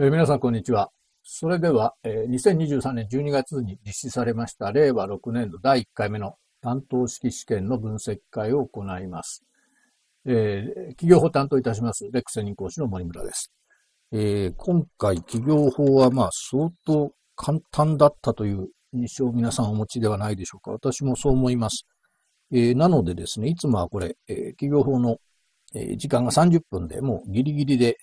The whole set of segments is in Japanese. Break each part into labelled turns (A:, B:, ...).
A: えー、皆さん、こんにちは。それでは、えー、2023年12月に実施されました令和6年度第1回目の担当式試験の分析会を行います。えー、企業法担当いたします、レックス人講師の森村です。えー、今回、企業法は、まあ、相当簡単だったという印象を皆さんお持ちではないでしょうか。私もそう思います。えー、なのでですね、いつもはこれ、えー、企業法の、えー、時間が30分でもうギリギリで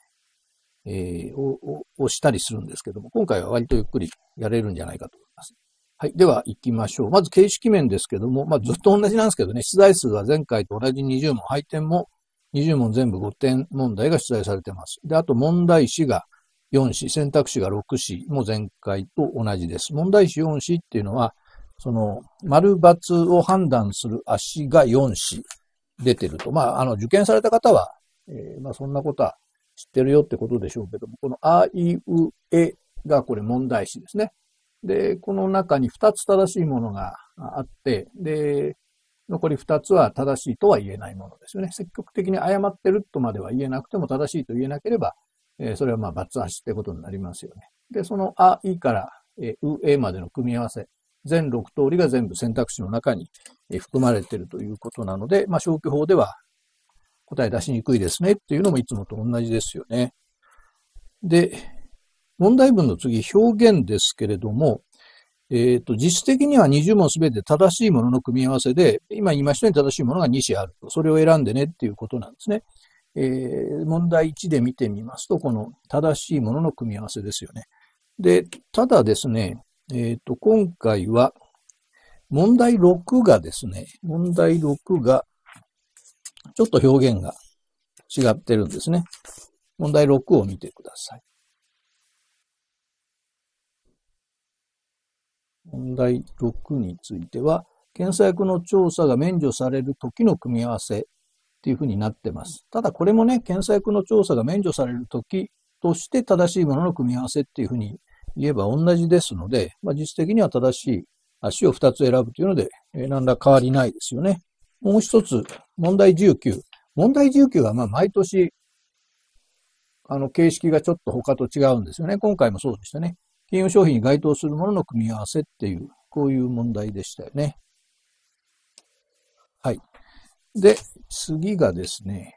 A: えー、を、をしたりするんですけども、今回は割とゆっくりやれるんじゃないかと思います。はい。では、行きましょう。まず、形式面ですけども、まあ、ずっと同じなんですけどね、出題数は前回と同じ20問、配点も20問全部5点問題が出題されてます。で、あと、問題詞が4詞、選択肢が6詞も前回と同じです。問題詞4詞っていうのは、その、丸×を判断する足が4詞出てると。まあ、あの、受験された方は、えー、まあ、そんなことは知ってるよってことでしょうけども、このあいうえがこれ問題詞ですね。で、この中に2つ正しいものがあって、で、残り2つは正しいとは言えないものですよね。積極的に誤ってるとまでは言えなくても正しいと言えなければ、えー、それはまあ罰足ってことになりますよね。で、そのあ、いから、えう、えまでの組み合わせ、全6通りが全部選択肢の中に、含まれているということなので、まあ、消去法では答え出しにくいですねっていうのもいつもと同じですよね。で、問題文の次、表現ですけれども、えっ、ー、と、実質的には20問すべて正しいものの組み合わせで、今言いましたように正しいものが2種あると。それを選んでねっていうことなんですね。えー、問題1で見てみますと、この正しいものの組み合わせですよね。で、ただですね、えっ、ー、と、今回は、問題6がですね、問題6が、ちょっと表現が違ってるんですね。問題6を見てください。問題6については、検査薬の調査が免除される時の組み合わせっていうふうになってます。ただこれもね、検査薬の調査が免除される時として正しいものの組み合わせっていうふうに言えば同じですので、まあ、実質的には正しい足を2つ選ぶというので、え何ら変わりないですよね。もう一つ、問題19。問題19は、ま毎年、あの、形式がちょっと他と違うんですよね。今回もそうでしたね。金融商品に該当するものの組み合わせっていう、こういう問題でしたよね。はい。で、次がですね、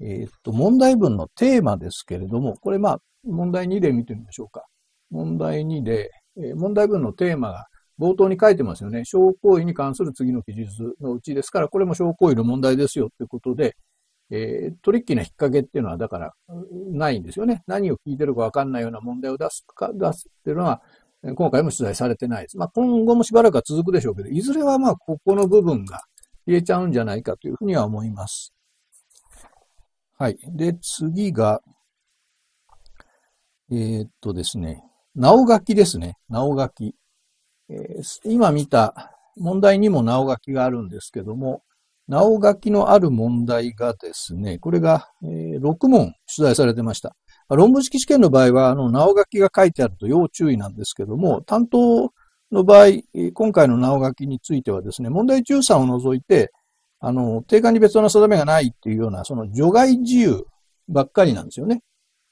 A: えー、っと、問題文のテーマですけれども、これまあ、問題2例見てみましょうか。問題2例、えー、問題文のテーマが、冒頭に書いてますよね。証行為に関する次の記述のうちですから、これも証行為の問題ですよということで、えー、トリッキーな引っ掛けっていうのは、だから、ないんですよね。何を聞いてるかわかんないような問題を出すか、出すっていうのは、今回も取材されてないです。まあ、今後もしばらくは続くでしょうけど、いずれはまあ、ここの部分が消えちゃうんじゃないかというふうには思います。はい。で、次が、えー、っとですね、直書きですね。直書き。え今見た問題にも直書きがあるんですけども、直書きのある問題がですね、これが、え6問取材されてました。論文式試験の場合は、あの、直書きが書いてあると要注意なんですけども、担当の場合、今回の直書きについてはですね、問題13を除いて、あの、定款に別の定めがないっていうような、その除外自由ばっかりなんですよね。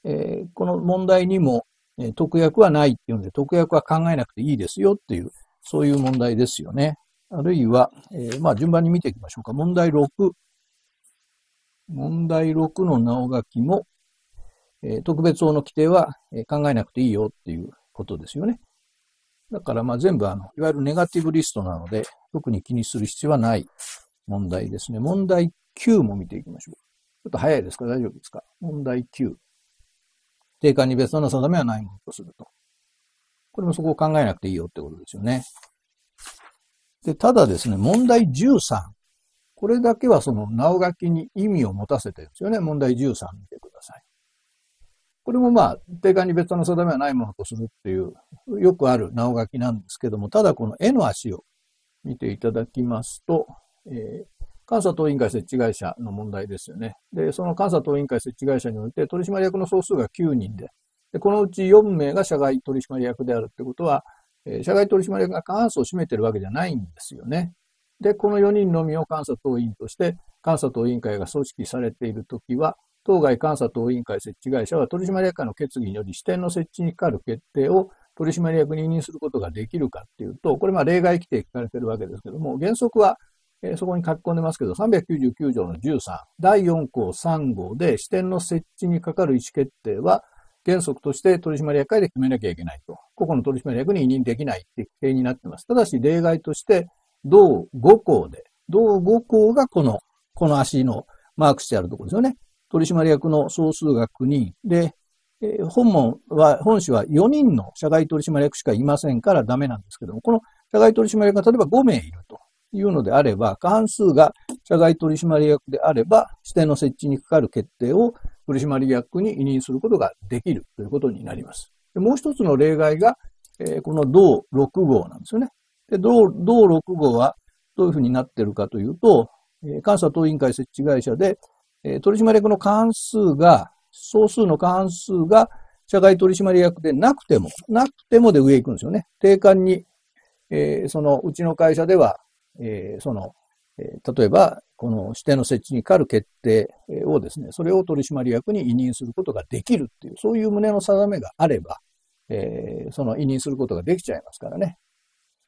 A: えー、この問題にも、え特約はないっていうので、特約は考えなくていいですよっていう、そういう問題ですよね。あるいは、えー、まあ順番に見ていきましょうか。問題6。問題6の直書きも、えー、特別法の規定は、えー、考えなくていいよっていうことですよね。だからまあ全部あの、いわゆるネガティブリストなので、特に気にする必要はない問題ですね。問題9も見ていきましょう。ちょっと早いですか大丈夫ですか問題9。定款に別の定めはないものとすると。これもそこを考えなくていいよってことですよね。で、ただですね、問題13。これだけはその、直書きに意味を持たせてるんですよね。問題13見てください。これもまあ、定款に別の定めはないものとするっていう、よくある直書きなんですけども、ただこの絵の足を見ていただきますと、えー、監査党委員会設置会社の問題ですよね。で、その監査党委員会設置会社において、取締役の総数が9人で、でこのうち4名が社外取締役であるってことは、えー、社外取締役が過半数を占めてるわけじゃないんですよね。で、この4人のみを監査党委員として、監査党委員会が組織されているときは、当該監査党委員会設置会社は取締役会の決議により支店の設置にかかる決定を取締役に任することができるかっていうと、これまあ例外規定聞かれてるわけですけども、原則はえー、そこに書き込んでますけど、399条の13、第4項3号で支店の設置にかかる意思決定は、原則として取締役会で決めなきゃいけないと。個々の取締役に委任できないって規定になってます。ただし、例外として、同5項で、同5項がこの、この足のマークしてあるところですよね。取締役の総数が9人で、えー、本門は、本市は4人の社外取締役しかいませんからダメなんですけども、この社外取締役が例えば5名いると。いうのであれば、過半数が社外取締役であれば、指定の設置にかかる決定を取締役に委任することができるということになります。もう一つの例外が、えー、この同6号なんですよね。で同同6号はどういうふうになってるかというと、えー、監査党委員会設置会社で、えー、取締役の過半数が、総数の過半数が社外取締役でなくても、なくてもで上行くんですよね。定款に、えー、そのうちの会社ではえー、その、えー、例えば、この指定の設置にかかる決定をですね、それを取締役に委任することができるっていう、そういう旨の定めがあれば、えー、その委任することができちゃいますからね。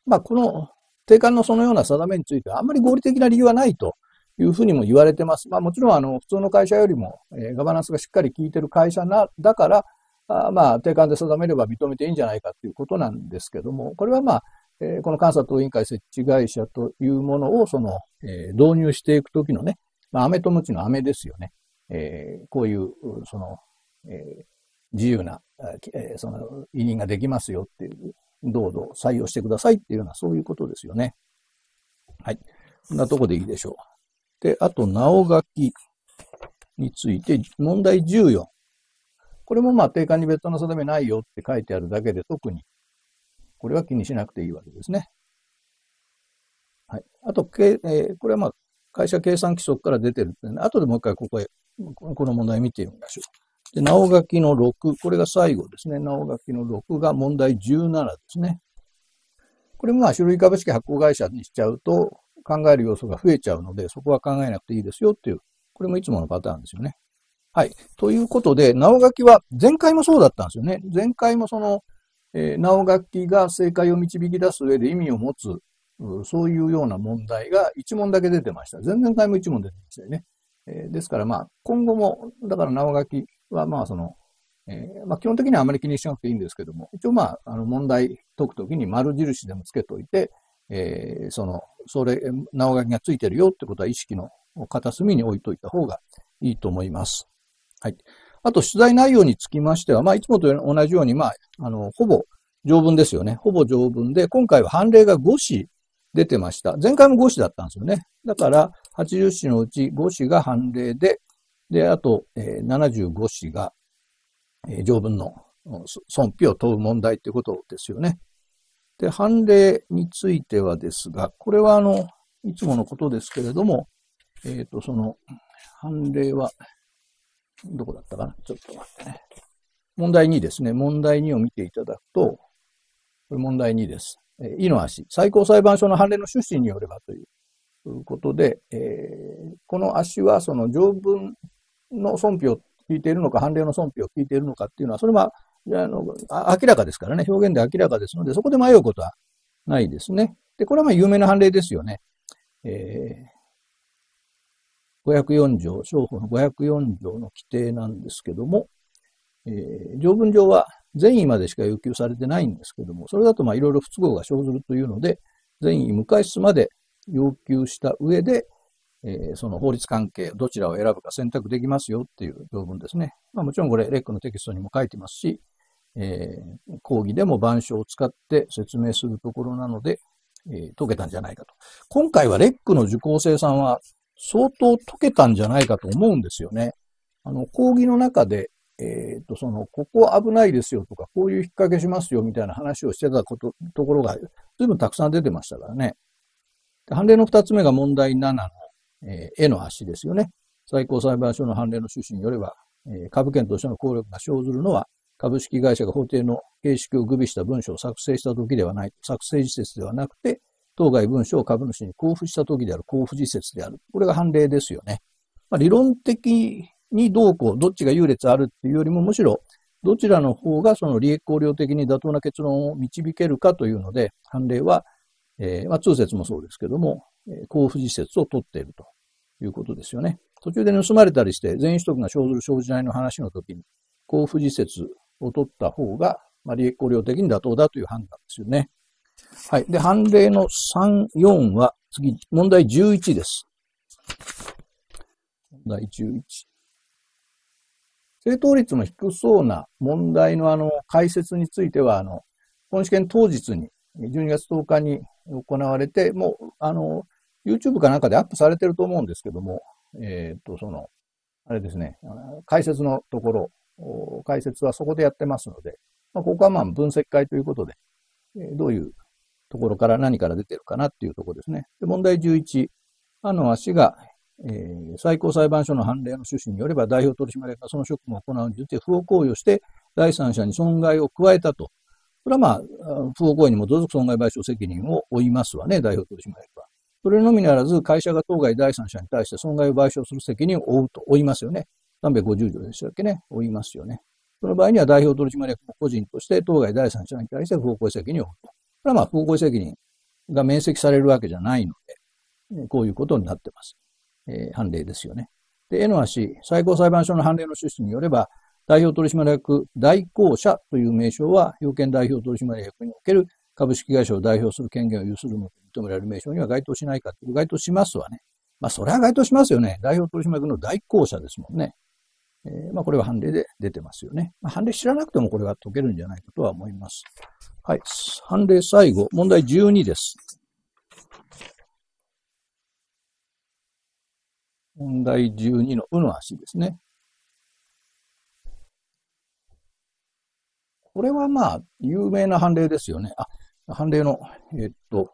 A: まあ、この定款のそのような定めについては、あんまり合理的な理由はないというふうにも言われてます。まあ、もちろん、あの、普通の会社よりも、えー、ガバナンスがしっかり効いてる会社な、だから、あまあ、定款で定めれば認めていいんじゃないかということなんですけども、これはまあ、えこの監査等委員会設置会社というものを、その、え導入していくときのね、まあ、飴とムチの飴ですよね。えこういう、その、え自由な、えその、委任ができますよっていう、どうぞ採用してくださいっていうような、そういうことですよね。はい。こんなとこでいいでしょう。で、あと、なおがきについて、問題14。これもまあ定款に別途の定めないよって書いてあるだけで特にこれは気にしなくていいわけですね。はい。あと、えー、これはまあ、会社計算規則から出てるってね。後でもう一回ここへ、この問題見てみましょう。で、直書きの6、これが最後ですね。直書きの6が問題17ですね。これもまあ、種類株式発行会社にしちゃうと、考える要素が増えちゃうので、そこは考えなくていいですよっていう、これもいつものパターンですよね。はい。ということで、直書きは前回もそうだったんですよね。前回もその、えー、直書きが正解を導き出す上で意味を持つ、そういうような問題が1問だけ出てました。前々回も1問出てましたよね。えー、ですからまあ、今後も、だから直書きはまあその、えー、まあ、基本的にはあまり気にしなくていいんですけども、一応まあ、あの問題解くときに丸印でもつけといて、えー、その、それ、直書きがついてるよってことは意識の片隅に置いといた方がいいと思います。はい。あと、取材内容につきましては、まあ、いつもと同じように、まあ、あの、ほぼ条文ですよね。ほぼ条文で、今回は判例が5詞出てました。前回も5詞だったんですよね。だから、80詞のうち5詞が判例で、で、あと、えー、75詞が、えー、条文の損否を問う問題ということですよね。で、判例についてはですが、これはあの、いつものことですけれども、えっ、ー、と、その、判例は、どこだったかなちょっと待ってね。問題2ですね。問題2を見ていただくと、これ問題2です。えー、井の足。最高裁判所の判例の趣旨によればということで、えー、この足はその条文の損否を聞いているのか、判例の損否を聞いているのかっていうのは、それはあの明らかですからね、表現で明らかですので、そこで迷うことはないですね。で、これはまあ有名な判例ですよね。えー、504条、商法の504条の規定なんですけども、えー、条文上は善意までしか要求されてないんですけども、それだとまあいろいろ不都合が生ずるというので、善意無回数まで要求した上で、えー、その法律関係、どちらを選ぶか選択できますよっていう条文ですね。まあ、もちろんこれ、レックのテキストにも書いてますし、えー、講義でも板書を使って説明するところなので、えー、解けたんじゃないかと。今回はレックの受講生さんは相当解けたんじゃないかと思うんですよね。あの、講義の中で、えっ、ー、と、その、ここ危ないですよとか、こういう引っ掛けしますよみたいな話をしてたこと、ところが、随分たくさん出てましたからね。判例の二つ目が問題7の、えー、絵の足ですよね。最高裁判所の判例の趣旨によれば、えー、株券としての効力が生ずるのは、株式会社が法定の形式を具備した文書を作成した時ではない、作成施設ではなくて、当該文書を株主に交付した時である交付時節である。これが判例ですよね。まあ、理論的にどうこう、どっちが優劣あるっていうよりも、むしろ、どちらの方がその利益考慮的に妥当な結論を導けるかというので、判例は、えー、まあ、通説もそうですけども、えー、交付時節を取っているということですよね。途中で盗まれたりして、全員取得が生ずる生じないの話の時に、交付時節を取った方が、まあ、利益考慮的に妥当だという判断ですよね。はい。で、判例の3、4は、次、問題11です。問題11。正答率の低そうな問題のあの、解説については、あの、本試験当日に、12月10日に行われて、もう、あの、YouTube かなんかでアップされてると思うんですけども、えっ、ー、と、その、あれですね、解説のところ、解説はそこでやってますので、まあ、ここはまあ分析会ということで、どういうところから何から出てるかなっていうところですね。で問題11、あの足が、えー、最高裁判所の判例の趣旨によれば代表取締役がその職務を行うについて不法行為をして第三者に損害を加えたと。これはまあ、不法行為に基づく損害賠償責任を負いますわね、代表取締役は。それのみならず、会社が当該第三者に対して損害を賠償する責任を負うと、負いますよね。350条でしたっけね、負いますよね。その場合には代表取締役も個人として当該第三者に対して不法行為責任を負うと。れはまあ統合責任が免責されるわけじゃないので、こういうことになってます。えー、判例ですよね。で、N は C、最高裁判所の判例の趣旨によれば、代表取締役代行者という名称は、要件代表取締役における株式会社を代表する権限を有するものと認められる名称には該当しないか、該当しますわね。まあ、それは該当しますよね。代表取締役の代行者ですもんね。えー、まあ、これは判例で出てますよね。まあ、判例知らなくてもこれは解けるんじゃないかとは思います。はい。判例最後、問題12です。問題12のうの足ですね。これはまあ、有名な判例ですよね。あ、判例の、えー、っと、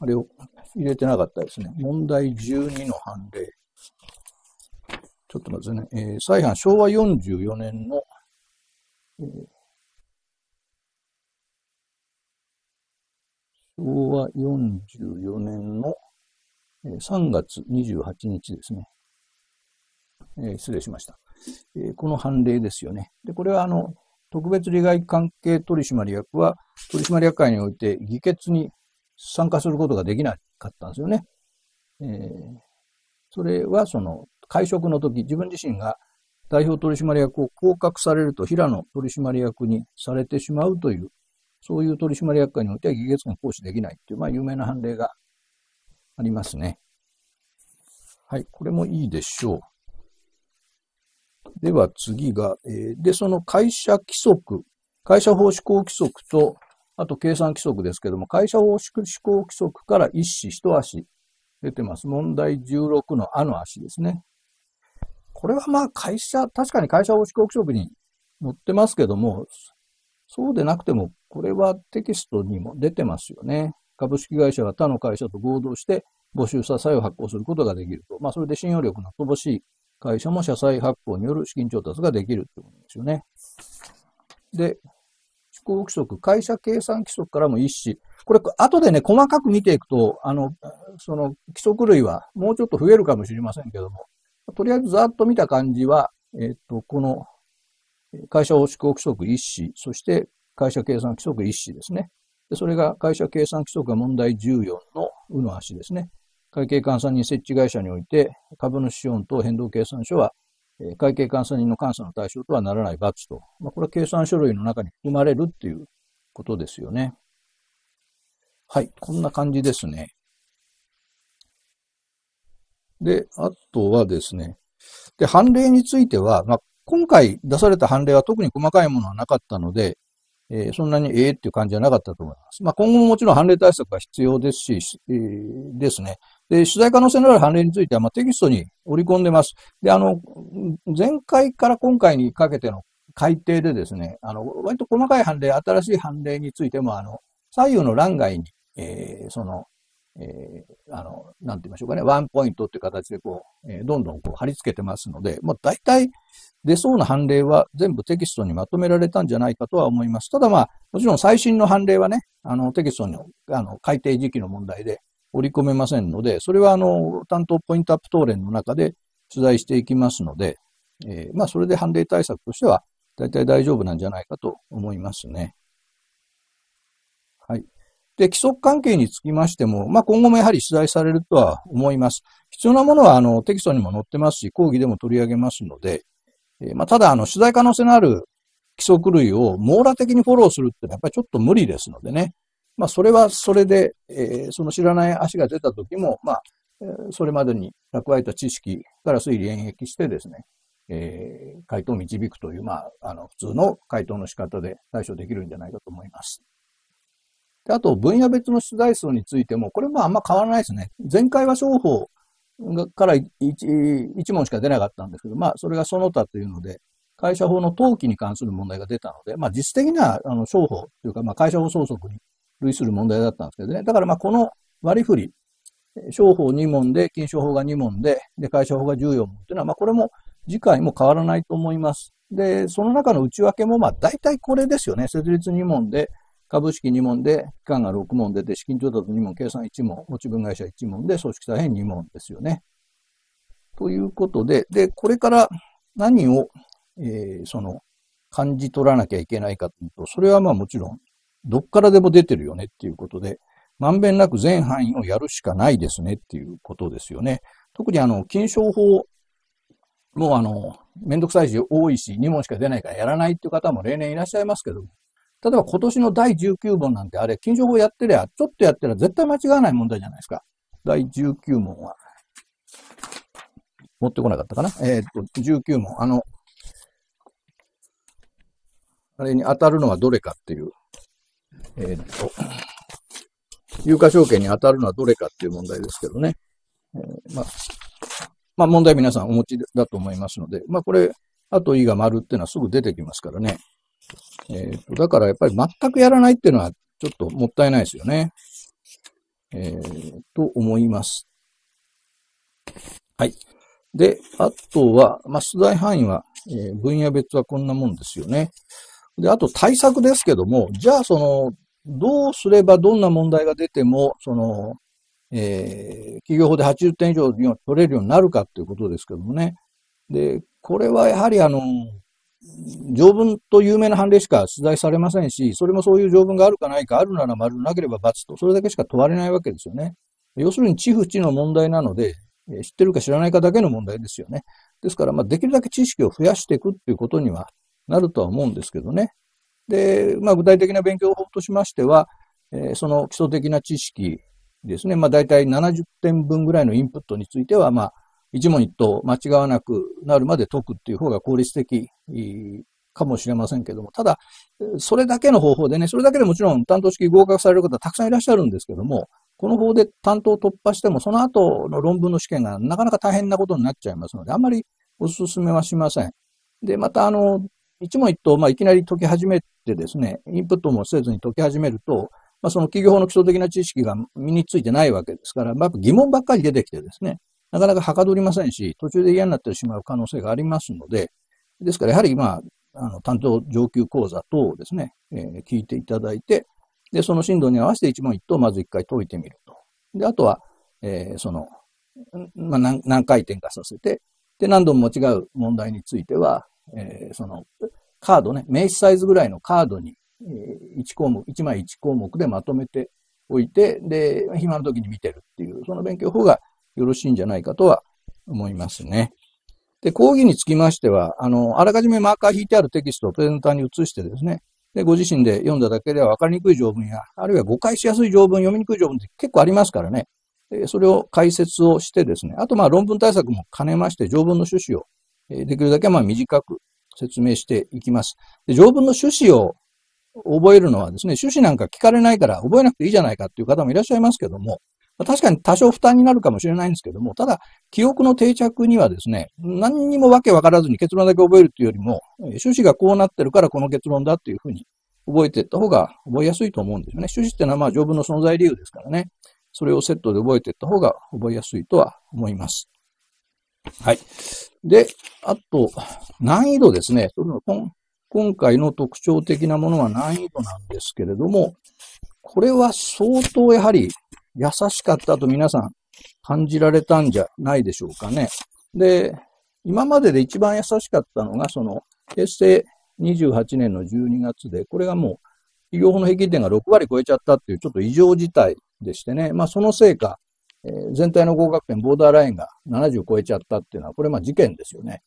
A: あれを入れてなかったですね。問題12の判例。ちょっと待ってね。えー、再犯、昭和44年の、えー昭和44年の3月28日ですね。えー、失礼しました、えー、この判例ですよね。で、これはあの、特別利害関係取締役は、取締役会において議決に参加することができなかったんですよね。えー、それはその、会食の時、自分自身が代表取締役を降格されると、平野取締役にされてしまうというそういう取締役会においては議決権行使できないっていう、まあ、有名な判例がありますね。はい、これもいいでしょう。では次が、えー、で、その会社規則、会社法施行規則と、あと計算規則ですけども、会社法施行規則から一子一足出てます。問題16のあの足ですね。これはまあ会社、確かに会社法施行規則に載ってますけども、そうでなくても、これはテキストにも出てますよね。株式会社が他の会社と合同して募集した債を発行することができると。まあ、それで信用力の乏しい会社も社債発行による資金調達ができるってことですよね。で、思考規則、会社計算規則からも一致。これ、後でね、細かく見ていくと、あの、その規則類はもうちょっと増えるかもしれませんけども、とりあえずざっと見た感じは、えっ、と、この会社報祝規則一子、そして会社計算規則一子ですね。でそれが会社計算規則が問題14のうの足ですね。会計監査人設置会社において、株主資本等変動計算書は、会計監査人の監査の対象とはならない罰と。まあ、これは計算書類の中に含まれるっていうことですよね。はい、こんな感じですね。で、あとはですね、で、判例については、まあ、今回出された判例は特に細かいものはなかったので、えー、そんなにええっていう感じはなかったと思います。まあ、今後ももちろん判例対策が必要ですし、えー、ですね。で、取材可能性のある判例については、まあ、テキストに織り込んでます。で、あの、前回から今回にかけての改定でですね、あの、割と細かい判例、新しい判例についても、あの、左右の欄外に、えー、その、えー、あの、なんて言いましょうかね、ワンポイントっていう形でこう、えー、どんどんこう貼り付けてますので、まあ大体出そうな判例は全部テキストにまとめられたんじゃないかとは思います。ただまあ、もちろん最新の判例はね、あのテキストのあの改定時期の問題で織り込めませんので、それはあの、担当ポイントアップ答連の中で取材していきますので、えー、まあそれで判例対策としては大体大丈夫なんじゃないかと思いますね。で、規則関係につきましても、まあ、今後もやはり取材されるとは思います。必要なものは、あの、テキストにも載ってますし、講義でも取り上げますので、えー、まあ、ただ、あの、取材可能性のある規則類を網羅的にフォローするってのは、やっぱりちょっと無理ですのでね。まあ、それはそれで、えー、その知らない足が出た時も、まあ、それまでに蓄えた知識から推理演繹してですね、えー、回答を導くという、まあ、あの、普通の回答の仕方で対処できるんじゃないかと思います。あと、分野別の出題数についても、これもあんま変わらないですね。前回は商法から 1, 1問しか出なかったんですけど、まあ、それがその他というので、会社法の登記に関する問題が出たので、まあ、実質的には、あの、商法というか、まあ、会社法相続に類する問題だったんですけどね。だから、まあ、この割り振り、商法2問で、金賞法が2問で、で、会社法が14問というのは、まあ、これも次回も変わらないと思います。で、その中の内訳も、まあ、大体これですよね。設立2問で、株式2問で、期間が6問出て、資金調達2問、計算1問、持ち分会社1問で、組織再編2問ですよね。ということで、で、これから何を、えー、その、感じ取らなきゃいけないかというと、それはまあもちろん、どっからでも出てるよねっていうことで、まんべんなく全範囲をやるしかないですねっていうことですよね。特にあの、金賞法もうあの、めんどくさいし多いし、2問しか出ないからやらないっていう方も例年いらっしゃいますけど例えば今年の第19問なんてあれ、禁書法やってりゃ、ちょっとやってりゃ絶対間違わない問題じゃないですか。第19問は。持ってこなかったかなえー、っと、19問。あの、あれに当たるのはどれかっていう。えー、っと、有価証券に当たるのはどれかっていう問題ですけどね。えー、まあ、まあ問題皆さんお持ちだと思いますので、まあこれ、あといが丸っていうのはすぐ出てきますからね。えっ、ー、と、だからやっぱり全くやらないっていうのはちょっともったいないですよね。えー、と思います。はい。で、あとは、まあ、出題範囲は、えー、分野別はこんなもんですよね。で、あと対策ですけども、じゃあその、どうすればどんな問題が出ても、その、えー、企業法で80点以上取れるようになるかっていうことですけどもね。で、これはやはりあの、条文と有名な判例しか取材されませんし、それもそういう条文があるかないか、あるなら丸、なければ罰と、それだけしか問われないわけですよね。要するに、知不知の問題なので、知ってるか知らないかだけの問題ですよね。ですから、まあ、できるだけ知識を増やしていくっていうことにはなるとは思うんですけどね。で、まあ、具体的な勉強法としましては、えー、その基礎的な知識ですね。まあ、大体70点分ぐらいのインプットについては、まあ、一問一答間違わなくなるまで解くっていう方が効率的かもしれませんけども、ただ、それだけの方法でね、それだけでもちろん担当式合格される方たくさんいらっしゃるんですけども、この方で担当を突破しても、その後の論文の試験がなかなか大変なことになっちゃいますので、あんまりお勧めはしません。で、また、あの、一問一答、まあ、いきなり解き始めてですね、インプットもせずに解き始めると、まあ、その企業法の基礎的な知識が身についてないわけですから、まあ、疑問ばっかり出てきてですね、なかなかはかどりませんし、途中で嫌になってしまう可能性がありますので、ですからやはりまあの担当上級講座等をですね、えー、聞いていただいて、で、その進度に合わせて一問一答まず一回解いてみると。で、あとは、えー、その、まあ何、何回転かさせて、で、何度も違う問題については、えー、その、カードね、名刺サイズぐらいのカードに、1項目、1枚1項目でまとめておいて、で、暇の時に見てるっていう、その勉強法がよろしいんじゃないかとは思いますね。で、講義につきましては、あの、あらかじめマーカー引いてあるテキストをプレゼンターに移してですね、で、ご自身で読んだだけでは分かりにくい条文や、あるいは誤解しやすい条文、読みにくい条文って結構ありますからね、でそれを解説をしてですね、あとまあ論文対策も兼ねまして、条文の趣旨をできるだけまあ短く説明していきます。で条文の趣旨を覚えるのはですね、趣旨なんか聞かれないから覚えなくていいじゃないかっていう方もいらっしゃいますけども、確かに多少負担になるかもしれないんですけども、ただ、記憶の定着にはですね、何にもわけわからずに結論だけ覚えるというよりも、趣旨がこうなってるからこの結論だっていうふうに覚えていった方が覚えやすいと思うんですよね。趣旨ってのはまあ条文の存在理由ですからね。それをセットで覚えていった方が覚えやすいとは思います。はい。で、あと、難易度ですね。そ今回の特徴的なものは難易度なんですけれども、これは相当やはり優しかったと皆さん感じられたんじゃないでしょうかね。で、今までで一番優しかったのが、その、平成28年の12月で、これがもう、企業法の平均点が6割超えちゃったっていう、ちょっと異常事態でしてね。まあ、そのせいか、えー、全体の合格点、ボーダーラインが70超えちゃったっていうのは、これ、まあ、事件ですよね。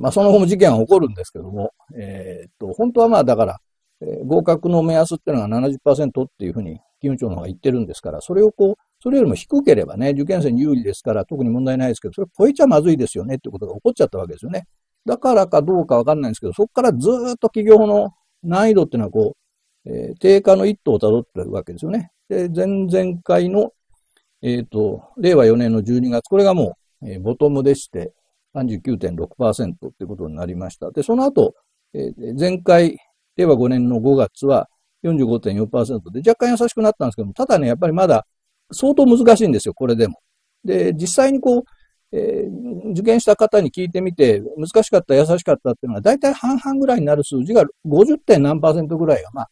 A: まあ、その後も事件は起こるんですけども、えー、っと、本当はまあ、だから、えー、合格の目安っていうのが70%っていうふうに金融庁の方が言ってるんですから、それをこう、それよりも低ければね、受験生に有利ですから、特に問題ないですけど、それ超えちゃまずいですよねってことが起こっちゃったわけですよね。だからかどうかわかんないんですけど、そこからずっと企業の難易度っていうのはこう、えー、低下の一途をたどってるわけですよね。で、前々回の、えっ、ー、と、令和4年の12月、これがもう、えー、ボトムでして、39.6%ってことになりました。で、その後、えー、前回、令和5年の5月は45.4%で若干優しくなったんですけども、ただね、やっぱりまだ相当難しいんですよ、これでも。で、実際にこう、えー、受験した方に聞いてみて、難しかった、優しかったっていうのが、大体半々ぐらいになる数字が 50. 点何パーセントぐらいが、まあ、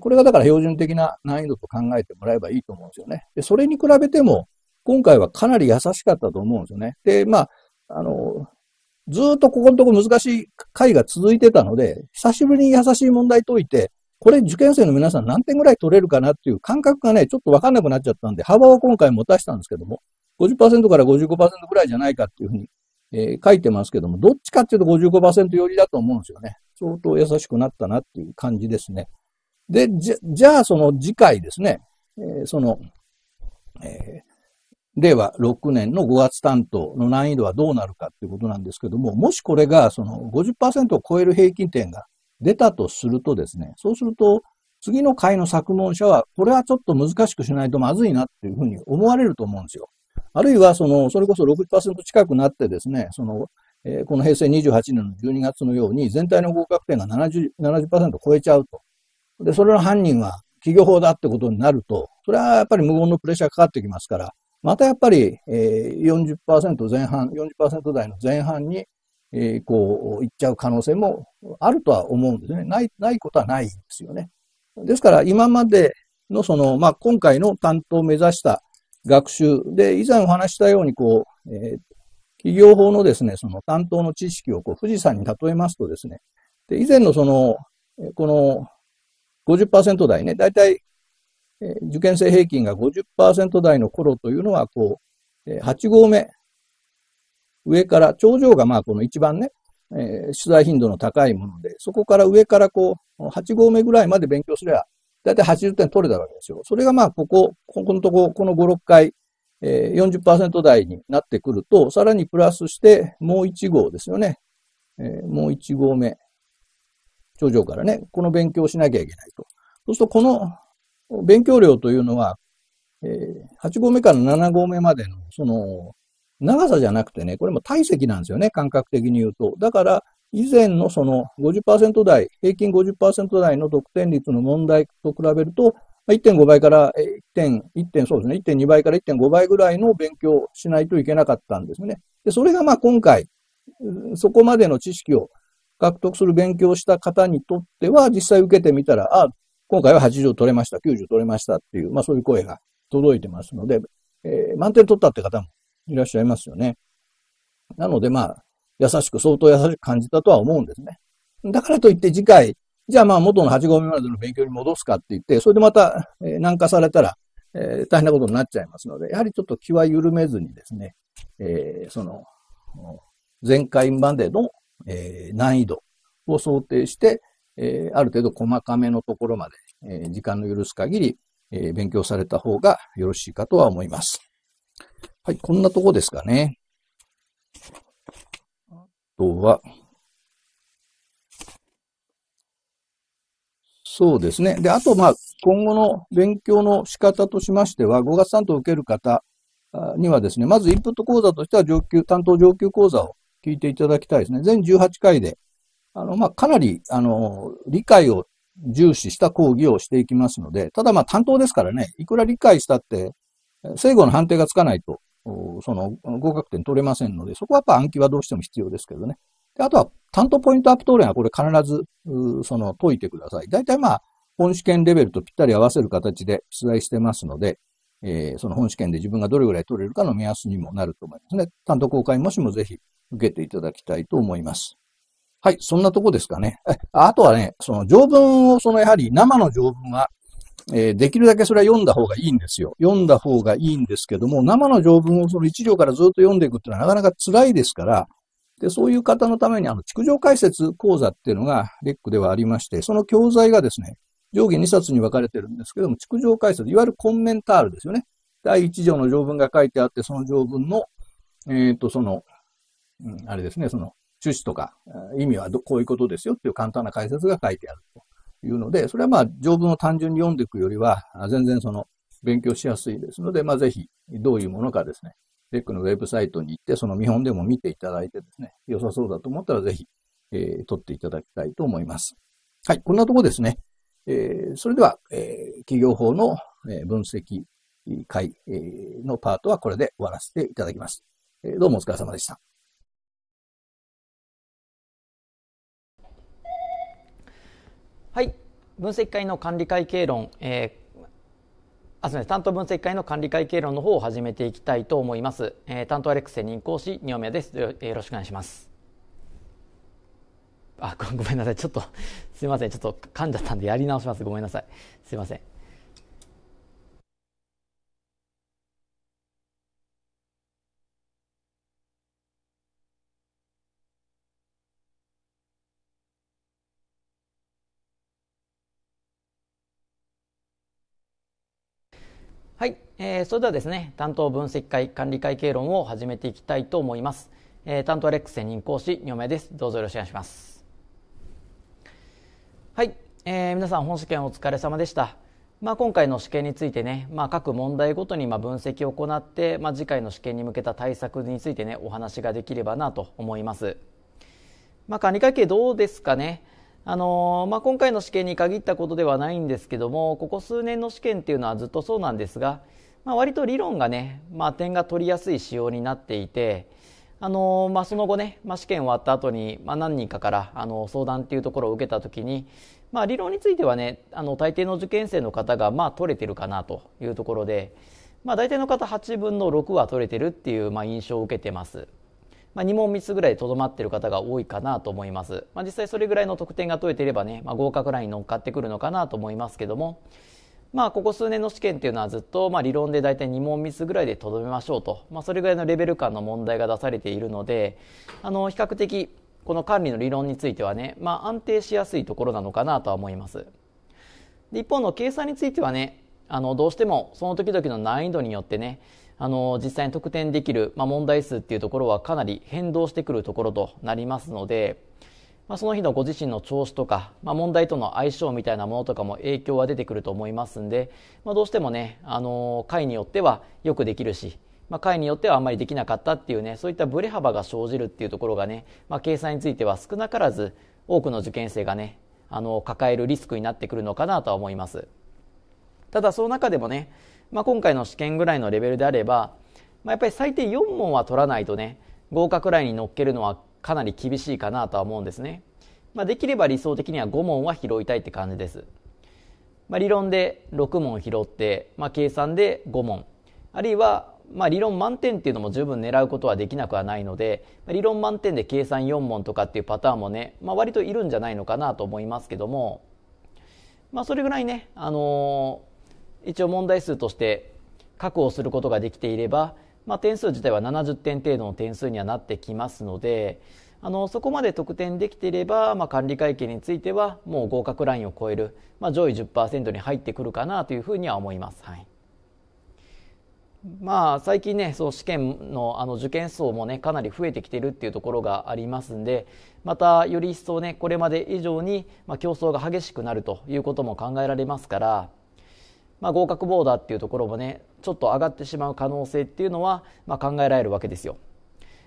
A: これがだから標準的な難易度と考えてもらえばいいと思うんですよね。で、それに比べても、今回はかなり優しかったと思うんですよね。で、まあ、あの、ずっとここのとこ難しい回が続いてたので、久しぶりに優しい問題解いて、これ受験生の皆さん何点ぐらい取れるかなっていう感覚がね、ちょっとわかんなくなっちゃったんで、幅を今回持たしたんですけども、50%から55%ぐらいじゃないかっていうふうに、えー、書いてますけども、どっちかっていうと55%寄りだと思うんですよね。相当優しくなったなっていう感じですね。で、じゃ、じゃあその次回ですね、えー、その、えー、令和6年の5月担当の難易度はどうなるかっていうことなんですけども、もしこれがその50%を超える平均点が出たとするとですね、そうすると、次の回の作文者は、これはちょっと難しくしないとまずいなっていうふうに思われると思うんですよ。あるいは、その、それこそ60%近くなってですね、その、えー、この平成28年の12月のように、全体の合格点が 70%, 70超えちゃうと。で、それの犯人は企業法だってことになると、それはやっぱり無言のプレッシャーかかってきますから、またやっぱり、えー、40%前半、40%台の前半にえー、こう、行っちゃう可能性もあるとは思うんですね。ない、ないことはないんですよね。ですから、今までのその、まあ、今回の担当を目指した学習で、以前お話したように、こう、えー、企業法のですね、その担当の知識をこう富士山に例えますとですね、で以前のその、この50%台ね、大体、たい受験生平均が50%台の頃というのは、こう、8合目上から頂上がまあこの一番ね、えー、取材頻度の高いもので、そこから上からこう、8合目ぐらいまで勉強すれば、だいたい80点取れたわけですよ。それがまあここ、ここのとこ、この5、6回、えー、40%台になってくると、さらにプラスしてもう1号ですよね。えー、もう1号目。頂上からね、この勉強をしなきゃいけないと。そうするとこの勉強量というのは、えー、8合目から7合目までの、その、長さじゃなくてね、これも体積なんですよね、感覚的に言うと。だから、以前のその50%台、平均50%台の得点率の問題と比べると、1.5倍から 1. 1. そうですね、1.2倍から1.5倍ぐらいの勉強をしないといけなかったんですね。で、それがまあ今回、そこまでの知識を獲得する勉強をした方にとっては、実際受けてみたら、あ、今回は80取れました、90取れましたっていう、まあそういう声が届いてますので、えー、満点取ったって方もいらっしゃいますよね。なのでまあ、優しく、相当優しく感じたとは思うんですね。だからといって次回、じゃあまあ元の8合目までの勉強に戻すかって言って、それでまた、え軟化されたら、えー、大変なことになっちゃいますので、やはりちょっと気は緩めずにですね、えー、その、前回までの、えー、難易度を想定して、えー、ある程度細かめのところまで、えー、時間の許す限り、えー、勉強された方がよろしいかとは思います。はい、こんなとこですかね。あとは、そうですね。で、あと、まあ、今後の勉強の仕方としましては、5月担当を受ける方にはですね、まずインプット講座としては上級、担当上級講座を聞いていただきたいですね。全18回で、あの、まあ、かなり、あの、理解を重視した講義をしていきますので、ただまあ担当ですからね、いくら理解したって、正誤の判定がつかないと、その合格点取れませんので、そこはやっぱ暗記はどうしても必要ですけどね。であとは、担当ポイントアップ答練はこれ必ず、その、解いてください。大体まあ、本試験レベルとぴったり合わせる形で出題してますので、えー、その本試験で自分がどれぐらい取れるかの目安にもなると思いますね。担当公開もしもぜひ受けていただきたいと思います。はい、そんなとこですかね。あとはね、その条文を、そのやはり生の条文はえー、できるだけそれは読んだ方がいいんですよ。読んだ方がいいんですけども、生の条文をその一行からずっと読んでいくっていうのはなかなか辛いですから、で、そういう方のために、あの、築城解説講座っていうのが、レックではありまして、その教材がですね、上下2冊に分かれてるんですけども、築城解説、いわゆるコンメンタールですよね。第1条の条文が書いてあって、その条文の、えっ、ー、と、その、うん、あれですね、その、趣旨とか、意味はこういうことですよっていう簡単な解説が書いてあると。いうので、それはまあ条文を単純に読んでいくよりは、全然その勉強しやすいですので、まあぜひどういうものかですね、レックのウェブサイトに行って、その見本でも見ていただいてですね、良さそうだと思ったらぜひ、えー、取っていただきたいと思います。はい、こんなとこですね。えー、それでは、えー、企業法の、えー、分析会、えー、のパートはこれで終わらせていただきます。えー、どうもお疲れ様でした。
B: はい分析会の管理会計論、えー、あすみません担当分析会の管理会計論の方を始めていきたいと思います、えー、担当アレックス任講師2名ですよろしくお願いしますあごめんなさいちょっとすみませんちょっと噛んじゃったんでやり直しますごめんなさいすみませんえー、それではですね、担当分析会管理会計論を始めていきたいと思います。えー、担当アレックス専任講師、2名です。どうぞよろしくお願いします。はい、えー、皆さん本試験お疲れ様でした。まあ、今回の試験についてね、まあ、各問題ごとにま分析を行って、まあ、次回の試験に向けた対策についてね、お話ができればなと思います。まあ、管理会計どうですかね。あのまあ、今回の試験に限ったことではないんですけどもここ数年の試験っていうのはずっとそうなんですが、まあ、割と理論がね、まあ、点が取りやすい仕様になっていて、あのまあ、その後ね、まあ、試験終わった後に、まあ、何人かからあの相談っていうところを受けたときに、まあ、理論についてはねあの大抵の受験生の方がまあ取れてるかなというところで、まあ、大体の方8分の6は取れてるっていう、まあ、印象を受けてます。まあ、2問3つぐらいとどまっている方が多いかなと思います、まあ、実際それぐらいの得点が取れていればね、まあ、合格ラインに乗っかってくるのかなと思いますけども、まあ、ここ数年の試験っていうのはずっと、まあ、理論で大体2問ミスぐらいでとどめましょうと、まあ、それぐらいのレベル感の問題が出されているのであの比較的この管理の理論についてはね、まあ、安定しやすいところなのかなとは思いますで一方の計算についてはねあのどうしてもその時々の難易度によってねあの実際に得点できる、まあ、問題数っていうところはかなり変動してくるところとなりますのでまあ、その日のご自身の調子とか、まあ、問題との相性みたいなものとかも影響は出てくると思いますんで、まあ、どうしてもね、あのー、回によってはよくできるし、まあ、回によってはあんまりできなかったっていうね、そういったブレ幅が生じるっていうところがね、まあ、計算については少なからず多くの受験生がね、あのー、抱えるリスクになってくるのかなとは思います。ただその中でもね、まあ、今回の試験ぐらいのレベルであれば、まあ、やっぱり最低4問は取らないとね合格ラインに乗っけるのはかなり厳しいかなとは思うんですね。まあ、できれば理想的には5問は拾いたいって感じです。まあ、理論で6問拾って、まあ、計算で5問。あるいは、まあ、理論満点っていうのも十分狙うことはできなくはないので、理論満点で計算4問とかっていうパターンもね、まあ、割といるんじゃないのかなと思いますけども、まあ、それぐらいね、あのー、一応問題数として確保することができていれば、まあ、点数自体は70点程度の点数にはなってきますのであのそこまで得点できていれば、まあ、管理会計についてはもう合格ラインを超える、まあ、上位10%に入ってくるかなというふうには思います。はいまあ、最近ねそう試験のあの受験層もねかなり増えてきてるっていうところがありますんでまたより一層ねこれまで以上に、まあ、競争が激しくなるということも考えられますから、まあ、合格ボーダーっていうところもねちょっと上がってしまう可能性っていうのは、まあ、考えられるわけですよ、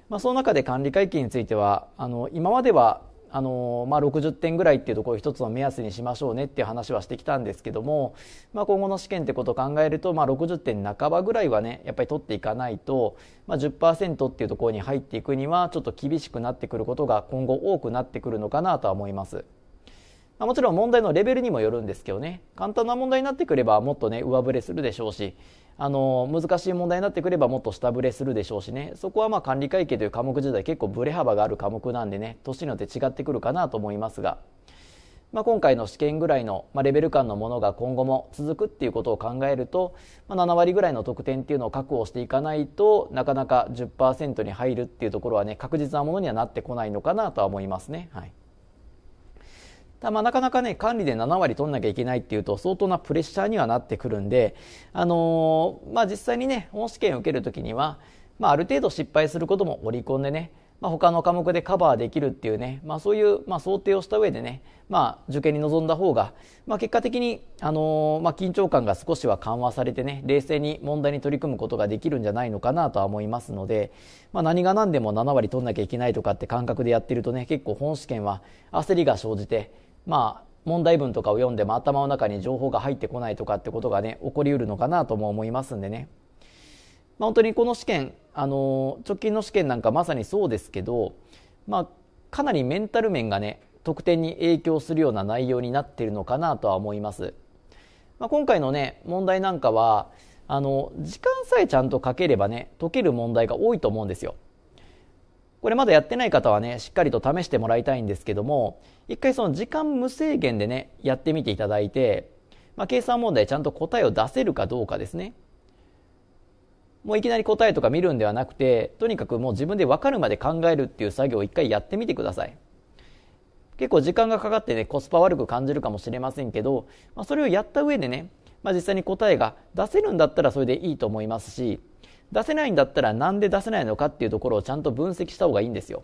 B: まあ、その中で管理会計についてはあの今まではあのまあ、60点ぐらいっていうところを一つの目安にしましょうねっていう話はしてきたんですけども、まあ、今後の試験ってことを考えると、まあ、60点半ばぐらいはねやっぱり取っていかないと、まあ10、10%っていうところに入っていくにはちょっと厳しくなってくることが今後多くなってくるのかなとは思います。まあ、もちろん問題のレベルにもよるんですけどね簡単な問題になってくればもっとね上振れするでしょうしあの難しい問題になってくればもっと下振れするでしょうしねそこはまあ管理会計という科目自体結構ブレ幅がある科目なんでね年によって違ってくるかなと思いますが、まあ、今回の試験ぐらいの、まあ、レベル感のものが今後も続くっていうことを考えると、まあ、7割ぐらいの得点っていうのを確保していかないとなかなか10%に入るっていうところはね確実なものにはなってこないのかなとは思いますね。はいまあ、なかなかね、管理で7割取んなきゃいけないっていうと、相当なプレッシャーにはなってくるんで、あのー、まあ、実際にね、本試験を受けるときには、まあ、ある程度失敗することも織り込んでね、まあ、他の科目でカバーできるっていうね、まあ、そういう、まあ、想定をした上でね、まあ、受験に臨んだ方が、まあ、結果的に、あのー、まあ、緊張感が少しは緩和されてね冷静に問題に取り組むことができるんじゃないのかなとは思いますので、まあ、何が何でも7割取んなきゃいけないとかって感覚でやってるとね結構本試験は焦りが生じてまあ、問題文とかを読んでも頭の中に情報が入ってこないとかってことがね起こりうるのかなとも思いますんでね、まあ、本当にこの試験あの直近の試験なんかまさにそうですけど、まあ、かなりメンタル面がね得点に影響するような内容になっているのかなとは思います、まあ、今回のね問題なんかはあの時間さえちゃんとかければね解ける問題が多いと思うんですよこれまだやってない方はね、しっかりと試してもらいたいんですけども、一回その時間無制限でね、やってみていただいて、まあ、計算問題ちゃんと答えを出せるかどうかですね。もういきなり答えとか見るんではなくて、とにかくもう自分で分かるまで考えるっていう作業を一回やってみてください。結構時間がかかってね、コスパ悪く感じるかもしれませんけど、まあ、それをやった上でね、まあ、実際に答えが出せるんだったらそれでいいと思いますし、出せないんだったらなんで出せないのかっていうところをちゃんと分析した方がいいんですよ。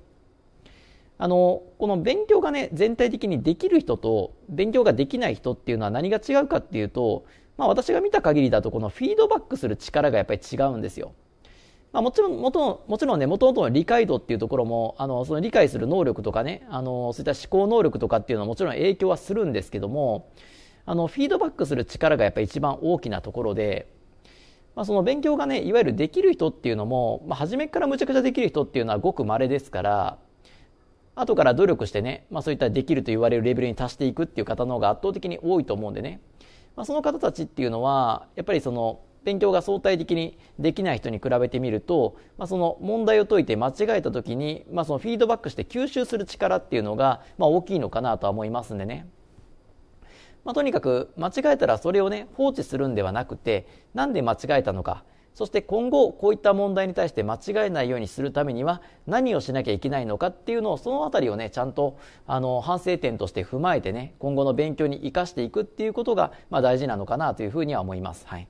B: あの、この勉強がね、全体的にできる人と勉強ができない人っていうのは何が違うかっていうと、まあ私が見た限りだとこのフィードバックする力がやっぱり違うんですよ。まあ、もちろん、もともちろんね、もともとの理解度っていうところも、あの、その理解する能力とかね、あの、そういった思考能力とかっていうのはもちろん影響はするんですけども、あの、フィードバックする力がやっぱり一番大きなところで、まあ、その勉強がね、いわゆるできる人っていうのも、まあ、初めからむちゃくちゃできる人っていうのはごく稀ですから、後から努力してね、まあ、そういったできると言われるレベルに達していくっていう方の方が圧倒的に多いと思うんでね、まあ、その方たちっていうのは、やっぱりその、勉強が相対的にできない人に比べてみると、まあ、その問題を解いて間違えた時に、まあ、そのフィードバックして吸収する力っていうのが、まあ、大きいのかなとは思いますんでね。まあ、とにかく間違えたらそれをね、放置するんではなくて、なんで間違えたのか、そして今後こういった問題に対して間違えないようにするためには何をしなきゃいけないのかっていうのをその辺りをねちゃんとあの反省点として踏まえてね今後の勉強に生かしていくっていうことが、まあ、大事なのかなというふうには思います。はい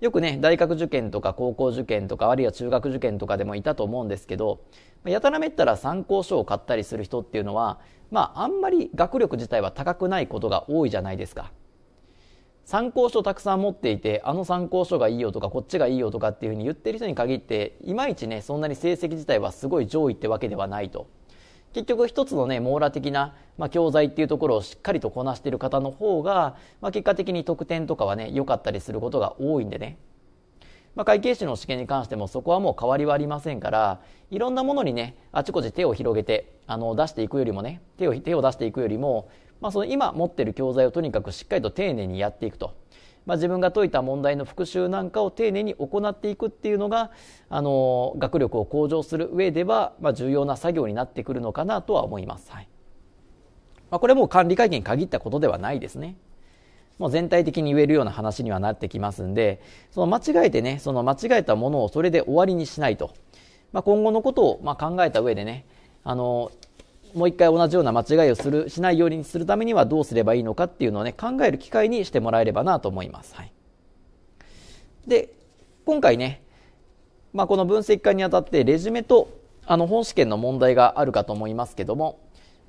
B: よくね、大学受験とか高校受験とか、あるいは中学受験とかでもいたと思うんですけど、やたらめったら参考書を買ったりする人っていうのは、まあ、あんまり学力自体は高くないことが多いじゃないですか。参考書たくさん持っていて、あの参考書がいいよとか、こっちがいいよとかっていうふうに言ってる人に限って、いまいちね、そんなに成績自体はすごい上位ってわけではないと。結局一つのね網羅的な、まあ、教材っていうところをしっかりとこなしている方の方が、まあ、結果的に得点とかはね良かったりすることが多いんでね、まあ、会計士の試験に関してもそこはもう変わりはありませんからいろんなものにねあちこち手を広げてあの出していくよりもね手を手を出していくよりも、まあ、その今持ってる教材をとにかくしっかりと丁寧にやっていくと。まあ、自分が解いた問題の復習なんかを丁寧に行っていくっていうのがあの学力を向上する上では、まあ、重要な作業になってくるのかなとは思います、はいまあ、これも管理会議に限ったことではないですねもう全体的に言えるような話にはなってきますんでその間違えてねその間違えたものをそれで終わりにしないと、まあ、今後のことをまあ考えた上でねあのもう一回同じような間違いをするしないようにするためにはどうすればいいのかっていうのをね考える機会にしてもらえればなと思います。はい、で今回ね、まあ、この分析会にあたってレジュメとあの本試験の問題があるかと思いますけども、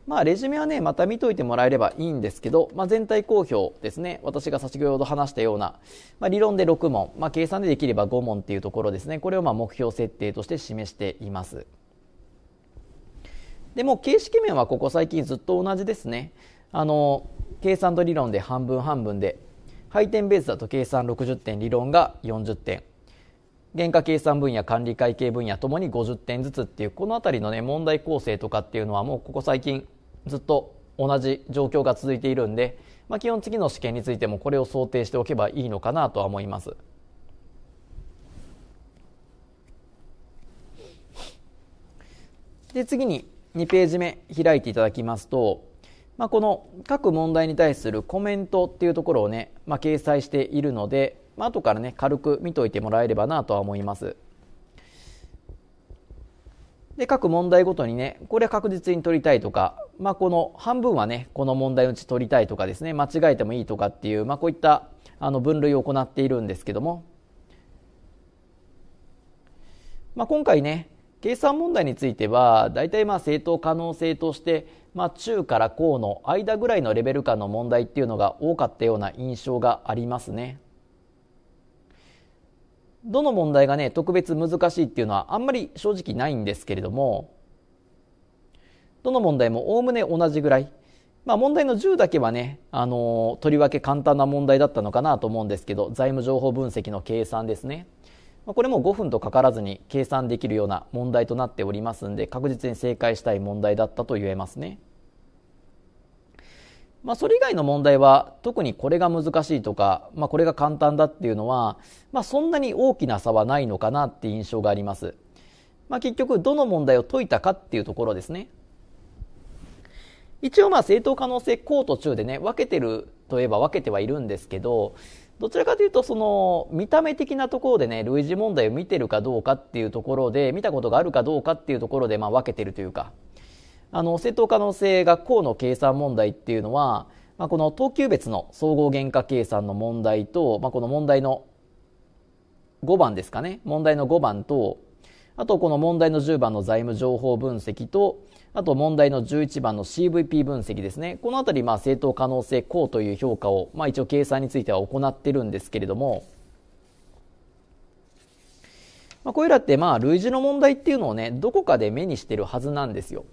B: まあ、レジュメはねまた見といてもらえればいいんですけど、まあ、全体公表ですね私が先ほど話したような、まあ、理論で6問、まあ、計算でできれば5問っていうところですねこれをま目標設定として示しています。でも形式面はここ最近ずっと同じですねあの計算と理論で半分半分で配点ベースだと計算60点理論が40点原価計算分野管理会計分野ともに50点ずつっていうこの辺りのね問題構成とかっていうのはもうここ最近ずっと同じ状況が続いているんで、まあ、基本次の試験についてもこれを想定しておけばいいのかなとは思います。で次に2ページ目開いていただきますと、まあ、この各問題に対するコメントっていうところをね、まあ、掲載しているので、まあ後からね軽く見といてもらえればなとは思いますで各問題ごとにねこれは確実に取りたいとか、まあ、この半分はねこの問題のうち取りたいとかですね間違えてもいいとかっていう、まあ、こういったあの分類を行っているんですけども、まあ、今回ね計算問題については大体まあ正当可能性として、まあ、中から高の間ぐらいのレベル感の問題っていうのが多かったような印象がありますね。どの問題がね特別難しいっていうのはあんまり正直ないんですけれどもどの問題もおおむね同じぐらい、まあ、問題の10だけはね、あのー、とりわけ簡単な問題だったのかなと思うんですけど財務情報分析の計算ですね。これも5分とかからずに計算できるような問題となっておりますので確実に正解したい問題だったと言えますね。まあ、それ以外の問題は特にこれが難しいとか、まあ、これが簡単だっていうのは、まあ、そんなに大きな差はないのかなって印象があります、まあ、結局どの問題を解いたかっていうところですね一応まあ正当可能性高と中でね分けてるといえば分けてはいるんですけど、どちらかというとその見た目的なところでね類似問題を見てるかどうかっていうところで見たことがあるかどうかっていうところでまあ分けてるというかあの正当可能性学校の計算問題っていうのは、まあ、この等級別の総合原価計算の問題と、まあ、この問題の5番ですかね問題の5番とあとこの問題の10番の財務情報分析とあと問題の11番の CVP 分析ですね。このあたり、まあ、正当可能性項という評価を、まあ、一応計算については行ってるんですけれども、まあ、これらって、まあ、類似の問題っていうのをね、どこかで目にしてるはずなんですよ。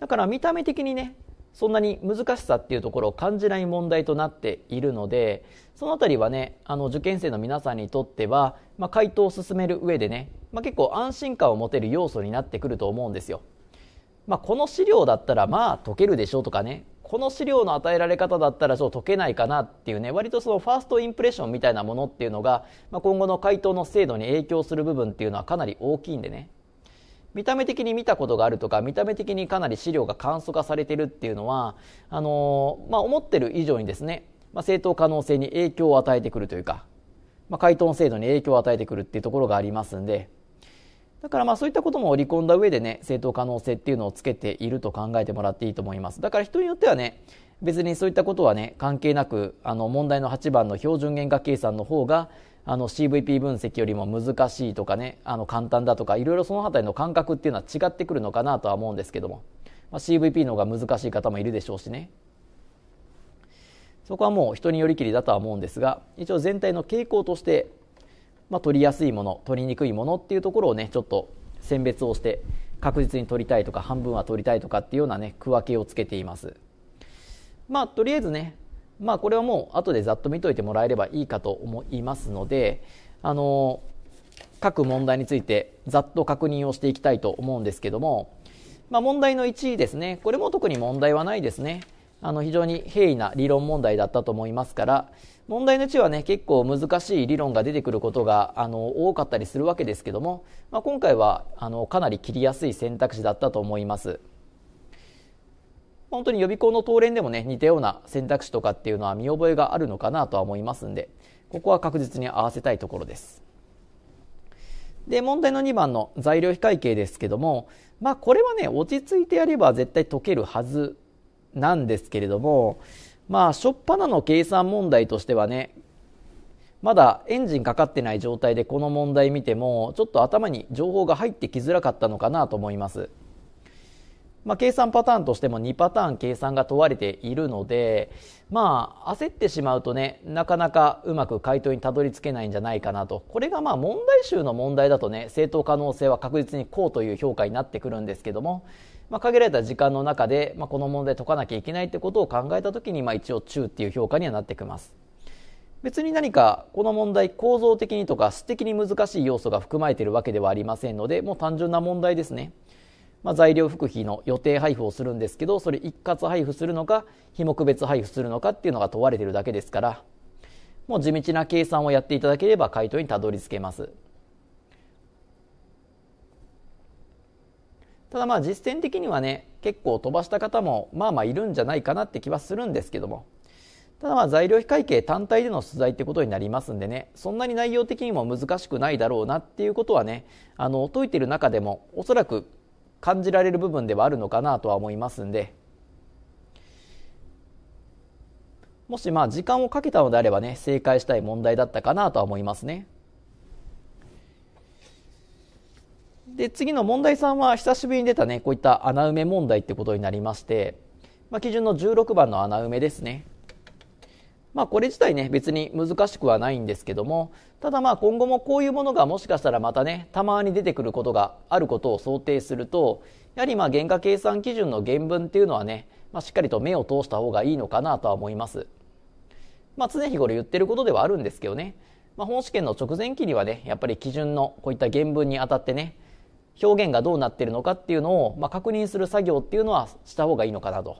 B: だから見た目的にねそんなに難しさっていうところを感じない問題となっているのでその辺りはねあの受験生の皆さんにとっては、まあ、回答を進める上でね、まあ、結構安心感を持てる要素になってくると思うんですよ。まあ、この資料だったらまあ解けるでしょうとかねこの資料の与えられ方だったらちょっと解けないかなっていうね割とそのファーストインプレッションみたいなものっていうのが、まあ、今後の回答の精度に影響する部分っていうのはかなり大きいんでね見た目的に見たことがあるとか見た目的にかなり資料が簡素化されてるっていうのはあのまあ、思ってる以上にですね、まあ、正当可能性に影響を与えてくるというか、まあ、回答の精度に影響を与えてくるっていうところがありますんでだからまあそういったことも織り込んだ上でね正当可能性っていうのをつけていると考えてもらっていいと思いますだから人によってはね別にそういったことはね関係なくあの問題の8番の標準原価計算の方があの CVP 分析よりも難しいとかねあの簡単だとかいろいろその辺りの感覚っていうのは違ってくるのかなとは思うんですけども、まあ、CVP の方が難しい方もいるでしょうしねそこはもう人によりきりだとは思うんですが一応全体の傾向として、まあ、取りやすいもの取りにくいものっていうところをねちょっと選別をして確実に取りたいとか半分は取りたいとかっていうようなね区分けをつけていますまあとりあえずねまあ、これはもう後でざっと見といてもらえればいいかと思いますので、あの各問題についてざっと確認をしていきたいと思うんですけども、まあ、問題の1位ですね、これも特に問題はないですね。あの非常に平易な理論問題だったと思いますから問題のうちはね結構難しい理論が出てくることがあの多かったりするわけですけども、まあ、今回はあのかなり切りやすい選択肢だったと思います。本当に予備校の当連でもね、似たような選択肢とかっていうのは見覚えがあるのかなとは思いますんで、ここは確実に合わせたいところです。で、問題の2番の材料非会計ですけども、まあこれはね、落ち着いてやれば絶対解けるはずなんですけれども、まあ、しょっぱなの計算問題としてはね、まだエンジンかかってない状態でこの問題見ても、ちょっと頭に情報が入ってきづらかったのかなと思います。まあ、計算パターンとしても2パターン計算が問われているので、まあ、焦ってしまうとね、なかなかうまく回答にたどり着けないんじゃないかなと。これがまあ問題集の問題だとね、正当可能性は確実にこうという評価になってくるんですけども、まあ、限られた時間の中で、まあ、この問題解かなきゃいけないってことを考えた時に、まあ、一応中っていう評価にはなってきます。別に何かこの問題構造的にとか質的に難しい要素が含まれているわけではありませんのでもう単純な問題ですねまあ、材料復費の予定配布をするんですけどそれ一括配布するのか非目別配布するのかっていうのが問われてるだけですからもう地道な計算をやっていただければ回答にたどり着けますただまあ実践的にはね結構飛ばした方もまあまあいるんじゃないかなって気はするんですけどもただまあ材料費会計単体での取材ってことになりますんでねそんなに内容的にも難しくないだろうなっていうことはねあの解いてる中でもおそらく感じられる部分ではあるのかなとは思いますんでもしまあ時間をかけたのであればね正解したい問題だったかなとは思いますねで次の問題3は久しぶりに出たねこういった穴埋め問題ってことになりまして、まあ、基準の16番の穴埋めですねまあ、これ自体ね、別に難しくはないんですけども、ただまあ今後もこういうものがもしかしたらまたね、たまに出てくることがあることを想定すると、やはりまあ原価計算基準の原文っていうのはね、まあ、しっかりと目を通した方がいいのかなとは思います。まあ、常日頃言ってることではあるんですけどね、まあ、本試験の直前期にはね、やっぱり基準のこういった原文にあたってね、表現がどうなってるのかっていうのを、まあ、確認する作業っていうのはした方がいいのかなと。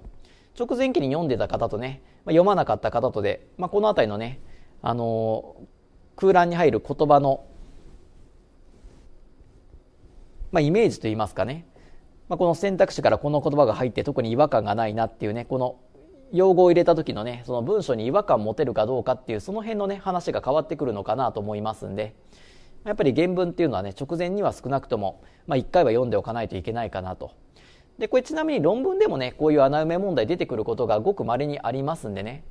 B: 直前期に読んでた方とね、まあ、読まなかった方とで、まあ、この辺りのね、あのー、空欄に入る言葉の、まあ、イメージといいますかね、まあ、この選択肢からこの言葉が入って特に違和感がないなっていうね、この用語を入れた時のね、その文章に違和感を持てるかどうかっていう、その辺のね、話が変わってくるのかなと思いますんで、やっぱり原文っていうのはね、直前には少なくとも、まあ、1回は読んでおかないといけないかなとで、これちなみに論文でもね、こういう穴埋め問題出てくることがごく稀にありますんでね。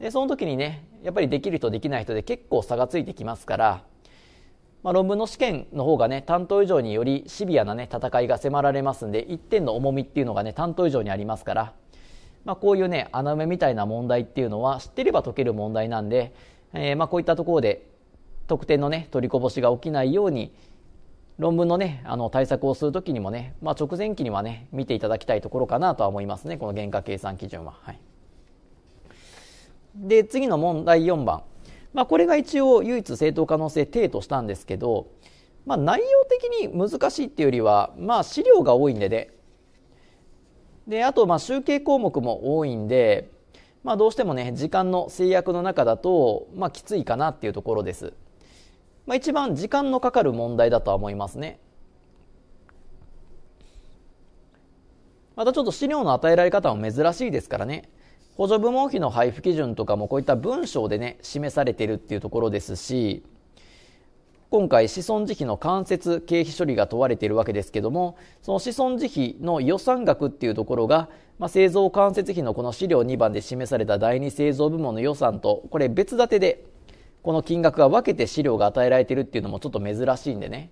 B: で、その時にね、やっぱりできる人できない人で結構差がついてきますから、まあ、論文の試験の方がね、担当以上によりシビアなね、戦いが迫られますんで、1点の重みっていうのがね、担当以上にありますから、まあ、こういうね、穴埋めみたいな問題っていうのは知ってれば解ける問題なんで、えー、まあこういったところで得点のね、取りこぼしが起きないように、論文のね、あの、対策をするときにもね、まあ、直前期にはね、見ていただきたいところかなとは思いますね、この原価計算基準は。はい。で、次の問題4番。まあ、これが一応唯一正当可能性低としたんですけど、まあ、内容的に難しいっていうよりは、まあ、資料が多いんでね。で、あと、まあ、集計項目も多いんで、まあ、どうしてもね、時間の制約の中だと、まあ、きついかなっていうところです。まあ、一番時間のかかる問題だとは思いますね。またちょっと資料の与えられ方も珍しいですからね。補助部門費の配布基準とかもこういった文章でね、示されてるっていうところですし、今回子孫慈悲の間接経費処理が問われているわけですけどもその子孫慈悲の予算額っていうところが、まあ、製造間接費のこの資料2番で示された第2製造部門の予算とこれ別立てでこの金額が分けて資料が与えられてるっていうのもちょっと珍しいんでね、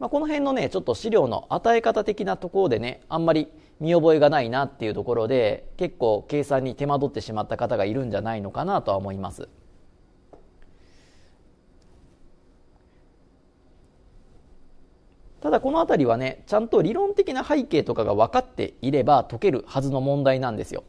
B: まあ、この辺のねちょっと資料の与え方的なところでねあんまり見覚えがないなっていうところで結構計算に手間取ってしまった方がいるんじゃないのかなとは思います。ただこの辺りはねちゃんと理論的な背景とかが分かっていれば解けるはずの問題なんですよ。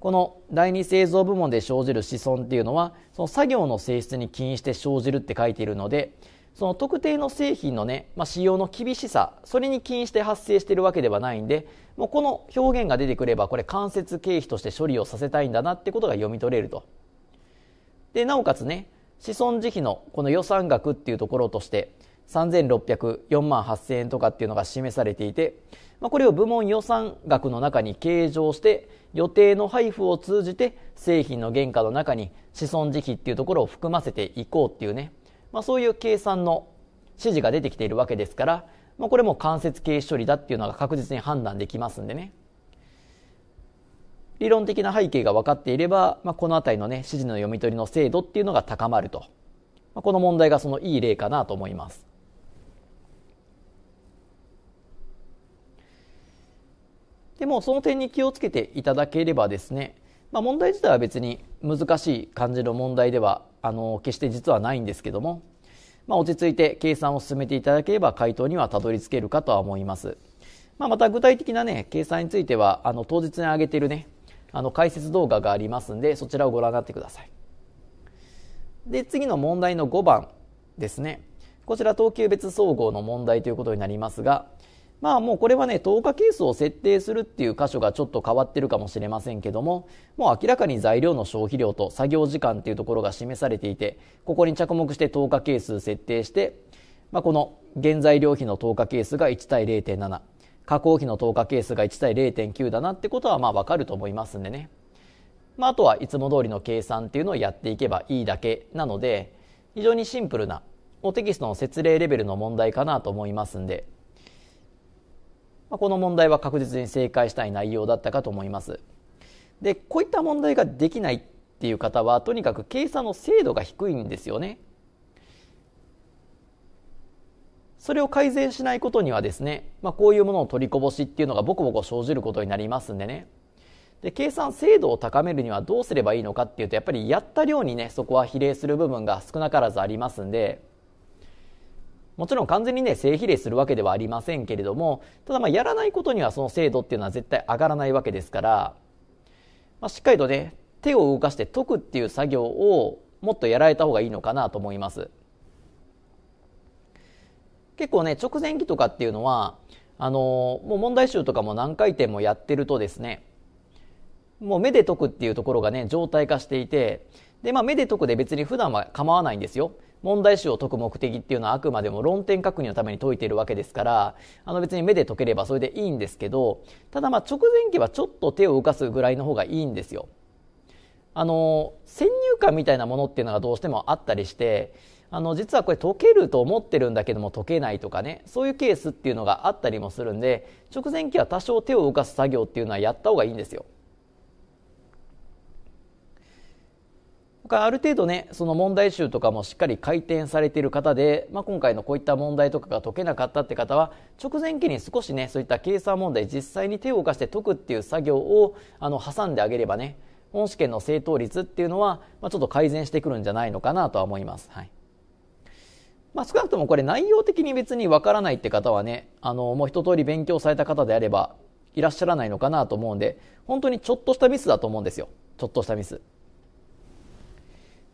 B: この第二製造部門で生じる子孫っていうのはその作業の性質に起因して生じるって書いているのでその特定の製品のね、まあ、使用の厳しさそれに起因して発生しているわけではないんでもうこの表現が出てくればこれ間接経費として処理をさせたいんだなってことが読み取れるとでなおかつね子孫慈悲のこの予算額っていうところとして3604万8000円とかっていうのが示されていて、まあ、これを部門予算額の中に計上して予定の配布を通じて製品の原価の中に子孫時期っていうところを含ませていこうっていうね、まあ、そういう計算の指示が出てきているわけですから、まあ、これも間接経費処理だっていうのが確実に判断できますんでね理論的な背景が分かっていれば、まあ、この辺りのね指示の読み取りの精度っていうのが高まると、まあ、この問題がそのいい例かなと思いますでもその点に気をつけていただければですね、まあ、問題自体は別に難しい感じの問題ではあの決して実はないんですけども、まあ、落ち着いて計算を進めていただければ回答にはたどり着けるかとは思います、まあ、また具体的な、ね、計算についてはあの当日に挙げている、ね、あの解説動画がありますのでそちらをご覧になってくださいで次の問題の5番ですねこちら等級別総合の問題ということになりますがまあもうこれはね、10日係数を設定するっていう箇所がちょっと変わってるかもしれませんけども、もう明らかに材料の消費量と作業時間っていうところが示されていて、ここに着目して10日係数設定して、まあ、この原材料費の10日係数が1対0.7、加工費の10日係数が1対0.9だなってことはまあわかると思いますんでね。まああとはいつも通りの計算っていうのをやっていけばいいだけなので、非常にシンプルな、もうテキストの説明レベルの問題かなと思いますんで、まあ、この問題は確実に正解したい内容だったかと思いますでこういった問題ができないっていう方はとにかく計算の精度が低いんですよねそれを改善しないことにはですね、まあ、こういうものの取りこぼしっていうのがボコボコ生じることになりますんでねで計算精度を高めるにはどうすればいいのかっていうとやっぱりやった量にねそこは比例する部分が少なからずありますんでもちろん完全にね、正比例するわけではありませんけれども、ただまあ、やらないことにはその精度っていうのは絶対上がらないわけですから、まあ、しっかりとね、手を動かして解くっていう作業をもっとやられた方がいいのかなと思います。結構ね、直前期とかっていうのは、あの、もう問題集とかも何回転もやってるとですね、もう目で解くっていうところがね、状態化していて、で、まあ目で解くで別に普段は構わないんですよ。問題集を解く目的っていうのはあくまでも論点確認のために解いているわけですから、あの別に目で解ければそれでいいんですけど、ただまあ直前期はちょっと手を動かすぐらいの方がいいんですよ。あの、先入観みたいなものっていうのがどうしてもあったりして、あの、実はこれ解けると思ってるんだけども解けないとかね、そういうケースっていうのがあったりもするんで、直前期は多少手を動かす作業っていうのはやった方がいいんですよ。僕ある程度ねその問題集とかもしっかり回転されている方で、まあ、今回のこういった問題とかが解けなかったって方は直前期に少しねそういった計算問題実際に手を動かして解くっていう作業をあの挟んであげればね本試験の正答率っていうのは、まあ、ちょっと改善してくるんじゃないのかなとは思います。はいまあ、少なくともこれ内容的に別にわからないって方はねあのもう一通り勉強された方であればいらっしゃらないのかなと思うんで本当にちょっとしたミスだと思うんですよちょっとしたミス。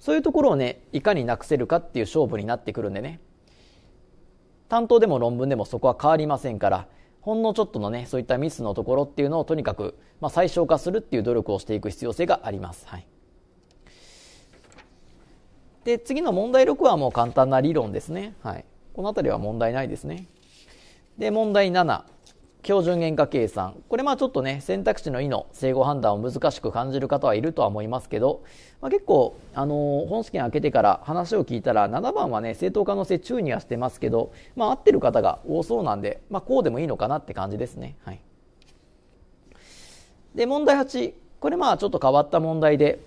B: そういうところをね、いかになくせるかっていう勝負になってくるんでね。担当でも論文でもそこは変わりませんから、ほんのちょっとのね、そういったミスのところっていうのをとにかく、まあ、最小化するっていう努力をしていく必要性があります。はい。で、次の問題6はもう簡単な理論ですね。はい。この辺りは問題ないですね。で、問題7。標準原価計算。これまあちょっとね、選択肢の「い」の整合判断を難しく感じる方はいるとは思いますけど、まあ、結構、あの本試験開けてから話を聞いたら、7番はね、正当可能性中にはしてますけど、まあ、合ってる方が多そうなんで、まあ、こうでもいいのかなって感じですね。はい。で、問題8。これまあちょっと変わった問題で、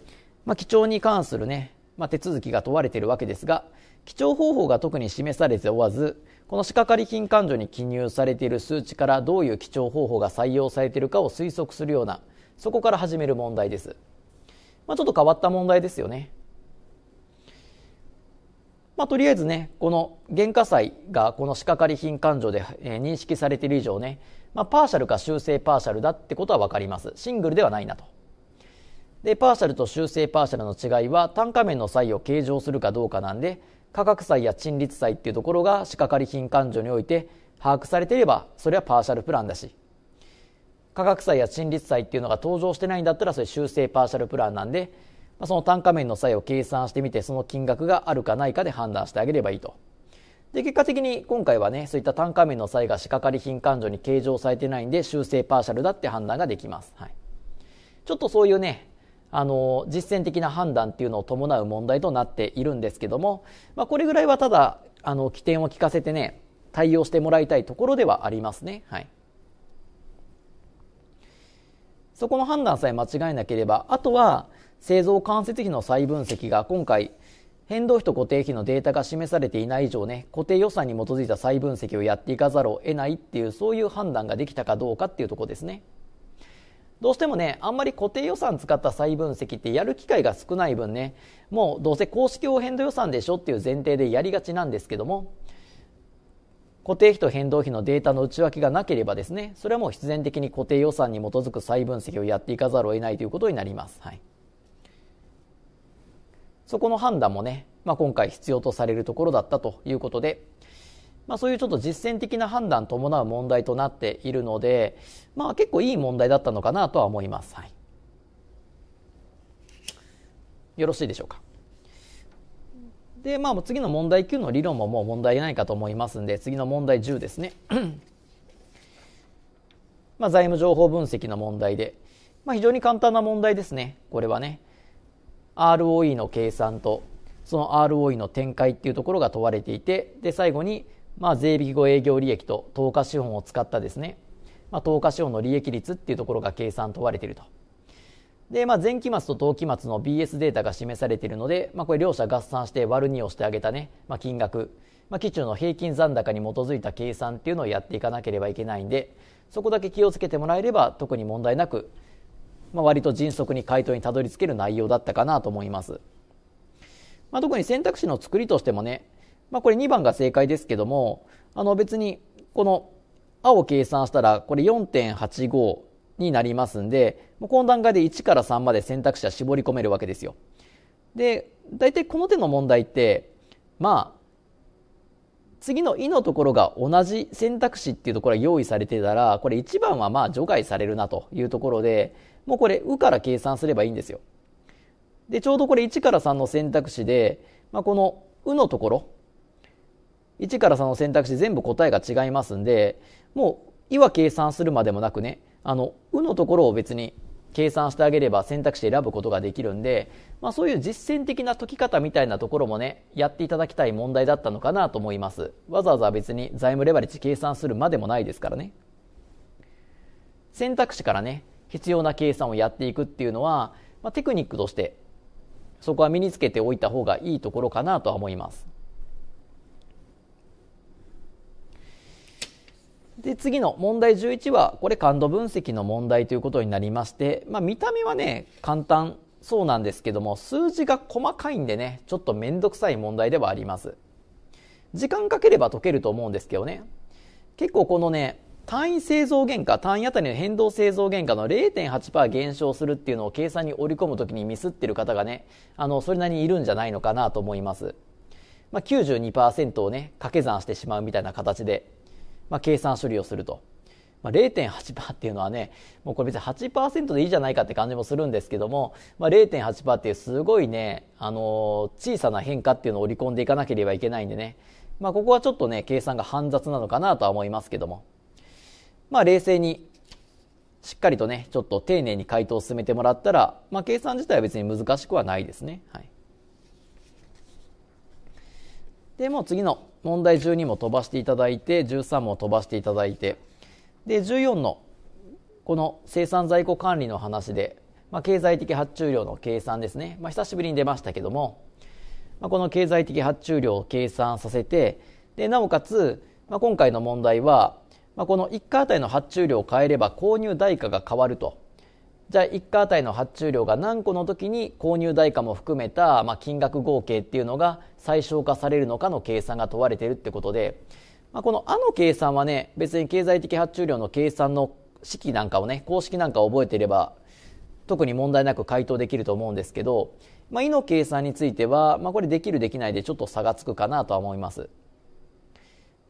B: まあ、基調に関するね、まあ、手続きが問われてるわけですが、基調方法が特に示されておらず、この仕掛かり品勘定に記入されている数値からどういう基調方法が採用されているかを推測するようなそこから始める問題です、まあ、ちょっと変わった問題ですよねまあ、とりあえずね、この原価債がこの仕掛かり品勘定で、え認識されている以上ね、まあ、パーシャルか修正パーシャルだってことは分かります。シングルではないなと。で、パーシャルと修正パーシャルの違いは単価面の際を計上するかどうかなんで、価格債や賃立債っていうところが仕掛かり品勘定において把握されていればそれはパーシャルプランだし価格債や賃立債っていうのが登場してないんだったらそれ修正パーシャルプランなんで、まあ、その単価面の債を計算してみてその金額があるかないかで判断してあげればいいと。で結果的に今回はねそういった単価面の際が仕掛かり品勘定に計上されてないんで修正パーシャルだって判断ができます、はい、ちょっとそういうねあの実践的な判断っていうのを伴う問題となっているんですけども、まあ、これぐらいはただあの起点を聞かせてね対応してもらいたいところではありますね。はいそこの判断さえ間違えなければ、あとは製造間接費の再分析が今回、変動費と固定費のデータが示されていない以上ね、固定予算に基づいた再分析をやっていかざるを得ないっていう、そういう判断ができたかどうかっていうところですね。どうしてもね、あんまり固定予算使った再分析ってやる機会が少ない分ね、もうどうせ公式を変動予算でしょっていう前提でやりがちなんですけども、固定費と変動費のデータの内訳がなければですね、それはもう必然的に固定予算に基づく再分析をやっていかざるを得ないということになります。はい。そこの判断もね、まあ、今回必要とされるところだったということで、まあ、そういうちょっと実践的な判断伴う問題となっているので、まあ、結構いい問題だったのかなとは思います、はい、よろしいでしょうかで、まあ、次の問題9の理論ももう問題ないかと思いますので次の問題10ですね まあ財務情報分析の問題で、まあ、非常に簡単な問題ですねこれはね ROE の計算とその ROE の展開っていうところが問われていてで最後にまあ、税引後営業利益と投下資本を使ったですね、まあ、投下資本の利益率っていうところが計算問われていると。で、まあ、前期末と当期末の BS データが示されているので、まあ、これ両者合算して割る2をしてあげたね、まあ、金額、まあ、基調の平均残高に基づいた計算っていうのをやっていかなければいけないんで、そこだけ気をつけてもらえれば特に問題なく、まあ、割と迅速に回答にたどり着ける内容だったかなと思います。まあ、特に選択肢の作りとしてもね、まあ、これ2番が正解ですけども、あの別にこの青を計算したらこれ4.85になりますんで、この段階で1から3まで選択肢は絞り込めるわけですよ。で、大体この手の問題って、まあ、次の「い」のところが同じ選択肢っていうところが用意されてたら、これ1番はまあ除外されるなというところで、もうこれ「う」から計算すればいいんですよ。で、ちょうどこれ1から3の選択肢で、まあ、この「う」のところ、1からその選択肢全部答えが違いますんで、もう、いは計算するまでもなくね、あの、うのところを別に計算してあげれば選択肢選ぶことができるんで、まあそういう実践的な解き方みたいなところもね、やっていただきたい問題だったのかなと思います。わざわざ別に財務レバレッジ計算するまでもないですからね。選択肢からね、必要な計算をやっていくっていうのは、まあ、テクニックとして、そこは身につけておいた方がいいところかなとは思います。で次の問題11はこれ感度分析の問題ということになりまして、まあ、見た目はね簡単そうなんですけども数字が細かいんでねちょっと面倒くさい問題ではあります時間かければ解けると思うんですけどね結構このね単位製造原価単位あたりの変動製造原価の0.8%減少するっていうのを計算に織り込むときにミスってる方がねあのそれなりにいるんじゃないのかなと思います、まあ92、92%をね掛け算してしまうみたいな形でまあ、計算処理をすると。まあ、0.8%っていうのはね、もうこれ別に8%でいいじゃないかって感じもするんですけども、まあ、0.8%っていうすごいね、あのー、小さな変化っていうのを織り込んでいかなければいけないんでね、まあ、ここはちょっとね、計算が煩雑なのかなとは思いますけども、まあ、冷静に、しっかりとね、ちょっと丁寧に回答を進めてもらったら、まあ、計算自体は別に難しくはないですね。はい。で、もう次の問題12も飛ばしていただいて13も飛ばしていただいてで14のこの生産在庫管理の話で、まあ、経済的発注量の計算ですね、まあ、久しぶりに出ましたけども、まあ、この経済的発注量を計算させてでなおかつ、まあ、今回の問題は、まあ、この1回あたりの発注量を変えれば購入代価が変わるとじゃあ1回あたりの発注量が何個の時に購入代価も含めた、まあ、金額合計っていうのが最小化されるのかの計算が問われているってことで、まあ、この「あ」の計算はね別に経済的発注量の計算の式なんかをね公式なんかを覚えていれば特に問題なく回答できると思うんですけど「まあ、の計算については、まあ、これできるできないでちょっと差がつくかなとは思います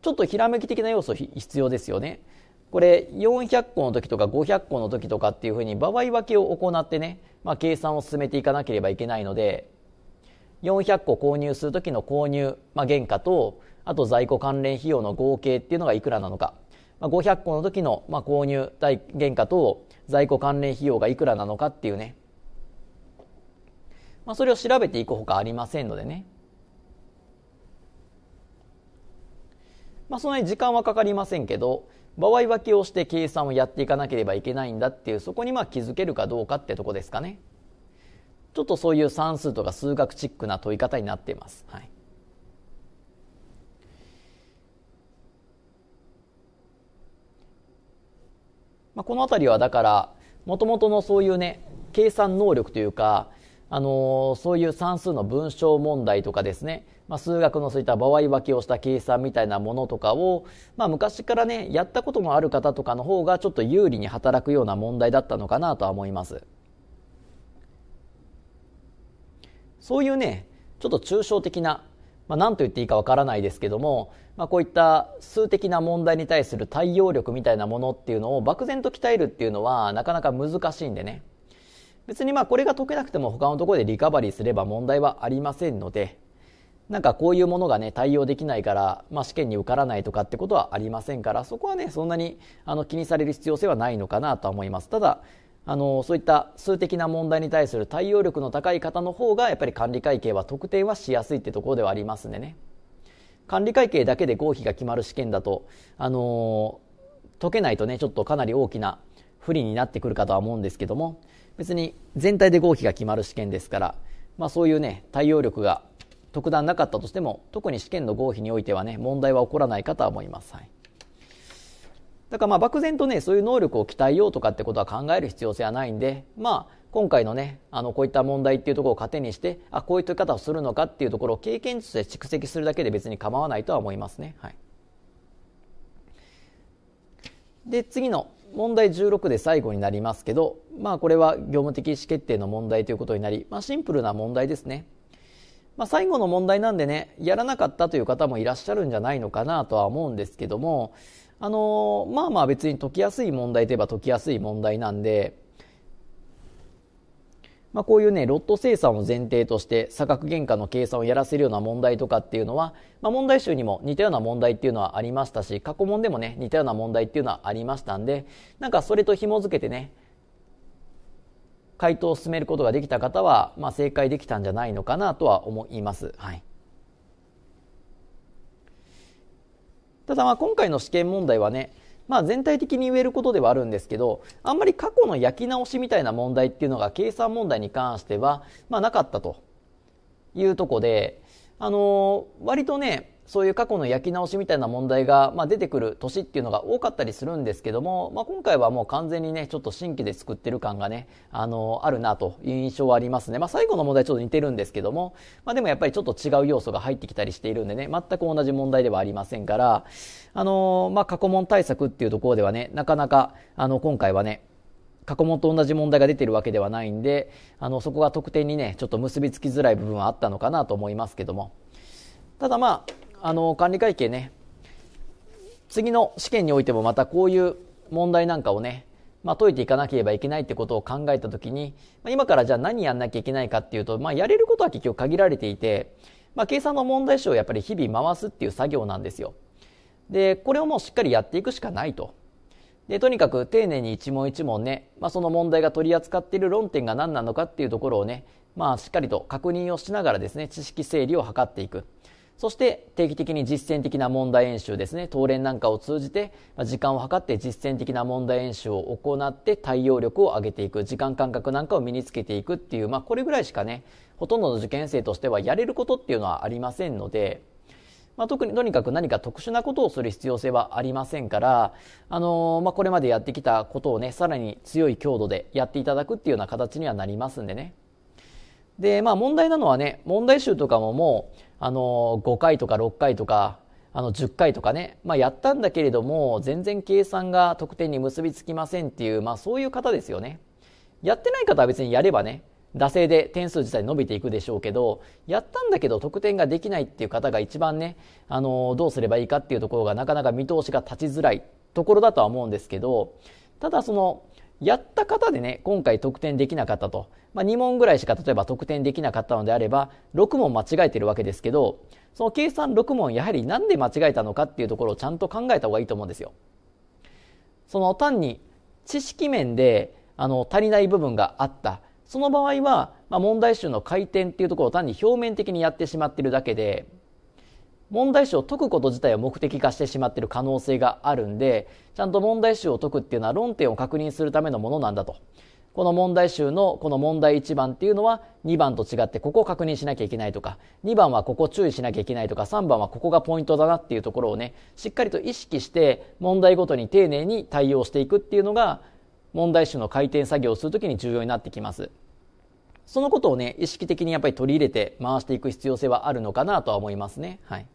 B: ちょっとひらめき的な要素必要ですよねこれ400個の時とか500個の時とかっていうふうに場合分けを行ってね、まあ、計算を進めていかなければいけないので400個購入する時の購入、まあ、原価とあと在庫関連費用の合計っていうのがいくらなのか、まあ、500個の時の、まあ、購入原価と在庫関連費用がいくらなのかっていうね、まあ、それを調べていくほかありませんのでね、まあ、そんなに時間はかかりませんけど場合分けをして計算をやっていかなければいけないんだっていうそこにまあ気づけるかどうかってとこですかね。ちょっとそういう算数とか数学チックな問い方になっています。はい、まあ、この辺りはだからもともとのそういうね計算能力というか、あのー、そういう算数の文章問題とかですね、まあ、数学のそういった場合分けをした計算みたいなものとかを、まあ、昔からねやったことのある方とかの方がちょっと有利に働くような問題だったのかなとは思います。そういうね、ちょっと抽象的な、まあ、何と言っていいかわからないですけども、まあ、こういった数的な問題に対する対応力みたいなものっていうのを漠然と鍛えるっていうのはなかなか難しいんでね。別にまあこれが解けなくても他のところでリカバリーすれば問題はありませんので、なんかこういうものがね、対応できないから、まあ、試験に受からないとかってことはありませんから、そこはね、そんなにあの気にされる必要性はないのかなとは思います。ただ、あのそういった数的な問題に対する対応力の高い方の方がやっぱり管理会計は特定はしやすいってところではありますんでね管理会計だけで合否が決まる試験だと、あの解けないとねちょっとかなり大きな不利になってくるかとは思うんですけども別に全体で合否が決まる試験ですから、まあ、そういうね対応力が特段なかったとしても特に試験の合否においてはね問題は起こらないかとは思います。はいだからまあ漠然とねそういう能力を鍛えようとかってことは考える必要性はないんでまあ今回のねあのこういった問題っていうところを糧にしてあこういう解き方をするのかっていうところを経験値として蓄積するだけで別に構わないとは思いますね。はい、で次の問題16で最後になりますけど、まあ、これは業務的意思決定の問題ということになり、まあ、シンプルな問題ですね。まあ、最後の問題なんでねやらなかったという方もいらっしゃるんじゃないのかなとは思うんですけどもあのまあまあ別に解きやすい問題といえば解きやすい問題なんで、まあ、こういうねロット生産を前提として差額原価の計算をやらせるような問題とかっていうのは、まあ、問題集にも似たような問題っていうのはありましたし過去問でもね似たような問題っていうのはありましたんでなんかそれと紐付けてね回答を進めることができた方は、まあ、正解できたんじゃないのかなとは思います。はいただまあ今回の試験問題はね、まあ、全体的に言えることではあるんですけどあんまり過去の焼き直しみたいな問題っていうのが計算問題に関しては、まあ、なかったというとこで、あのー、割とねそういう過去の焼き直しみたいな問題が、まあ、出てくる年っていうのが多かったりするんですけども、まあ、今回はもう完全にね、ちょっと新規で作ってる感がね、あの、あるなという印象はありますね。まあ、最後の問題ちょっと似てるんですけども、まあ、でもやっぱりちょっと違う要素が入ってきたりしているんでね、全く同じ問題ではありませんから、あの、まあ、過去問対策っていうところではね、なかなか、あの、今回はね、過去問と同じ問題が出てるわけではないんで、あの、そこが得点にね、ちょっと結びつきづらい部分はあったのかなと思いますけども。ただまあ、あの、管理会計ね、次の試験においてもまたこういう問題なんかをね、まあ、解いていかなければいけないってことを考えたときに、まあ、今からじゃあ何やんなきゃいけないかっていうと、まあ、やれることは結局限られていて、まあ、計算の問題集をやっぱり日々回すっていう作業なんですよ。で、これをもうしっかりやっていくしかないと。で、とにかく丁寧に一問一問ね、まあ、その問題が取り扱っている論点が何なのかっていうところをね、まあ、しっかりと確認をしながらですね、知識整理を図っていく。そして定期的に実践的な問題演習ですね、当連なんかを通じて、時間を計って実践的な問題演習を行って対応力を上げていく、時間感覚なんかを身につけていくっていう、まあこれぐらいしかね、ほとんどの受験生としてはやれることっていうのはありませんので、まあ、特にとにかく何か特殊なことをする必要性はありませんから、あのー、まあ、これまでやってきたことをね、さらに強い強度でやっていただくっていうような形にはなりますんでね。で、まあ問題なのはね、問題集とかももう、あの、5回とか6回とか、あの、10回とかね、まあ、やったんだけれども、全然計算が得点に結びつきませんっていう、まあ、そういう方ですよね。やってない方は別にやればね、惰性で点数自体伸びていくでしょうけど、やったんだけど得点ができないっていう方が一番ね、あの、どうすればいいかっていうところがなかなか見通しが立ちづらいところだとは思うんですけど、ただその、やった方でね、今回得点できなかったと。まあ、2問ぐらいしか例えば得点できなかったのであれば、6問間違えてるわけですけど、その計算6問やはりなんで間違えたのかっていうところをちゃんと考えた方がいいと思うんですよ。その単に知識面であの足りない部分があった。その場合は、まあ、問題集の回転っていうところを単に表面的にやってしまってるだけで、問題集を解くこと自体を目的化してしまっている可能性があるんで、ちゃんと問題集を解くっていうのは論点を確認するためのものなんだと。この問題集のこの問題1番っていうのは2番と違ってここを確認しなきゃいけないとか、2番はここ注意しなきゃいけないとか、3番はここがポイントだなっていうところをね、しっかりと意識して問題ごとに丁寧に対応していくっていうのが問題集の回転作業をするときに重要になってきます。そのことをね、意識的にやっぱり取り入れて回していく必要性はあるのかなとは思いますね。はい。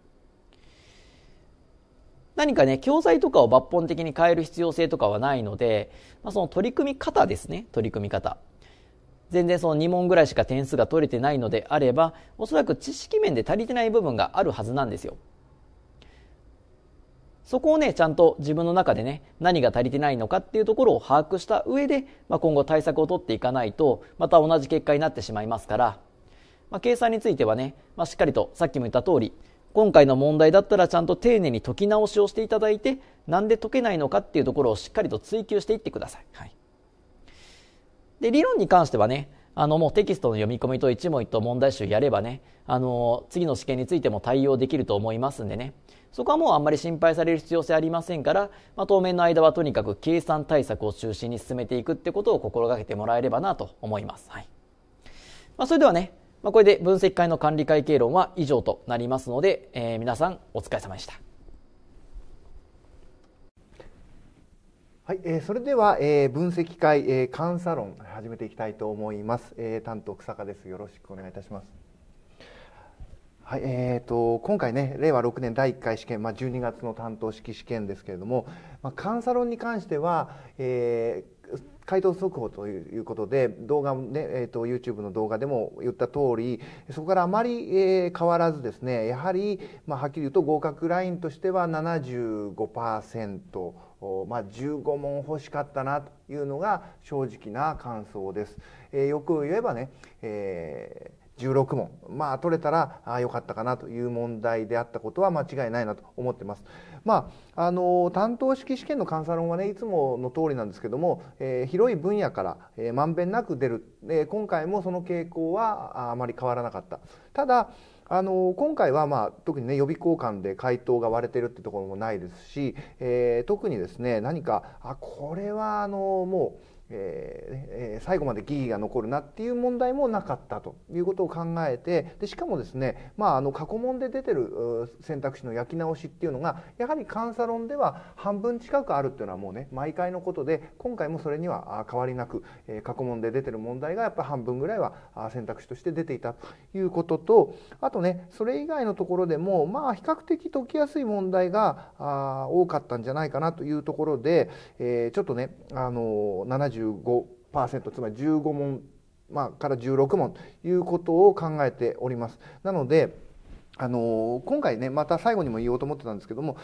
B: 何かね、教材とかを抜本的に変える必要性とかはないので、まあ、その取り組み方ですね、取り組み方。全然その2問ぐらいしか点数が取れてないのであれば、おそらく知識面で足りてない部分があるはずなんですよ。そこをね、ちゃんと自分の中でね、何が足りてないのかっていうところを把握した上で、まあ、今後対策を取っていかないと、また同じ結果になってしまいますから、まあ、計算についてはね、まあ、しっかりとさっきも言った通り、今回の問題だったらちゃんと丁寧に解き直しをしていただいてなんで解けないのかっていうところをしっかりと追求していってください。はい、で理論に関してはねあのもうテキストの読み込みと一問一答問題集やればねあの次の試験についても対応できると思いますんでねそこはもうあんまり心配される必要性ありませんから、まあ、当面の間はとにかく計算対策を中心に進めていくってことを心がけてもらえればなと思います。はいまあ、それではねまあ、これで分析会の管理会計論は以上となりますので、えー、皆さんお疲れ様でした。
C: はい、えー、それでは、えー、分析会、えー、監査論始めていきたいと思います。えー、担当草加です。よろしくお願いいたします。はいえーと、今回ね令和六年第一回試験、まあ、十二月の担当式試験ですけれども、まあ、監査論に関しては、えー、回答速報ということで動画ね、えーと、YouTube の動画でも言った通りそこからあまり、えー、変わらずですねやはり、まあ、はっきり言うと合格ラインとしては75%。まあ、15問欲しかったなというのが正直な感想です。えー、よく言えばね、えー16問まあ取れたら良かったかなという問題であったことは間違いないなと思ってます。まあ、あの担当式試験の監査論はねいつもの通りなんですけども、えー、広い分野から、えー、まんべんなく出る、えー、今回もその傾向はあまり変わらなかったただあの今回は、まあ、特に、ね、予備交換で回答が割れてるってところもないですし、えー、特にですね何かあこれはあのもうえー、最後まで疑義が残るなっていう問題もなかったということを考えてでしかもですね、まあ、あの過去問で出てる選択肢の焼き直しっていうのがやはり監査論では半分近くあるっていうのはもうね毎回のことで今回もそれには変わりなく、え過去問で出てる問題がやっぱ半分ぐらいは選択肢として出ていたということとあとねそれ以外のところでもまあ比較的解きやすい問題が多かったんじゃないかなというところで、えー、ちょっとねあの70 15%つまり15問、まあ、から16問ということを考えております。なのであの今回ねまた最後にも言おうと思ってたんですけども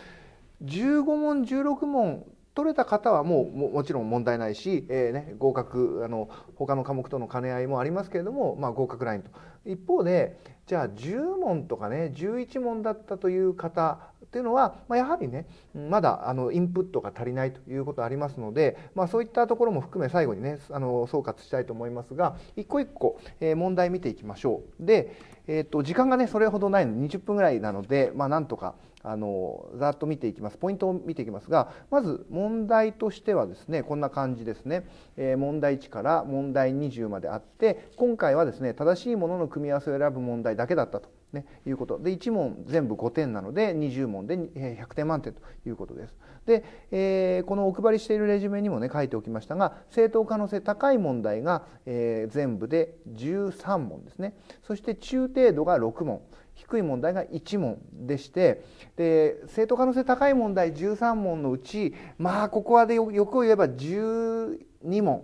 C: 15問16問取れた方はもうもちろん問題ないし、えーね、合格あの他の科目との兼ね合いもありますけれども、まあ、合格ラインと一方でじゃあ10問とかね11問だったという方っていうのは、まあ、やはりねまだあのインプットが足りないということありますので、まあ、そういったところも含め最後にねあの総括したいと思いますが一個一個、えー、問題見ていきましょう。で、えー、と時間がねそれほどないの20分ぐらいなので、まあ、なんとか。あのざっと見ていきますポイントを見ていきますがまず問題としてはですねこんな感じですね、えー、問題1から問題20まであって今回はですね正しいものの組み合わせを選ぶ問題だけだったと。ね、いうことで1問全部5点なので20問で100点満点ということです。で、えー、このお配りしているレジュメにもね書いておきましたが正当可能性高い問題が、えー、全部で13問ですねそして中程度が6問低い問題が1問でしてで正当可能性高い問題13問のうちまあここはで欲を言えば12問。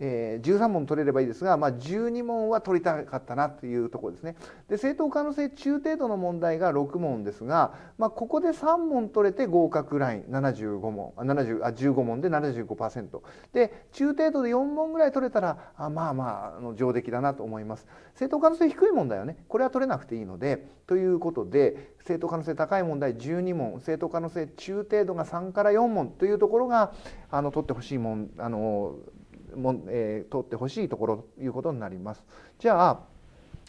C: 13問取れればいいですが、まあ、12問は取りたかったなというところですね。で正当可能性中程度の問題が6問ですが、まあ、ここで3問取れて合格ライン75問70あ15問で75%で中程度で4問ぐらい取れたらあまあまあの上出来だなと思います。正当可能性低い問題はねこれは取れなくていいのでということで正当可能性高い問題12問正当可能性中程度が3から4問というところがあの取ってほしい問題も、えー、通ってほしいところということになります。じゃあ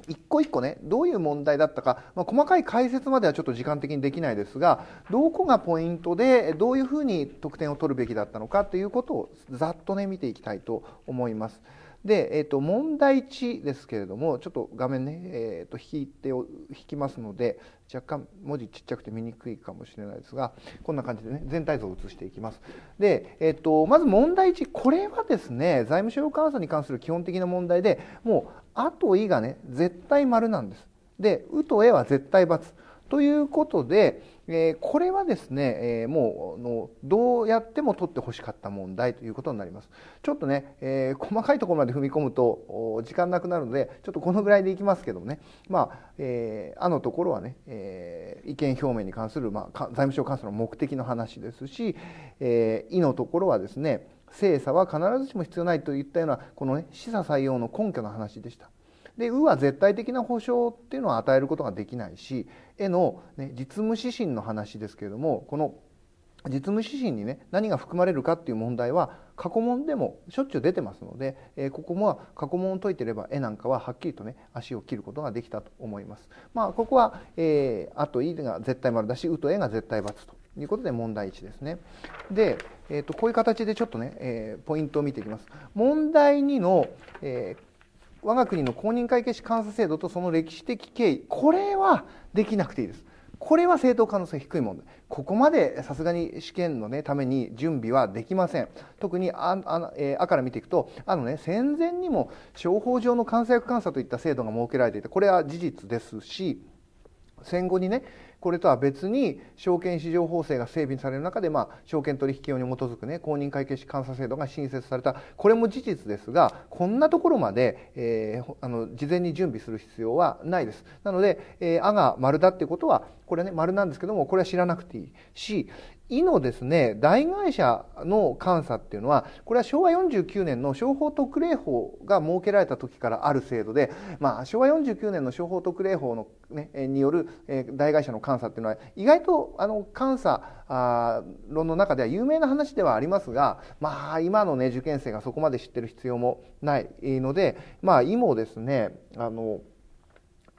C: 一個一個ねどういう問題だったか、まあ、細かい解説まではちょっと時間的にできないですがどこがポイントでどういうふうに得点を取るべきだったのかということをざっとね見ていきたいと思います。で、えーと、問題値ですけれどもちょっと画面ね、えーと、引いてを引きますので若干文字ちっちゃくて見にくいかもしれないですがこんな感じでね全体像を映していきます。で、えーと、まず問題値これはですね財務省監査に関する基本的な問題でもう「あ」と「い」がね絶対丸なんです。で「う」と「え」は絶対×ということでえー、これはですね、えー、もうのどうやっても取ってほしかった問題ということになりますちょっとね、えー、細かいところまで踏み込むと時間なくなるのでちょっとこのぐらいでいきますけどもねまあ、えあのところはね、え意見表明に関する、まあ、財務省監査の目的の話ですし、えー、いのところはですね精査は必ずしも必要ないといったようなこの、ね、示唆採用の根拠の話でした。で「う」は絶対的な保証っていうのは与えることができないし「絵の、ね、実務指針の話ですけれどもこの実務指針にね何が含まれるかっていう問題は過去問でもしょっちゅう出てますので、えー、ここも過去問を解いてれば絵なんかははっきりとね足を切ることができたと思います。まあ、ここは、えー、あといが絶対丸だし「う」と「え」が絶対×ということで問題1ですね。で、えーと、とこういう形でちょっとね、えー、ポイントを見ていきます。問題2の、えー我が国の公認会計士監査制度とその歴史的経緯これはできなくていいですこれは正当可能性低い問でここまでさすがに試験の、ね、ために準備はできません特にああ、えー、あから見ていくとあの、ね、戦前にも商法上の監査役監査といった制度が設けられていてこれは事実ですし戦後にねこれとは別に証券市場法制が整備される中で、まあ、証券取引用に基づく、ね、公認会計士監査制度が新設されたこれも事実ですがこんなところまで、えー、あの事前に準備する必要はないです。なので、えー、あが丸だってことはこれね丸なんですけどもこれは知らなくていいし、医のですね大会社の監査っていうのはこれは昭和49年の商法特例法が設けられた時からある制度で、まあ、昭和49年の商法特例法の、ね、による、え大会社の監査っていうのは意外とあの監査あ論の中では有名な話ではありますが、まあ、今の、ね、受験生がそこまで知ってる必要もないので、まあ、医もですねあの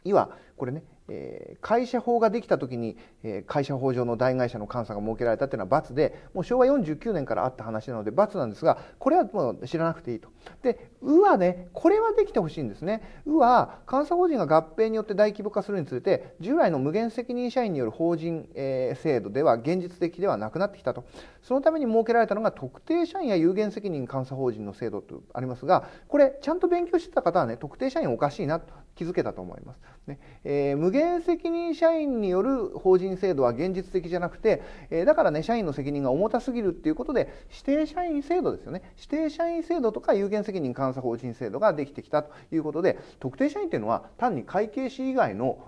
C: 医はこれねえ会社法ができた時に、え会社法上の大会社の監査が設けられたというのは罰でもう昭和49年からあった話なので罰なんですがこれはもう知らなくていいとでうはね、これはできてほしいんですね。うは、監査法人が合併によって大規模化するにつれて、従来の無限責任社員による法人、えー、制度では現実的ではなくなってきたと。そのために設けられたのが特定社員や有限責任監査法人の制度とありますが、これ、ちゃんと勉強してた方はね、特定社員おかしいなと気づけたと思います。ねえー、無限責任社員による法人制度は現実的じゃなくて、えー、だからね、社員の責任が重たすぎるっていうことで、指定社員制度ですよね。指定社員制度とか有限責任監査監査法人制度ができてきたということで特定社員というのは単に会計士以外の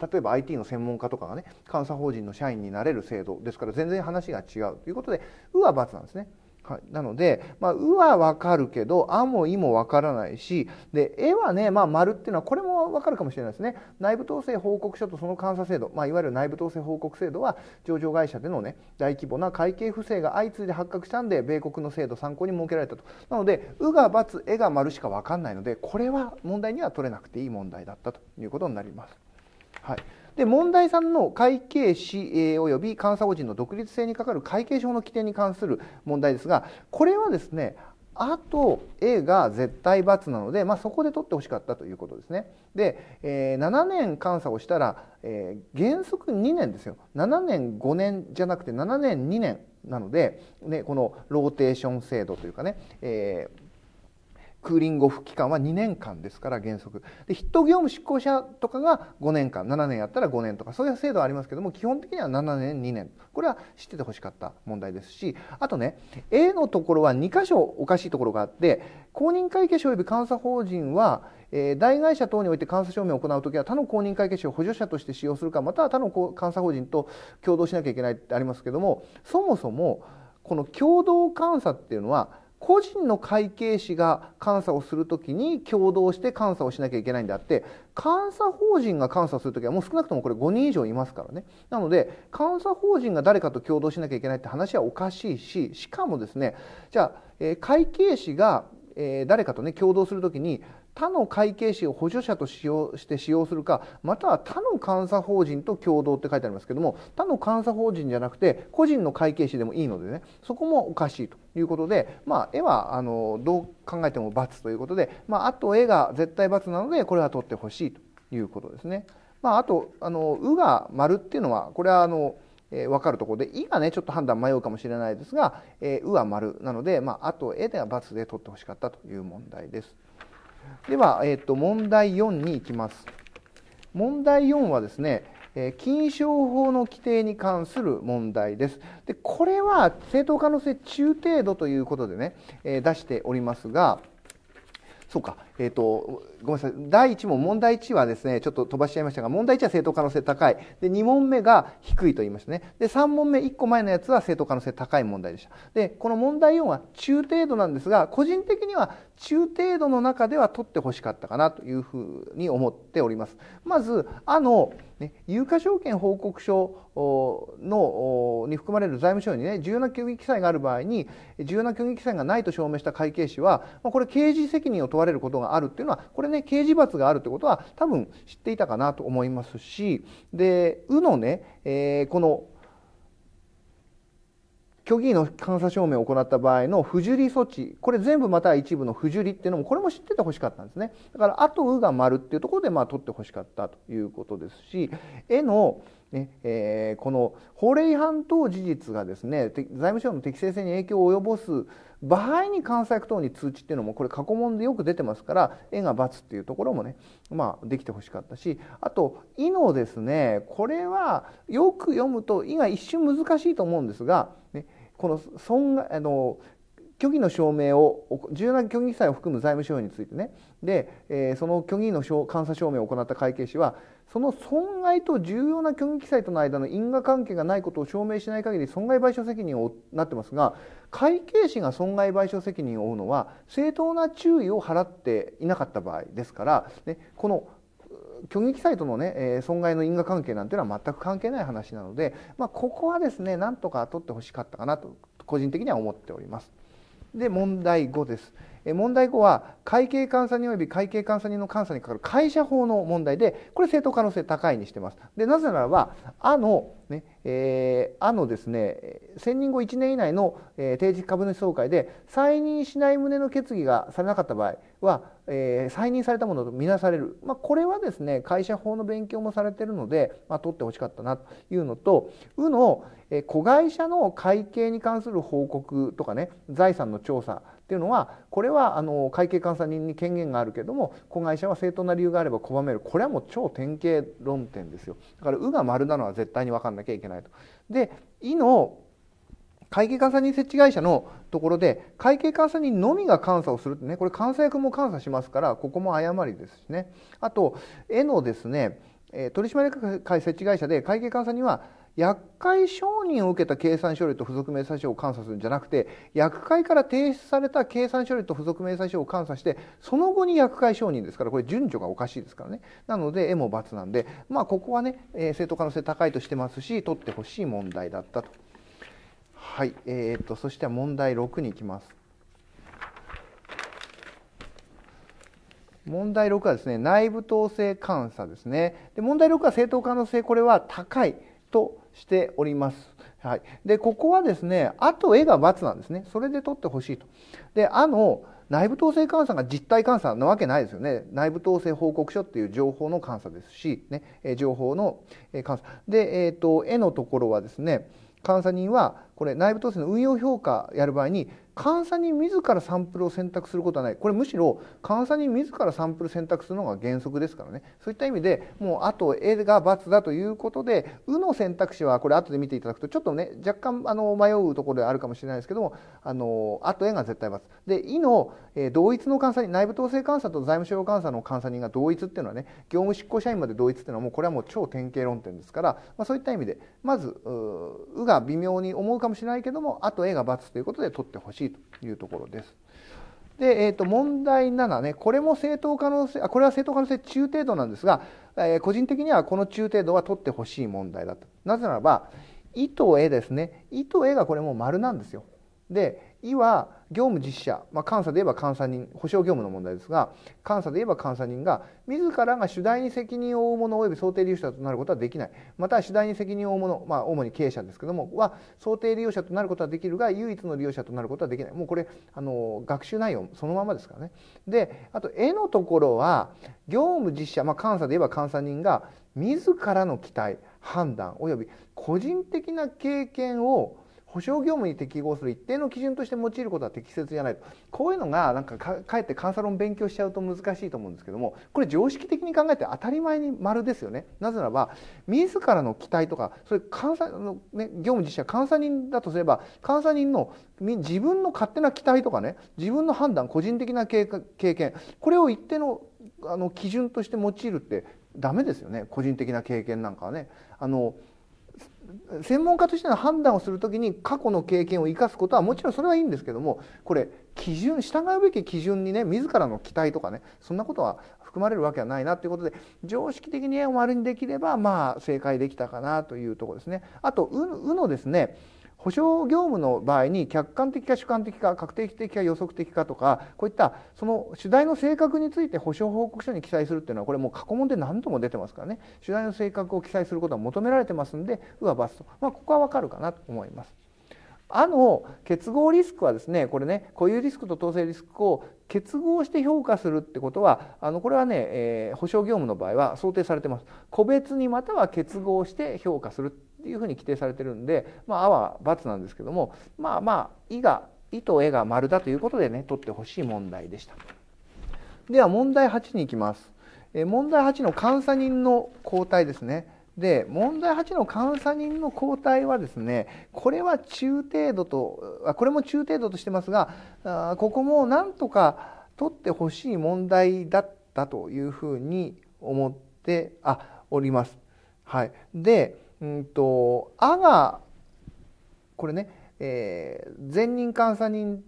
C: 例えば IT の専門家とかがね監査法人の社員になれる制度ですから全然話が違うということで「う」は×なんですね。はい、なので、まあ、うはわかるけど、あもいもわからないし、で、えはね、まあ、丸っていうのは、これもわかるかもしれないですね。内部統制報告書とその監査制度、まあ、いわゆる内部統制報告制度は、上場会社でのね、大規模な会計不正が相次いで発覚したんで、米国の制度参考に設けられたと。なので、うが×、えが丸しかわかんないので、これは問題には取れなくていい問題だったということになります。はい。で問題3の会計士、えおよび監査法人の独立性に係る会計法の規定に関する問題ですがこれはですねあと A が絶対罰なので、まあ、そこで取ってほしかったということですね。で、えー、7年監査をしたら、えー、原則2年ですよ7年5年じゃなくて7年2年なので、ね、このローテーション制度というかね、えークーリングオフ期間は2年間ですから原則で筆頭業務執行者とかが5年間7年やったら5年とかそういう制度はありますけども基本的には7年2年これは知っててほしかった問題ですしあとね A のところは2箇所おかしいところがあって公認会計士及び監査法人はえ会社等において監査証明を行うときは他の公認会計士を補助者として使用するかまたは他の監査法人と共同しなきゃいけないってありますけどもそもそもこの共同監査っていうのは個人の会計士が監査をするときに共同して監査をしなきゃいけないんであって監査法人が監査するときはもう少なくともこれ5人以上いますからねなので監査法人が誰かと共同しなきゃいけないって話はおかしいししかもですねじゃあ、会計士が、誰かとね共同するときに他の会計士を補助者と使用して使用するかまたは他の監査法人と共同って書いてありますけども他の監査法人じゃなくて個人の会計士でもいいのでねそこもおかしいということで、まあ、絵はあのどう考えても×ということで、まあ、あと絵が絶対×なのでこれは取ってほしいということですね。まあ、あとあの「う」が「丸っていうのはこれはあのえー、分かるところで「い」がねちょっと判断迷うかもしれないですが「えー、う」は丸なので、まあ、あと「え」では×で取ってほしかったという問題です。では、えー、と問題4に行きます。問題4はですね、え禁賞法の規定に関する問題です。でこれは正当可能性中程度ということでね、え出しておりますが、そうか、えっ、ー、と、ごめんなさい。第1問、問題1はですね、ちょっと飛ばしちゃいましたが、問題1は正当可能性高い。で、2問目が低いと言いましたね。で、3問目、1個前のやつは正当可能性高い問題でした。で、この問題4は中程度なんですが、個人的には中程度の中では取ってほしかったかなというふうに思っております。まず、あの、ね、有価証券報告書のに含まれる財務省にね重要な虚偽記載がある場合に重要な虚偽記載がないと証明した会計士はまあ、これ刑事責任を問われることががあるっていうのはこれね刑事罰があるってことは多分知っていたかなと思いますしで「う」のね、えー、この虚偽の監査証明を行った場合の不受理措置これ全部また一部の不受理っていうのもこれも知っててほしかったんですねだから「あ」と「う」が丸っていうところでまあ取ってほしかったということですし「え」の「ねえー、この法令違反等事実がですね財務省の適正性に影響を及ぼす場合に監査役等に通知っていうのもこれ過去問でよく出てますから絵が×っていうところもね、まあ、できてほしかったしあと「い」のですねこれはよく読むと「い」が一瞬難しいと思うんですが、ね、この損害あの虚偽の証明を重大虚偽記載を含む財務省についてねで、えー、その虚偽の監査証明を行った会計士はその損害と重要な虚偽記載との間の因果関係がないことを証明しない限り損害賠償責任をなってますが会計士が損害賠償責任を負うのは正当な注意を払っていなかった場合ですから、ね、この虚偽記載とのね、えー、損害の因果関係なんていうのは全く関係ない話なので、まあ、ここはですねなんとか取ってほしかったかなと個人的には思っております。で問題5です。問題5は会計監査人及び会計監査人の監査にかかる会社法の問題でこれ正当可能性高いにしてますでなぜならばあのねえー、あのですね選任後1年以内の、定時株主総会で再任しない旨の決議がされなかった場合は、えー、再任されたものとみなされる、まあ、これはですね会社法の勉強もされてるので、まあ、取ってほしかったなというのと「う」の、子会社の会計に関する報告とかね財産の調査っていうのはこれはあの会計監査人に権限があるけども子会社は正当な理由があれば拒めるこれはもう超典型論点ですよだから「う」が丸なのは絶対に分かんなきゃいけないと。で「い」の会計監査人設置会社のところで会計監査人のみが監査をするってねこれ監査役も監査しますからここも誤りですしねあと絵のですね取締役会設置会社で会計監査人は厄介承認を受けた計算書類と付属明細書を監査するんじゃなくて厄会から提出された計算書類と付属明細書を監査してその後に厄会承認ですからこれ順序がおかしいですからねなので絵も×なんでまあここはね、え正当可能性高いとしてますし取ってほしい問題だったとはいえー、っとそして問題6にいきます問題6はですね内部統制監査ですねで問題6は正当可能性これは高いとしております。はい、でここはですね「あ」と「絵が×なんですねそれで撮ってほしいと。で「あ」の内部統制監査が実態監査なわけないですよね内部統制報告書っていう情報の監査ですし、ね、情報の監査で、えーと、絵のところはですね監査人はこれ内部統制の運用評価やる場合に監査人自らサンプルを選択することはないこれむしろ監査人自らサンプル選択するのが原則ですからねそういった意味でもうあと A が×だということで「う」の選択肢はこれ後で見ていただくとちょっとね若干あの迷うところであるかもしれないですけどもあのあと A が絶対×で「い」の、え同一の監査人内部統制監査と財務省監査の監査人が同一っていうのはね業務執行社員まで同一っていうのはもうこれはもう超典型論点ですから、まあ、そういった意味でまず「う」が微妙に思うかももしれないけどもあと A が×ということで取ってほしいというところです。で、えー、と問題7ねこれも正当可能性あこれは正当可能性中程度なんですが、えー、個人的にはこの中程度は取ってほしい問題だとなぜならば「意と「え」ですね「意と「絵がこれも丸なんですよ。でいは業務実施まあ、監査で言えば監査人保証業務の問題ですが監査で言えば監査人が自らが主題に責任を負う者及び想定利用者となることはできないまた主題に責任を負う者、まあ、主に経営者ですけどもは想定利用者となることはできるが唯一の利用者となることはできないもうこれあの学習内容そのままですからねであと絵のところは業務実施まあ、監査で言えば監査人が自らの期待判断及び個人的な経験を保証業務に適合する一定の基準として用いることは適切じゃないとこういうのがなんかかえって監査論勉強しちゃうと難しいと思うんですけどもこれ常識的に考えて当たり前に丸ですよねなぜならば自らの期待とかそれ監査の、ね、業務実施は監査人だとすれば監査人の自分の勝手な期待とかね自分の判断個人的な経験これを一定のあの基準として用いるってダメですよね個人的な経験なんかはね。あの専門家としての判断をするときに過去の経験を生かすことはもちろんそれはいいんですけどもこれ基準従うべき基準にね自らの期待とかねそんなことは含まれるわけはないなということで常識的に円を丸にできればまあ正解できたかなというとこですね。あとうのですね保証業務の場合に客観的か主観的か確定的か予測的かとかこういったその主題の性格について保証報告書に記載するっていうのはこれもう過去問で何度も出てますからね主題の性格を記載することは求められてますんで「うは×と」まあ、ここはわかるかなと思います。あの結合リスクはですねこれね固有リスクと統制リスクを結合して評価するってことはあのこれはね、えー、保証業務の場合は想定されてます個別にまたは結合して評価するっていうふうに規定されてるんで、まあ、あは×なんですけども、まあまあ、いが、いとえが丸だということでね、取ってほしい問題でした。では、問題8に行きます。え問題8の監査人の交代ですね。で問題8の監査人の交代はですねこれは中程度とこれも中程度としてますがあここもなんとか取ってほしい問題だったというふうに思ってあおります。はい、でうんと「あ」がこれね、えー、前任監査人っ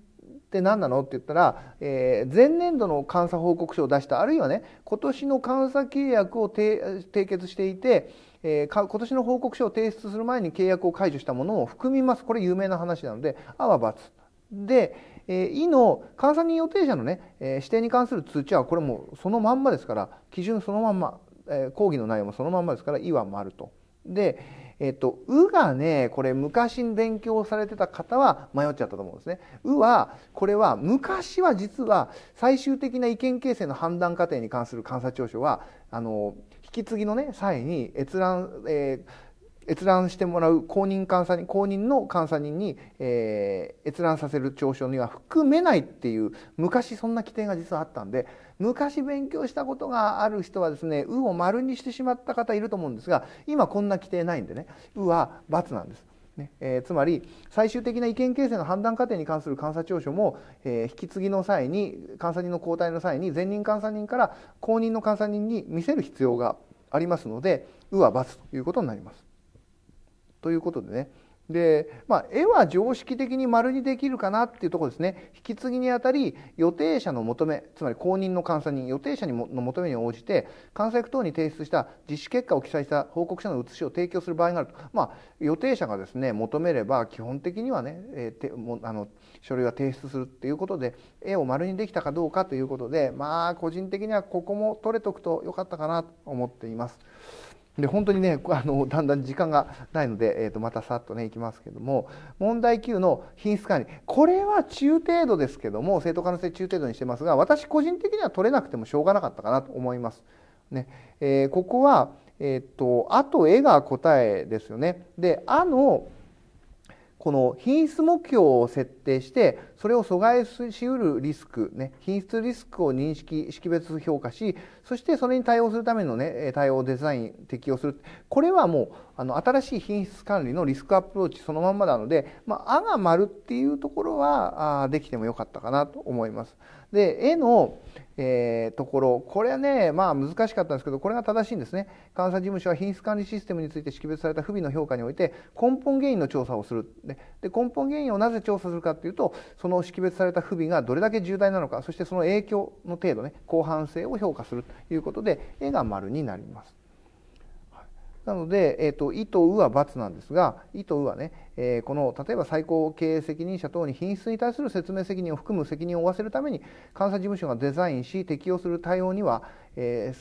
C: て何なのって言ったら、えー、前年度の監査報告書を出したあるいはね今年の監査契約を締結していて、えー、今年の報告書を提出する前に契約を解除したものを含みますこれ有名な話なので「あ」は×。で「えー、い」の監査人予定者のね、えー、指定に関する通知はこれもそのまんまですから基準そのまんま、えー、講義の内容もそのまんまですから「い」は丸と。で、えっと、うがね、これ昔に勉強されてた方は迷っちゃったと思うんですね。うは、これは昔は実は最終的な意見形成の判断過程に関する監査調書は、あの、引き継ぎのね、際に閲覧、えー、閲覧してもらう公認監査人公認の監査人に、えー、閲覧させる調書には含めないっていう昔そんな規定が実はあったんで昔勉強したことがある人はですね「う」を丸にしてしまった方いると思うんですが今こんな規定ないんでね「う」は×なんです。ねえー、つまり最終的な意見形成の判断過程に関する監査調書も、えー、引き継ぎの際に監査人の交代の際に前任監査人から後任の監査人に見せる必要がありますので「う」は×ということになります。ということでねで、まあ、絵は常識的に丸にできるかなっていうところですね引き継ぎにあたり予定者の求めつまり公認の監査人予定者の求めに応じて監査役等に提出した実施結果を記載した報告書の写しを提供する場合があると、まあ、予定者がですね求めれば基本的にはね、えー、てもあの書類は提出するっていうことで絵を丸にできたかどうかということでまあ個人的にはここも取れとくとよかったかなと思っています。で本当にねあのだんだん時間がないので、えー、とまたさっとねいきますけども問題9の品質管理これは中程度ですけども正当可能性中程度にしてますが私個人的には取れなくてもしょうがなかったかなと思います。ねえー、ここは、えーと、とあと絵が答えですよね。であのこの品質目標を設定してそれを阻害しうるリスク、ね、品質リスクを認識識別評価しそしてそれに対応するための、ね、対応デザイン適用するこれはもうあの新しい品質管理のリスクアプローチそのまんまなので「まあ」が丸っていうところはあできてもよかったかなと思います。で、絵の、えー、ところ、これはね、まあ難しかったんですけど、これが正しいんですね。監査事務所は品質管理システムについて識別された不備の評価において、根本原因の調査をする。で、で根本原因をなぜ調査するかっていうと、その識別された不備がどれだけ重大なのか、そしてその影響の程度ね、広範性を評価するということで、絵が丸になります。なので、えーと、いとうは×なんですが、いとうはね、えこの例えば最高経営責任者等に品質に対する説明責任を含む責任を負わせるために監査事務所がデザインし適用する対応には、え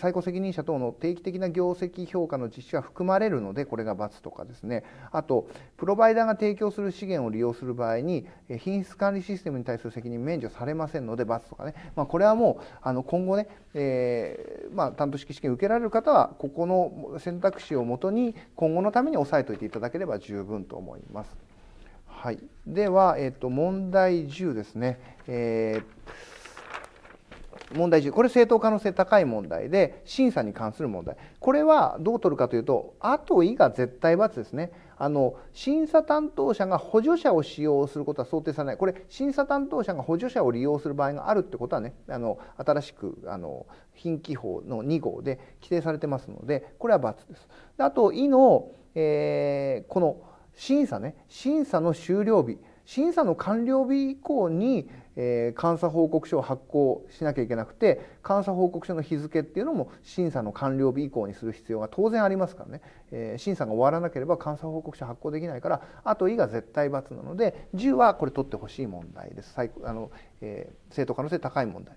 C: 最高責任者等の定期的な業績評価の実施が含まれるのでこれが×とかですねあとプロバイダーが提供する資源を利用する場合に品質管理システムに対する責任免除されませんので×とかね、まあ、これはもうあの今後ね、えーまあ、担当式試験受けられる方はここの選択肢をもとに今後のために押さえておいていただければ十分と。と思います。はい、では、えっと問題10ですね。えー問題10これ正当可能性高い問題で審査に関する問題これはどう取るかというと後以が絶対罰ですねあの審査担当者が補助者を使用することは想定されないこれ審査担当者が補助者を利用する場合があるってことはねあの新しくあの品規法の2号で規定されてますのでこれは罰です。であと「い」の、えー、この「審査ね審査の終了日審査の完了日以降に、えー、監査報告書を発行しなきゃいけなくて監査報告書の日付っていうのも審査の完了日以降にする必要が当然ありますからね、えー、審査が終わらなければ監査報告書発行できないからあと「い」が絶対罰なので「10」はこれ取ってほしい問題です最あの、えー、正当可能性高い問題。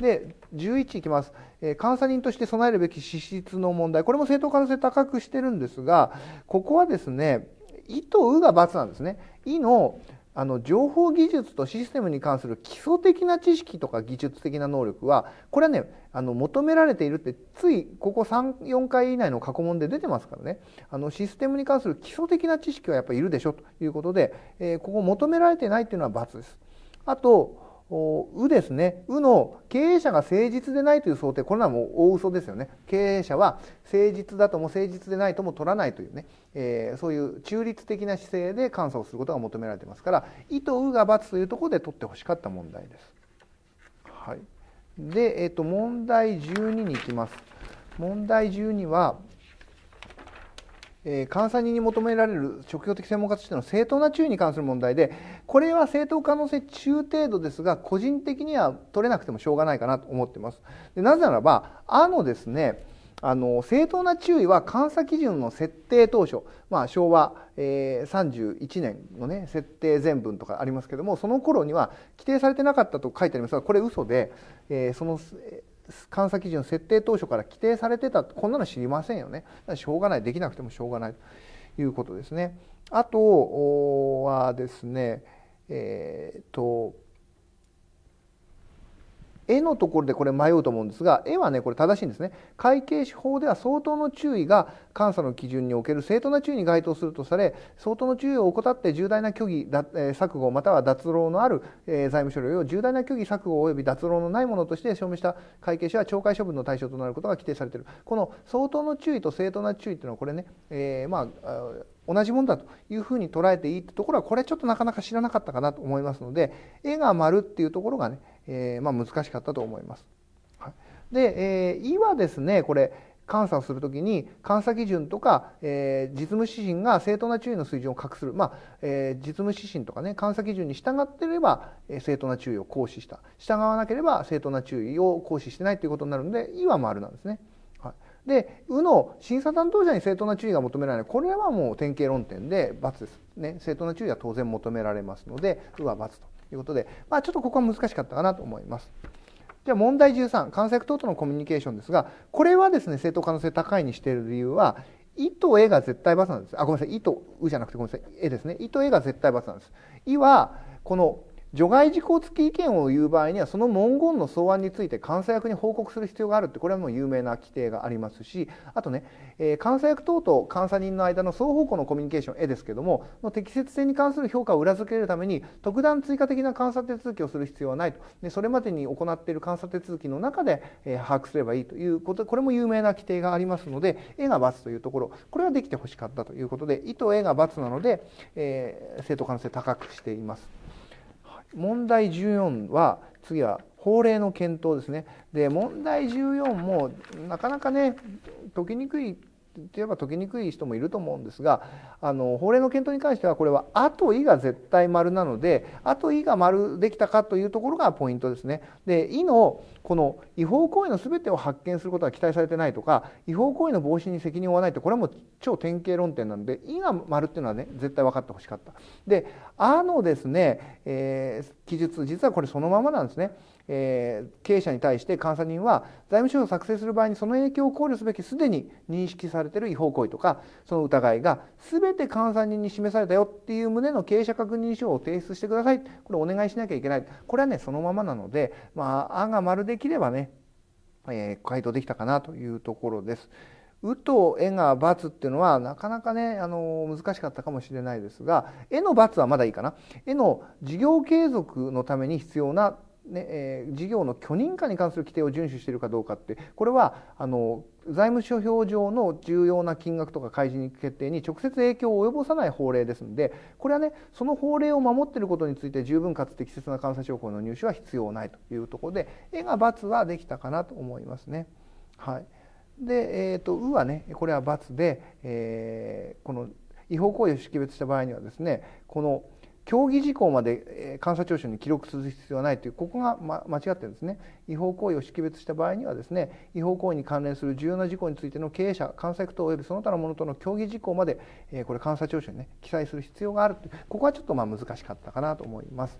C: で11いきます、えー、監査人として備えるべき資質の問題これも正当可能性高くしてるんですがここはですね意とうが×なんですね。いのあの情報技術とシステムに関する基礎的な知識とか技術的な能力はこれはねあの求められているってついここ34回以内の過去問で出てますからねあのシステムに関する基礎的な知識はやっぱりいるでしょということで、えー、ここ求められてないっていうのは×です。あとうですね、うの経営者が誠実でないという想定、これはもう大嘘ですよね、経営者は誠実だとも誠実でないとも取らないというね、えー、そういう中立的な姿勢で監査をすることが求められてますから、意とうが罰というところで取ってほしかった問題です。はい、で、えーと、問題12に行きます。問題12は監査人に求められる職業的専門家としての正当な注意に関する問題でこれは正当可能性中程度ですが個人的には取れなくてもしょうがないかなと思っていますでなぜならばあのですねあの正当な注意は監査基準の設定当初、まあ、昭和、えー、31年の、ね、設定全文とかありますけどもその頃には規定されてなかったと書いてありますがこれ嘘で、えー、その監査基準設定当初から規定されてたこんなの知りませんよねしょうがないできなくてもしょうがないということですねあとはですねえー、っと絵のところでこれ迷うと思うんですが絵はねこれ正しいんですね会計士法では相当の注意が監査の基準における正当な注意に該当するとされ相当の注意を怠って重大な虚偽だ、え錯誤または脱漏のある、え財務書類を重大な虚偽錯誤及び脱漏のないものとして証明した会計士は懲戒処分の対象となることが規定されているこの相当の注意と正当な注意というのはこれね、えー、まあ同じものだというふうに捉えていいってところはこれちょっとなかなか知らなかったかなと思いますので絵が丸っていうところがねえー、まあ、難しかったと思います。はい、で、えー、はですねこれ監査をするときに監査基準とか、えー、実務指針が正当な注意の水準を隠する、まあえー、実務指針とかね監査基準に従っていれば、え正当な注意を行使した従わなければ正当な注意を行使してないということになるので「い」は丸なんですね。はい、で「う」の審査担当者に正当な注意が求められないこれはもう典型論点で×です、ね、正当な注意は当然求められますので「う」は×と。いうことで、まあ、ちょっとここは難しかったかなと思います。じゃあ問題13、関西等とのコミュニケーションですが、これはですね、正当可能性高いにしている理由は、いとえが絶対罰なんです。あ、ごめんなさい。いとうじゃなくてごめんなさい。えですね。いとえが絶対罰なんです。いは、この除外事項付き意見を言う場合にはその文言の草案について監査役に報告する必要があるってこれはもう有名な規定がありますしあとね、えー、監査役等と監査人の間の双方向のコミュニケーション絵ですけどもの適切性に関する評価を裏付けるために特段追加的な監査手続きをする必要はないとでそれまでに行っている監査手続きの中で、えー、把握すればいいということこれも有名な規定がありますので絵が×というところこれはできてほしかったということで意図絵が×なので、えー、正当可能性高くしています。問題14は次は法令の検討ですねで問題14もなかなかね解きにくいて言えば解きにくい人もいると思うんですがあの法令の検討に関してはこれは「あとい」が絶対丸なので「あとい」が丸できたかというところがポイントですね。で「い」のこの違法行為の全てを発見することは期待されてないとか違法行為の防止に責任を負わないってこれはもう超典型論点なので「い」が丸っていうのはね絶対分かってほしかった。で「あ」のですね、えー、記述実はこれそのままなんですね。え経営者に対して監査人は財務省を作成する場合にその影響を考慮すべきすでに認識されている違法行為とかその疑いが全て監査人に示されたよっていう旨の経営者確認書を提出してくださいこれお願いしなきゃいけないこれはねそのままなのでまあ「案が丸できればね、えー、回答できたかなというところです。うと絵が罰っていうのはなかなかねあの難しかったかもしれないですが絵の罰はまだいいかな絵の事業継続のために必要なねえー、事業の許認可に関する規定を遵守しているかどうかってこれはあの財務諸表上の重要な金額とか開示決定に直接影響を及ぼさない法令ですのでこれはねその法令を守っていることについて十分かつ適切な監査情報の入手は必要ないというところで「え」が「×」はできたかなと思いますね。はい、で、えーと、と「う」はねこれは「×」で、えー、この違法行為を識別した場合にはですねこの「協議事項まで監査聴取に記録する必要はないというここが、ま、間違ってるんですね違法行為を識別した場合にはですね違法行為に関連する重要な事項についての経営者監査役等及びその他のものとの協議事項まで、えこれ監査庁収にね記載する必要があるここはちょっとまあ難しかったかなと思います。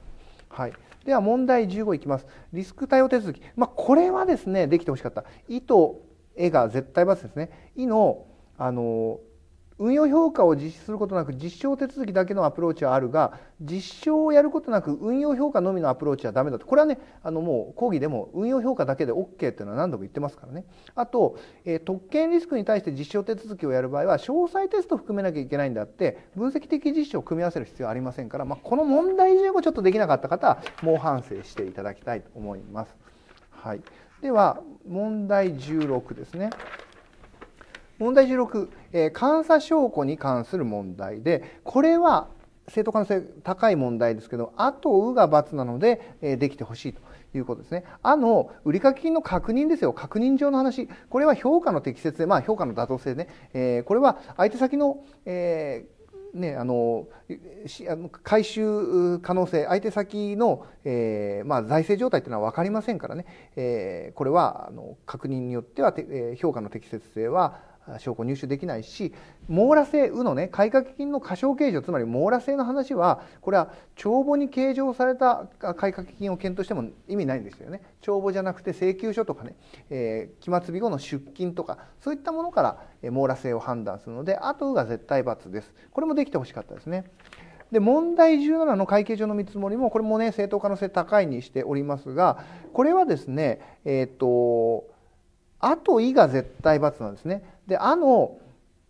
C: はい、では問題15いきます。リスク対応手続き、まあ、これはですねできてほしかった。いとえが絶対罰ですね。いのあの運用評価を実施することなく実証手続きだけのアプローチはあるが実証をやることなく運用評価のみのアプローチはダメだとこれはねあのもう講義でも運用評価だけで OK っていうのは何度も言ってますからねあと、えー、特権リスクに対して実証手続きをやる場合は詳細テストを含めなきゃいけないんであって分析的実証を組み合わせる必要はありませんから、まあ、この問題15。ちょっとできなかった方は猛反省していただきたいと思います。はい、では問題16ですね。問題16、えー、監査証拠に関する問題で、これは正当可能性高い問題ですけど、あとうが罰なので、えー、できてほしいということですね。あの、売掛金の確認ですよ。確認上の話。これは評価の適切で、まあ評価の妥当性ね。えー、これは相手先の、えーね、あの回収可能性、相手先の、えーまあ、財政状態というのは分かりませんからね、えー、これはあの確認によっては、えー、評価の適切性は証拠入手できないし網羅性うのね買革金の過小計上つまり網羅性の話はこれは帳簿に計上された買革金を検討しても意味ないんですよね帳簿じゃなくて請求書とかね、えー、期末日後の出金とかそういったものから網羅性を判断するのであうが絶対罰ですこれもできてほしかったですね。で問題17の会計上の見積もりもこれもね正当可能性高いにしておりますがこれはですねえっ、とあといが絶対罰なんですね。で、あの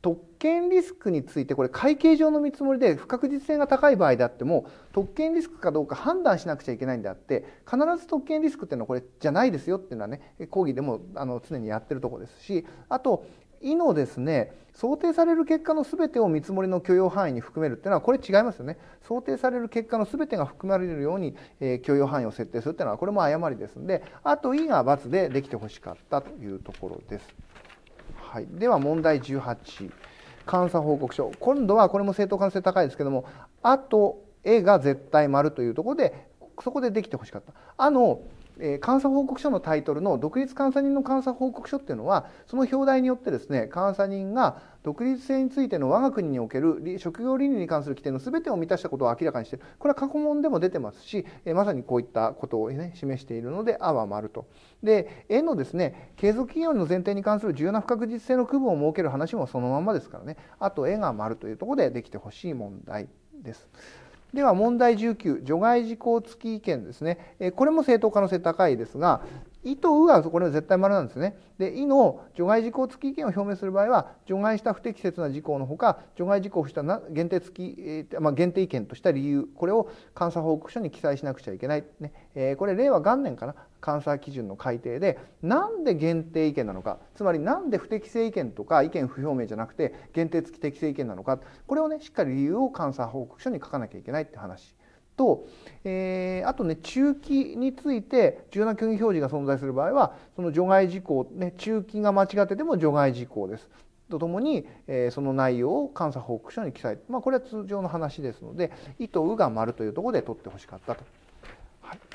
C: 特権リスクについてこれ会計上の見積もりで不確実性が高い場合であっても特権リスクかどうか判断しなくちゃいけないんであって必ず特権リスクっていうのはこれじゃないですよっていうのはね講義でもあの常にやってるとこですしあと以のですね想定される結果の全てを見積もりの許容範囲に含めるっていうのはこれ違いますよね想定される結果の全てが含まれるように、えー、許容範囲を設定するっていうのはこれも誤りですんであと「い」が「×」でできてほしかったというところです、はい、では問題18監査報告書今度はこれも正当可能性高いですけども「あ」と「絵が絶対丸というところでそこでできてほしかった。あのえ監査報告書のタイトルの独立監査人の監査報告書っていうのはその表題によってですね監査人が独立性についての我が国における職業倫理に関する規定の全てを満たしたことを明らかにしているこれは過去問でも出てますし、えまさにこういったことを、ね、示しているので「あ」は丸と。で「え」のですね継続企業の前提に関する重要な不確実性の区分を設ける話もそのままですからねあと「え」が丸というところでできてほしい問題です。では問題19、除外事項付き意見ですね、これも正当可能性高いですが、意とうはこれは絶対丸なんですね。で、意の除外事項付き意見を表明する場合は、除外した不適切な事項のほか、除外事項をした限定付き、えー、まあ、限定意見とした理由、これを監査報告書に記載しなくちゃいけない。ねえー、これ、令和元年かな、監査基準の改定で、なんで限定意見なのか、つまりなんで不適正意見とか意見不表明じゃなくて、限定付き適正意見なのか、これをね、しっかり理由を監査報告書に書かなきゃいけないって話と、えー、あとね中期について重要な虚偽表示が存在する場合はその除外事項、ね、中期が間違ってても除外事項です。とともに、えー、その内容を監査報告書に記載、まあ、これは通常の話ですので「意と「う」が丸というところで取ってほしかったと。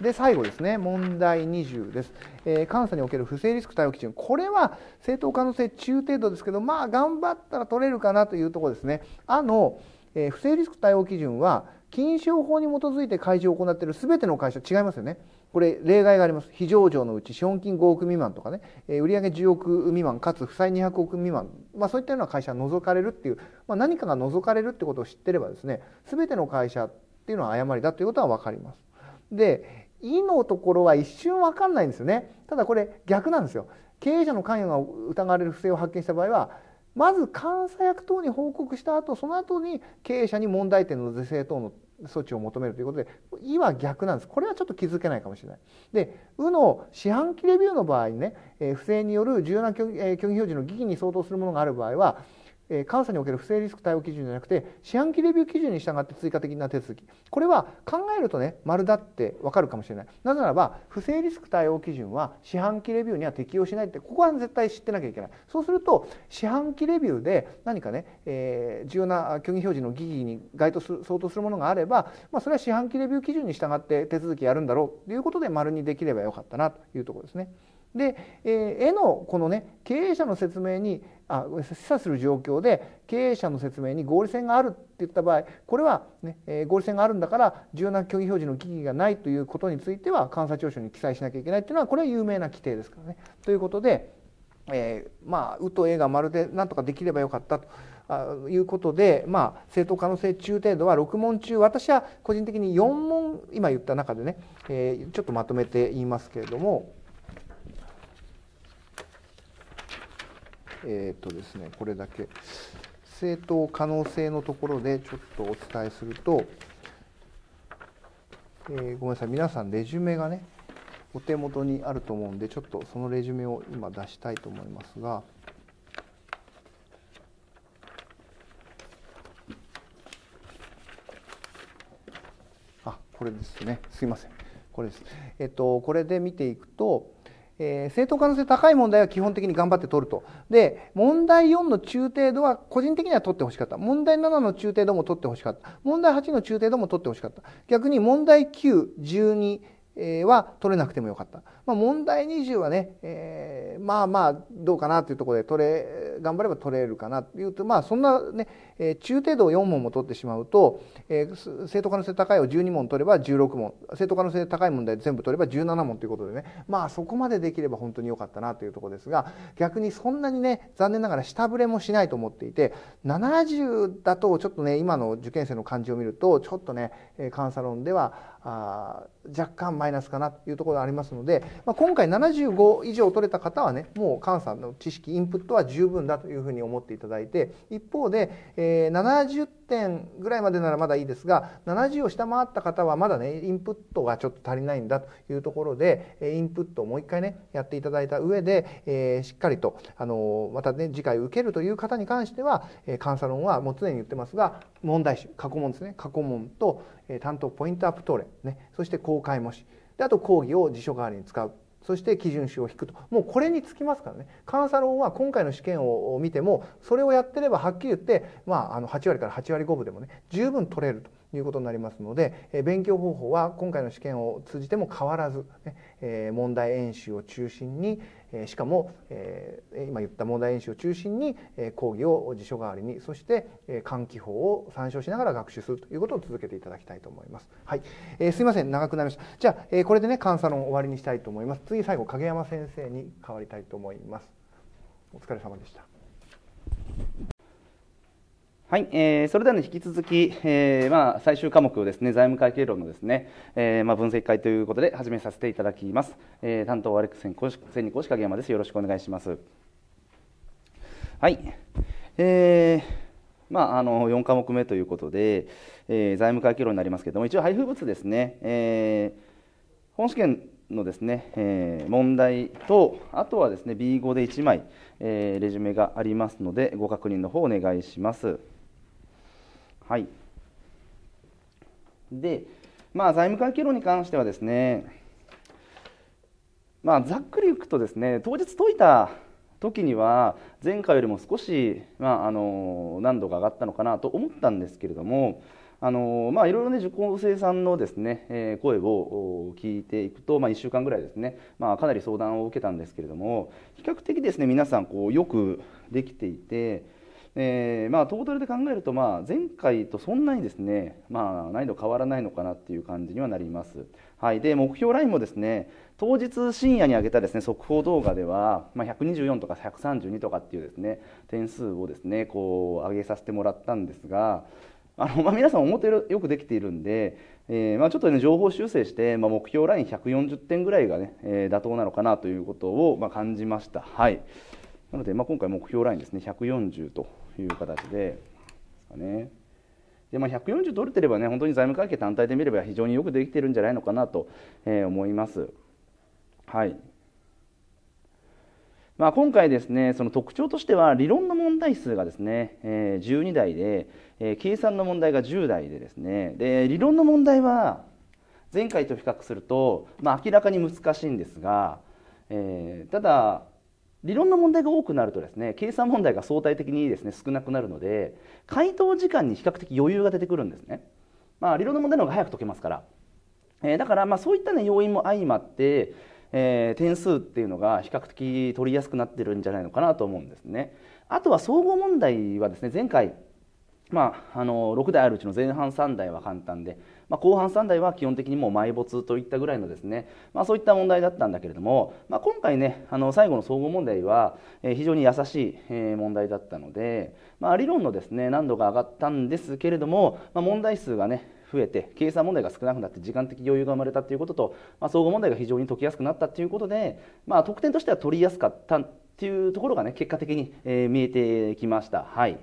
C: で最後ですね問題20です、えー、監査における不正リスク対応基準これは正当可能性中程度ですけどまあ頑張ったら取れるかなというところですねあの、えー、不正リスク対応基準は禁止法に基づいて開示を行っている全ての会社違いますよねこれ例外があります非上場のうち資本金5億未満とかね、え売上10億未満かつ負債200億未満、まあ、そういったような会社は除かれるっていう、まあ、何かが除かれるってことを知ってればですね全ての会社っていうのは誤りだということは分かりますで「い」のところは一瞬分かんないんですよねただこれ逆なんですよ経営者の関与が疑われる不正を発見した場合はまず監査役等に報告した後その後に経営者に問題点の是正等の措置を求めるということで「い」は逆なんですこれはちょっと気づけないかもしれない。で「う」の四半期レビューの場合にね、え不正による重要な虚偽、えー、表示の疑義に相当するものがある場合は監査における不正リスク対応基準じゃなくて四半期レビュー基準に従って追加的な手続きこれは考えるとね丸だってわかるかもしれないなぜならば不正リスク対応基準は四半期レビューには適用しないってここは絶対知ってなきゃいけないそうすると四半期レビューで何かね、えー、重要な虚偽表示の疑義に該当する相当するものがあれば、まあ、それは四半期レビュー基準に従って手続きやるんだろうということで丸にできればよかったなというところですね。で、えー、絵のこのね経営者の説明にあ示唆する状況で経営者の説明に合理性があるって言った場合これはね、えー、合理性があるんだから柔軟虚偽表示の危義がないということについては監査調書に記載しなきゃいけないっていうのはこれは有名な規定ですからね。ということで、えー、まあ「う」と「え」がまるでなんとかできればよかったと。あいうことで、まあ、正当可能性中程度は6問中私は個人的に4問今言った中でね、えー、ちょっとまとめて言いますけれども。えっ、とですね、これだけ、正当可能性のところでちょっとお伝えすると、えー、ごめんなさい、皆さん、レジュメがね、お手元にあると思うんで、ちょっとそのレジュメを今出したいと思いますが、あ、これですね、すいません、これです。えっ、と、これで見ていくと、えー、正当可能性高い問題は基本的に頑張って取ると。で、問題4の中程度は個人的には取ってほしかった。問題7の中程度も取ってほしかった。問題8の中程度も取ってほしかった。逆に問題9、12、は取れなくてもよかった。まあ、問題20はね、えー、まあまあどうかなというところで取れ頑張れば取れるかなというとまあそんなね、中程度を4問も取ってしまうと、えー、正当可能性高いを12問取れば16問正当可能性高い問題全部取れば17問ということでねまあそこまでできれば本当に良かったなというところですが逆にそんなにね残念ながら下振れもしないと思っていて70だとちょっとね今の受験生の感じを見るとちょっとね監査論ではあ若干マイナスかなというところがありますので、まあ、今回75以上取れた方はねもう菅さんの知識インプットは十分だというふうに思っていただいて一方で、えー、70点ぐらいまでならまだいいですが70を下回った方はまだねインプットがちょっと足りないんだというところでインプットをもう一回ねやっていただいた上で、えー、しっかりと、あのー、またね次回受けるという方に関しては、えー、監査論はもう常に言ってますが問題集過去問ですね過去問と、え担当ポイントアップトーレ、ね、そして公開模試であと講義を辞書代わりに使うそして基準集を引くともうこれにつきますからね監査論は今回の試験を見てもそれをやってればはっきり言って、まあ、あの8割から8割5分でもね十分取れるということになりますので、え勉強方法は今回の試験を通じても変わらず、ねえ問題演習を中心に、えしかも、え今言った問題演習を中心に、え講義を辞書代わりにそして、え換気法を参照しながら学習するということを続けていただきたいと思います。はいえー、すいません長くなりましたじゃあ、えこれでね監査論終わりにしたいと思います次最後影山先生に変わりたいと思いますお疲れ様でしたはい、えー、
D: それでは、ね、引き続き、えーまあ、最終科目ですね財務会計論のですね、えーまあ、分析会ということで始めさせていただきます、えー、担当はアレックス千二講師影山ですよろしくお願いしますはい、えー、まあ、あの4科目目ということで、えー、財務会計論になりますけれども、一応、配布物ですね、えー、本試験のですね、えー、問題と、あとはですね B5 で1枚、えー、レジュメがありますので、ご確認の方お願いします。はい、で、まあ、財務関係論に関してはですね、まあ、ざっくりいくとですね当日解いた時には前回よりも少し、まあ、あの難度が上がったのかなと思ったんですけれどもあのまあ、いろいろね受講生さんのですね、えー、声を聞いていくと、まあ、1週間ぐらいですね、まあ、かなり相談を受けたんですけれども比較的ですね皆さんこうよくできていてえー、まあ、トータルで考えると、まあ、前回とそんなにですね、まあ、難易度変わらないのかなっていう感じにはなります。はい、で目標ラインもですね当日深夜に上げたですね速報動画では、まあ、124とか132とかっていうですね点数をですねこう上げさせてもらったんですがあの、まあ、皆さん思ってるよくできているんで、えー、まあ、ちょっと、ね、情報修正して、まあ、目標ライン140点ぐらいがね、えー、妥当なのかなということを、まあ、感じました。はいなので、まあ、今回目標ラインですね140という形でですかね。でまあ、140取れてればね、本当に財務会計単体で見れば非常によくできてるんじゃないのかなと、えー、思います。はいまあ、今回ですね、その特徴としては理論の問題数がですね、えー、12台で、えー、計算の問題が10台でですね、で理論の問題は前回と比較すると、まあ、明らかに難しいんですが、えー、ただ理論の問題が多くなるとですね計算問題が相対的にですね少なくなるので回答時間に比較的余裕が出てくるんですね、まあ、理論の問題の方が早く解けますから、えー、だからまあそういった、ね、要因も相まって、えー、点数っていうのが比較的取りやすくなってるんじゃないのかなと思うんですねあとは総合問題はですね前回まあ、あの6台あるうちの前半3台は簡単でまあ、後半3台は基本的にもう埋没といったぐらいのですね、まあ、そういった問題だったんだけれども、まあ、今回ねあの最後の総合問題は、え非常に優しい問題だったので、まあ、理論のですね難度が上がったんですけれども、まあ、問題数がね増えて計算問題が少なくなって時間的余裕が生まれたということと、まあ、総合問題が非常に解きやすくなったということで、まあ、得点としては取りやすかったっていうところがね結果的に、えー、見えてきました。はい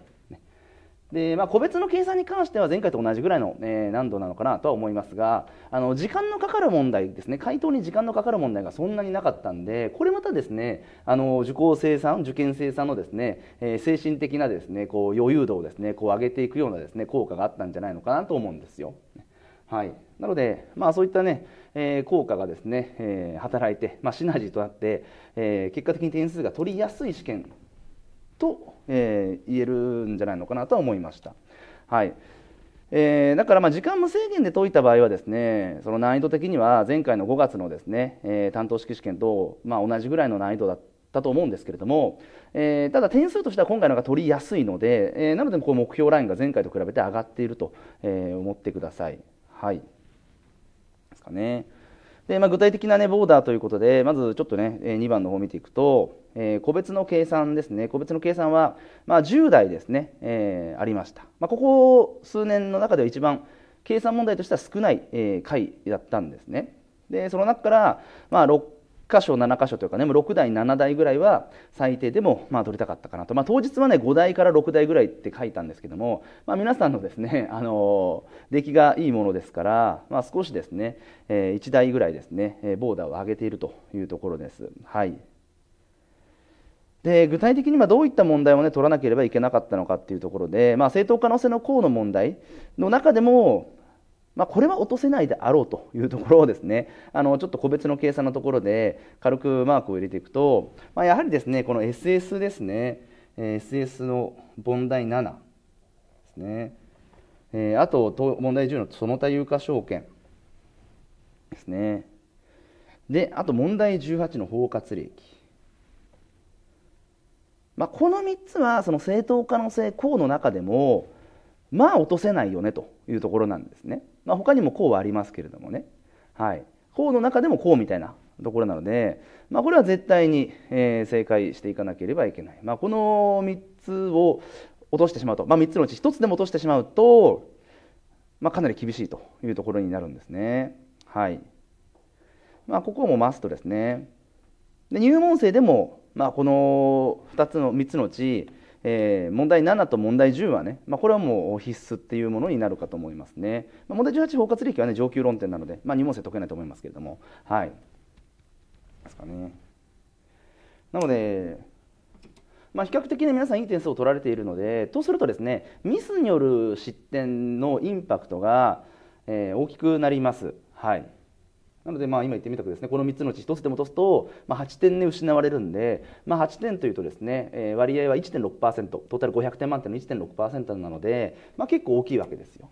D: で、まあ、個別の計算に関しては前回と同じぐらいの、え難度なのかなとは思いますがあの時間のかかる問題ですね回答に時間のかかる問題がそんなになかったんでこれまたですねあの受講生さん受験生さんのですね、え精神的なですねこう余裕度をですねこう上げていくようなですね効果があったんじゃないのかなと思うんですよ。はい、なので、まあ、そういったね、ねえー、効果がですね、えー、働いて、まあ、シナジーとなって、えー、結果的に点数が取りやすい試験と、えー、言えるんじゃないのかなとは思いました。はいえー、だからまあ時間無制限で解いた場合はですねその難易度的には前回の5月のですね、えー、担当式試験とまあ同じぐらいの難易度だったと思うんですけれども、えー、ただ点数としては今回のが取りやすいので、えー、なのでこう目標ラインが前回と比べて上がっていると、えー、思ってください。はいですかねで、まあ、具体的な、ね、ボーダーということで、まずちょっとね、2番の方を見ていくと、えー、個別の計算ですね、個別の計算は、まあ、10代ですね、えー、ありました。まあ、ここ数年の中では一番計算問題としては少ない、えー、回だったんですね。で、その中から、まあ、6箇所7箇所というかねもう6台7台ぐらいは最低でもまあ取りたかったかなと、まあ、当日はね5台から6台ぐらいって書いたんですけども、まあ、皆さんのですね、あの出来がいいものですから、まあ、少しですね、え1台ぐらいですね、えボーダーを上げているというところです。はいで具体的にどういった問題を、ね、取らなければいけなかったのかというところで、まあ、正当可能性の項の問題の中でもまあ、これは落とせないであろうというところをですね あのちょっと個別の計算のところで軽くマークを入れていくと、まあ、やはりですねこの SS ですね、え SS の問題7ですね、えあと問題10のその他有価証券ですねであと問題18の包括利益まあ、この3つはその正当化の性項の中でもまあ落とせないよねというところなんですね。まあ、他にも項はありますけれどもね、はい、項の中でも項みたいなところなので、まあ、これは絶対に、えー、正解していかなければいけない、まあ、この3つを落としてしまうと、まあ、3つのうち1つでも落としてしまうと、まあ、かなり厳しいというところになるんですね。はいまあ、ここもマストですね。で入門生でも、まあ、この2つの3つのうちえー、問題7と問題10はね、まあ、これはもう必須っていうものになるかと思いますね、まあ、問題18包括利益はね上級論点なので、まあ、2問生解けないと思いますけれどもはいですかねなのでまあ、比較的ね皆さんいい点数を取られているのでとするとですねミスによる失点のインパクトが、えー、大きくなります。はいなのでまあ今言ってみたくですねこの3つのうち1つでも落とすと、まあ、8点ね失われるんで、まあ、8点というとですね、えー、割合は1.6%トータル500点満点の1.6%なので、まあ、結構大きいわけですよ。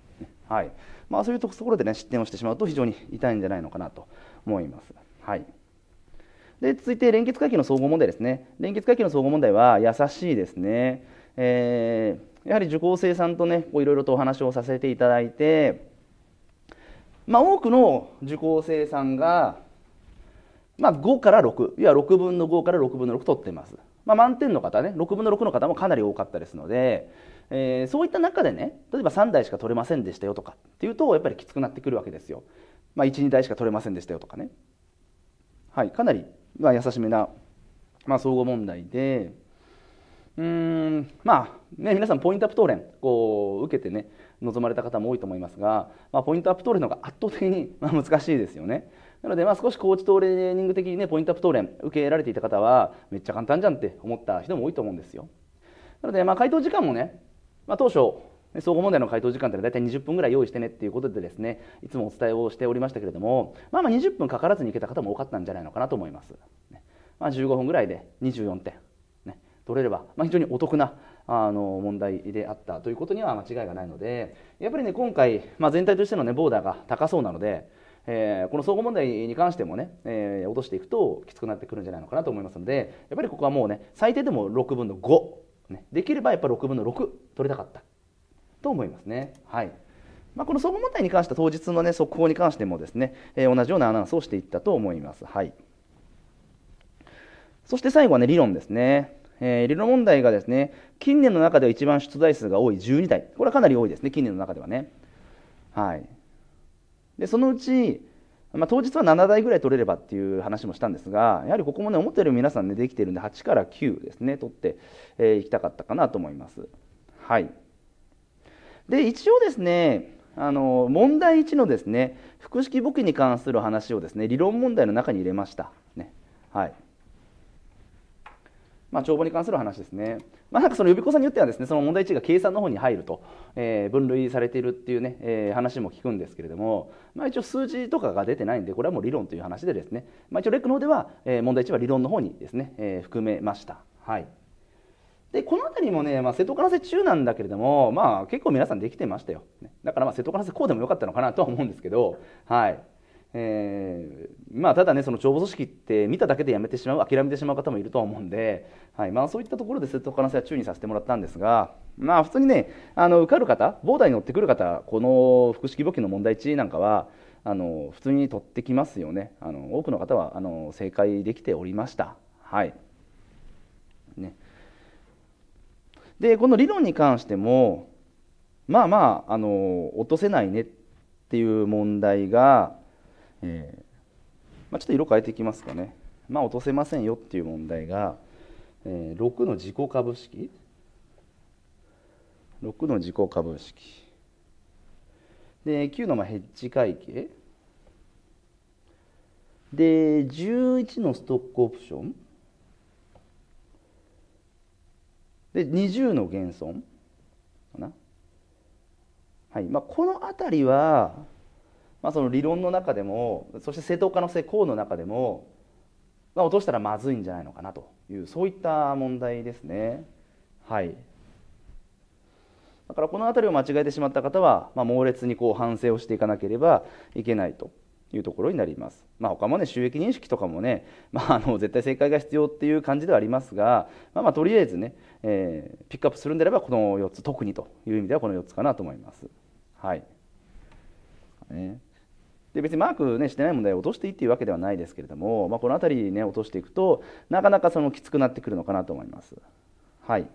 D: はいまあ、そういうところでね失点をしてしまうと非常に痛いんじゃないのかなと思います。はいで続いて連結回帰の総合問題ですね連結回帰の総合問題は優しいですね、えー、やはり受講生さんとねいろいろとお話をさせていただいてまあ、多くの受講生さんが、まあ、5から6、いや6分の5から6分の6取ってます。まあ、満点の方ね、6分の6の方もかなり多かったですので、えー、そういった中でね、例えば3台しか取れませんでしたよとかっていうと、やっぱりきつくなってくるわけですよ。まあ、1、2台しか取れませんでしたよとかね。はい、かなり、まあ、優しめな、まあ、総合問題で、うん、まあ、ね、皆さん、ポイントアップ答練、こう、受けてね、望まれた方も多いと思いますが、まあ、ポイントアップトレードが圧倒的に ま難しいですよね。なので、ま少しコーチトレーニング的に、ね、ポイントアップトレーン受けられていた方はめっちゃ簡単じゃんって思った人も多いと思うんですよ。なので、まあ、回答時間もね、まあ、当初総合問題の回答時間ってのは大体20分ぐらい用意してねっていうことでですねいつもお伝えをしておりましたけれども、まあ、まあ20分かからずにいけた方も多かったんじゃないのかなと思います。まあ、15分ぐらいで24点、ね、取れれば、まあ、非常にお得なあの問題であったということには間違いがないのでやっぱりね今回、まあ、全体としての、ね、ボーダーが高そうなので、えー、この総合問題に関してもね、えー、落としていくときつくなってくるんじゃないのかなと思いますのでやっぱりここはもうね最低でも6分の5、ね、できればやっぱ6分の6取りたかったと思いますね。はいまあ、この総合問題に関しては当日の、ね、速報に関してもですね、えー、同じようなアナウンスをしていったと思います。はい、そして最後は、ね、理論ですね。えー、理論問題がですね、近年の中では一番出題数が多い12題。これはかなり多いですね、近年の中ではね。はい。で、そのうち、まあ、当日は7台ぐらい取れればっていう話もしたんですが、やはりここもね、思ったより皆さんね、できているんで、8から9ですね、取ってい、えー、きたかったかなと思います。はい。で、一応ですね、あの問題1のですね、複式簿記に関する話をですね、理論問題の中に入れました。ね、はい。まあ、帳簿に関する話ですね、まあ、なんかその予備校さんによってはですねその問題1が計算の方に入ると、えー、分類されているっていうね、えー、話も聞くんですけれども、まあ、一応数字とかが出てないんでこれはもう理論という話でですね、まあ、一応レックの方では、えー、問題1は理論の方にですね、えー、含めました。はいでこの辺りもね、まあ、瀬戸から瀬中なんだけれども、まあ、結構皆さんできてましたよ、だからまあ瀬戸から瀬こうでもよかったのかなとは思うんですけど、はい、えー、まあ、ただね、その帳簿組織って見ただけでやめてしまう、諦めてしまう方もいるとは思うんで、はいまあ、そういったところで説得可能性は注意させてもらったんですが、まあ、普通にね、あの受かる方、膨大に乗ってくる方、この複式簿記の問題値なんかは、あの普通に取ってきますよね、あの多くの方はあの正解できておりました。はいね、で、この理論に関しても、まあまあ、あの落とせないねっていう問題が、えーまあ、ちょっと色変えていきますかね、まあ、落とせませんよっていう問題が、えー、6の自己株式6の自己株式で9のまあヘッジ会計で11のストックオプションで20の減損かな、はいまあ、この辺りはまあ、その理論の中でもそして正当化の性功の中でも、まあ、落としたらまずいんじゃないのかなというそういった問題ですね。はいだからこの辺りを間違えてしまった方は、まあ、猛烈にこう反省をしていかなければいけないというところになります。まあ、他もね収益認識とかもね、まあ、あの絶対正解が必要っていう感じではありますが、まあ、まとりあえずね、えー、ピックアップするんであればこの4つ特にという意味ではこの4つかなと思います。はい、ねで別にマーク、ね、してない問題を落としていいっていうわけではないですけれども、まあ、この辺り、ね、落としていくとなかなかそのきつくなってくるのかなと思います。はい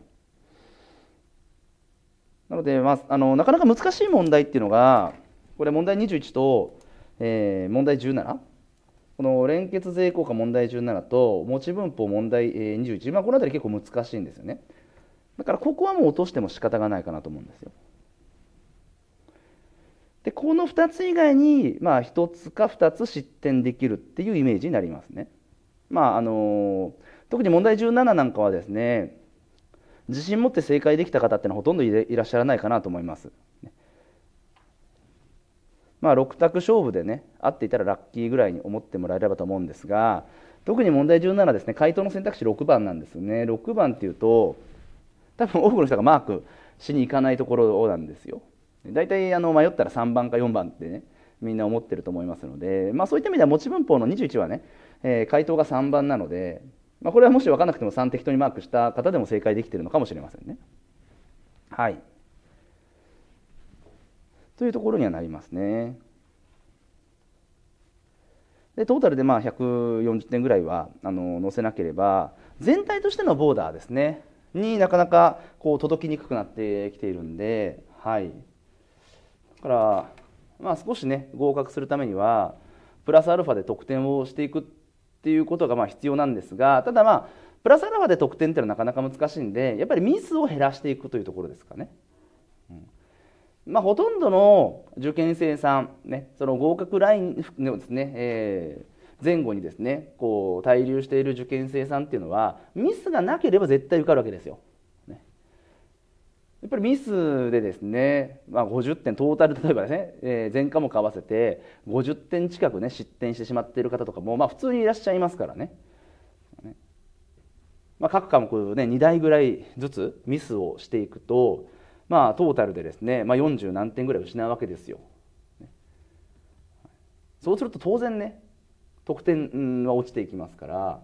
D: なので、まあ、あのなかなか難しい問題っていうのがこれ問題21と、えー、問題17この連結税効果問題17と持ち分法問題21、まあ、この辺り結構難しいんですよねだからここはもう落としても仕方がないかなと思うんですよ。でこの2つ以外に、まあ、1つか2つ失点できるっていうイメージになりますね。まああの特に問題17なんかはですね自信持って正解できた方ってのはほとんどいらっしゃらないかなと思います。まあ、6択勝負でね合っていたらラッキーぐらいに思ってもらえればと思うんですが特に問題17ですね回答の選択肢6番なんですよね6番っていうと多分多くの人がマークしに行かないところなんですよ大体あの迷ったら3番か4番ってねみんな思ってると思いますので、まあ、そういった意味では持ち文法の21はね、えー、回答が3番なので、まあ、これはもし分からなくても3適当にマークした方でも正解できてるのかもしれませんね。はいというところにはなりますね。でトータルでまあ140点ぐらいはあの載せなければ全体としてのボーダーですねになかなかこう届きにくくなってきているんで、はい、から、まあ、少しね合格するためにはプラスアルファで得点をしていくっていうことがまあ必要なんですがただまあプラスアルファで得点っていうのはなかなか難しいんでやっぱりミスを減らしていくというところですかね。うんまあ、ほとんどの受験生さん、ね、その合格ラインのですね、えー、前後にですねこう滞留している受験生さんっていうのはミスがなければ絶対受かるわけですよ。やっぱりミスでですね、まあ、50点トータル 例えばですね、えー、前科目合わせて50点近くね失点してしまっている方とかも、まあ、普通にいらっしゃいますからね、まあ、各科目ね2台ぐらいずつミスをしていくと、まあ、トータルでですね、まあ、40何点ぐらい失うわけですよそうすると当然ね得点は落ちていきますから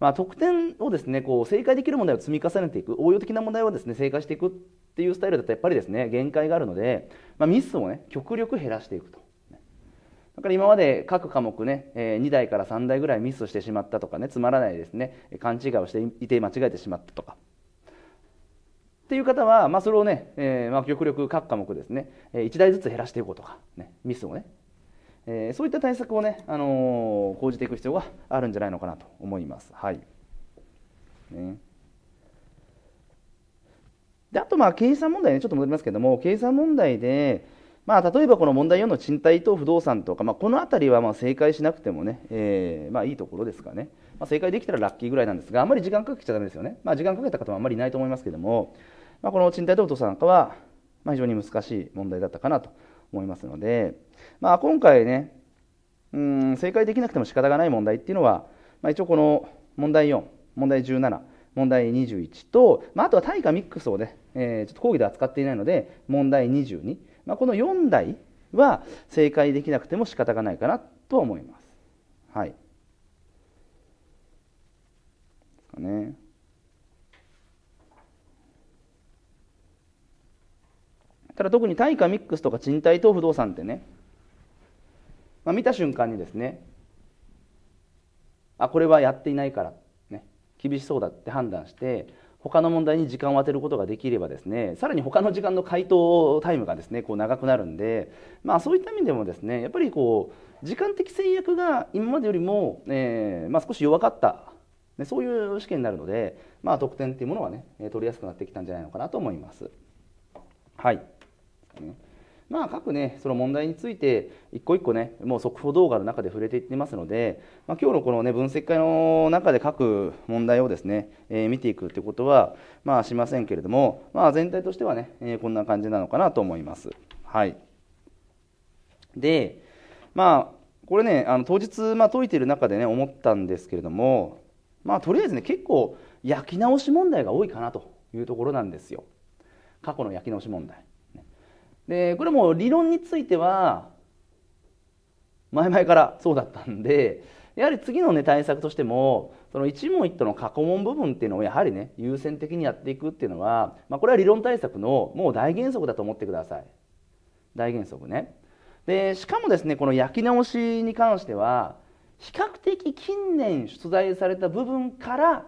D: まあ、得点をですねこう正解できる問題を積み重ねていく応用的な問題をですね正解していくっていうスタイルだとやっぱりですね限界があるので、まあ、ミスをね極力減らしていくとだから今まで各科目ね、え2台から3台ぐらいミスしてしまったとかねつまらないですね勘違いをしていて間違えてしまったとかっていう方は、まあ、それをね、えまあ、極力各科目ですね1台ずつ減らしていこうとか、ね、ミスをね、えそういった対策をね、あの講じていく必要があるんじゃないのかなと思います。はいねで、あと、まあ、計算問題ね、ちょっと戻りますけども、計算問題で、まあ、例えばこの問題4の賃貸と不動産とか、まあ、この辺りはまあ正解しなくてもね、えーまあ、いいところですかね、まあ、正解できたらラッキーぐらいなんですが、あんまり時間かけちゃだめですよね、まあ、時間かけた方もあんまりいないと思いますけども、まあ、この賃貸と不動産なんかは、まあ、非常に難しい問題だったかなと思いますので、まあ、今回ね、うん正解できなくても仕方がない問題っていうのは、まあ、一応この問題4、問題17、問題21と、まあ、あとは対価ミックスをね、えー、ちょっと講義で扱っていないので問題22、まあ、この4題は正解できなくても仕方がないかなとは思います。はい。ですかね。ただ特に対価ミックスとか賃貸と不動産ってね、まあ、見た瞬間にですねあこれはやっていないから、ね、厳しそうだって判断して他の問題に時間を当てることができればですねさらに他の時間の回答タイムがですねこう長くなるんで、まあ、そういった意味でもですねやっぱりこう時間的制約が今までよりも、えー、まあ、少し弱かった、ね、そういう試験になるので、まあ、得点っていうものはね取りやすくなってきたんじゃないのかなと思います。はい、ねまあ、各ね、その問題について、一個一個ね、もう速報動画の中で触れていってますので、まあ、今日のこのね、分析会の中で各問題をですね、えー、見ていくってことは、まあ、しませんけれども、まあ、全体としてはね、えー、こんな感じなのかなと思います。はい。で、まあ、これね、あの当日、まあ、解いてる中でね、思ったんですけれども、まあ、とりあえずね、結構、焼き直し問題が多いかなというところなんですよ。過去の焼き直し問題。でこれも理論については前々からそうだったんでやはり次の、ね、対策としてもその一問一答の過去問部分っていうのをやはりね優先的にやっていくっていうのは、まあ、これは理論対策のもう大原則だと思ってください大原則ねでしかもですねこの焼き直しに関しては比較的近年出題された部分から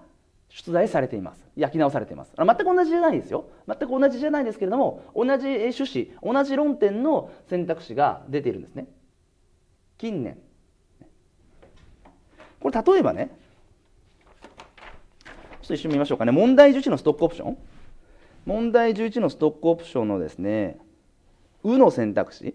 D: 出題されています焼き直されています全く同じじゃないですよ全く同じじゃないですけれども同じ趣旨同じ論点の選択肢が出ているんですね近年これ例えばねちょっと一緒に見ましょうかね問題11のストックオプション問題11のストックオプションのですね「う」の選択肢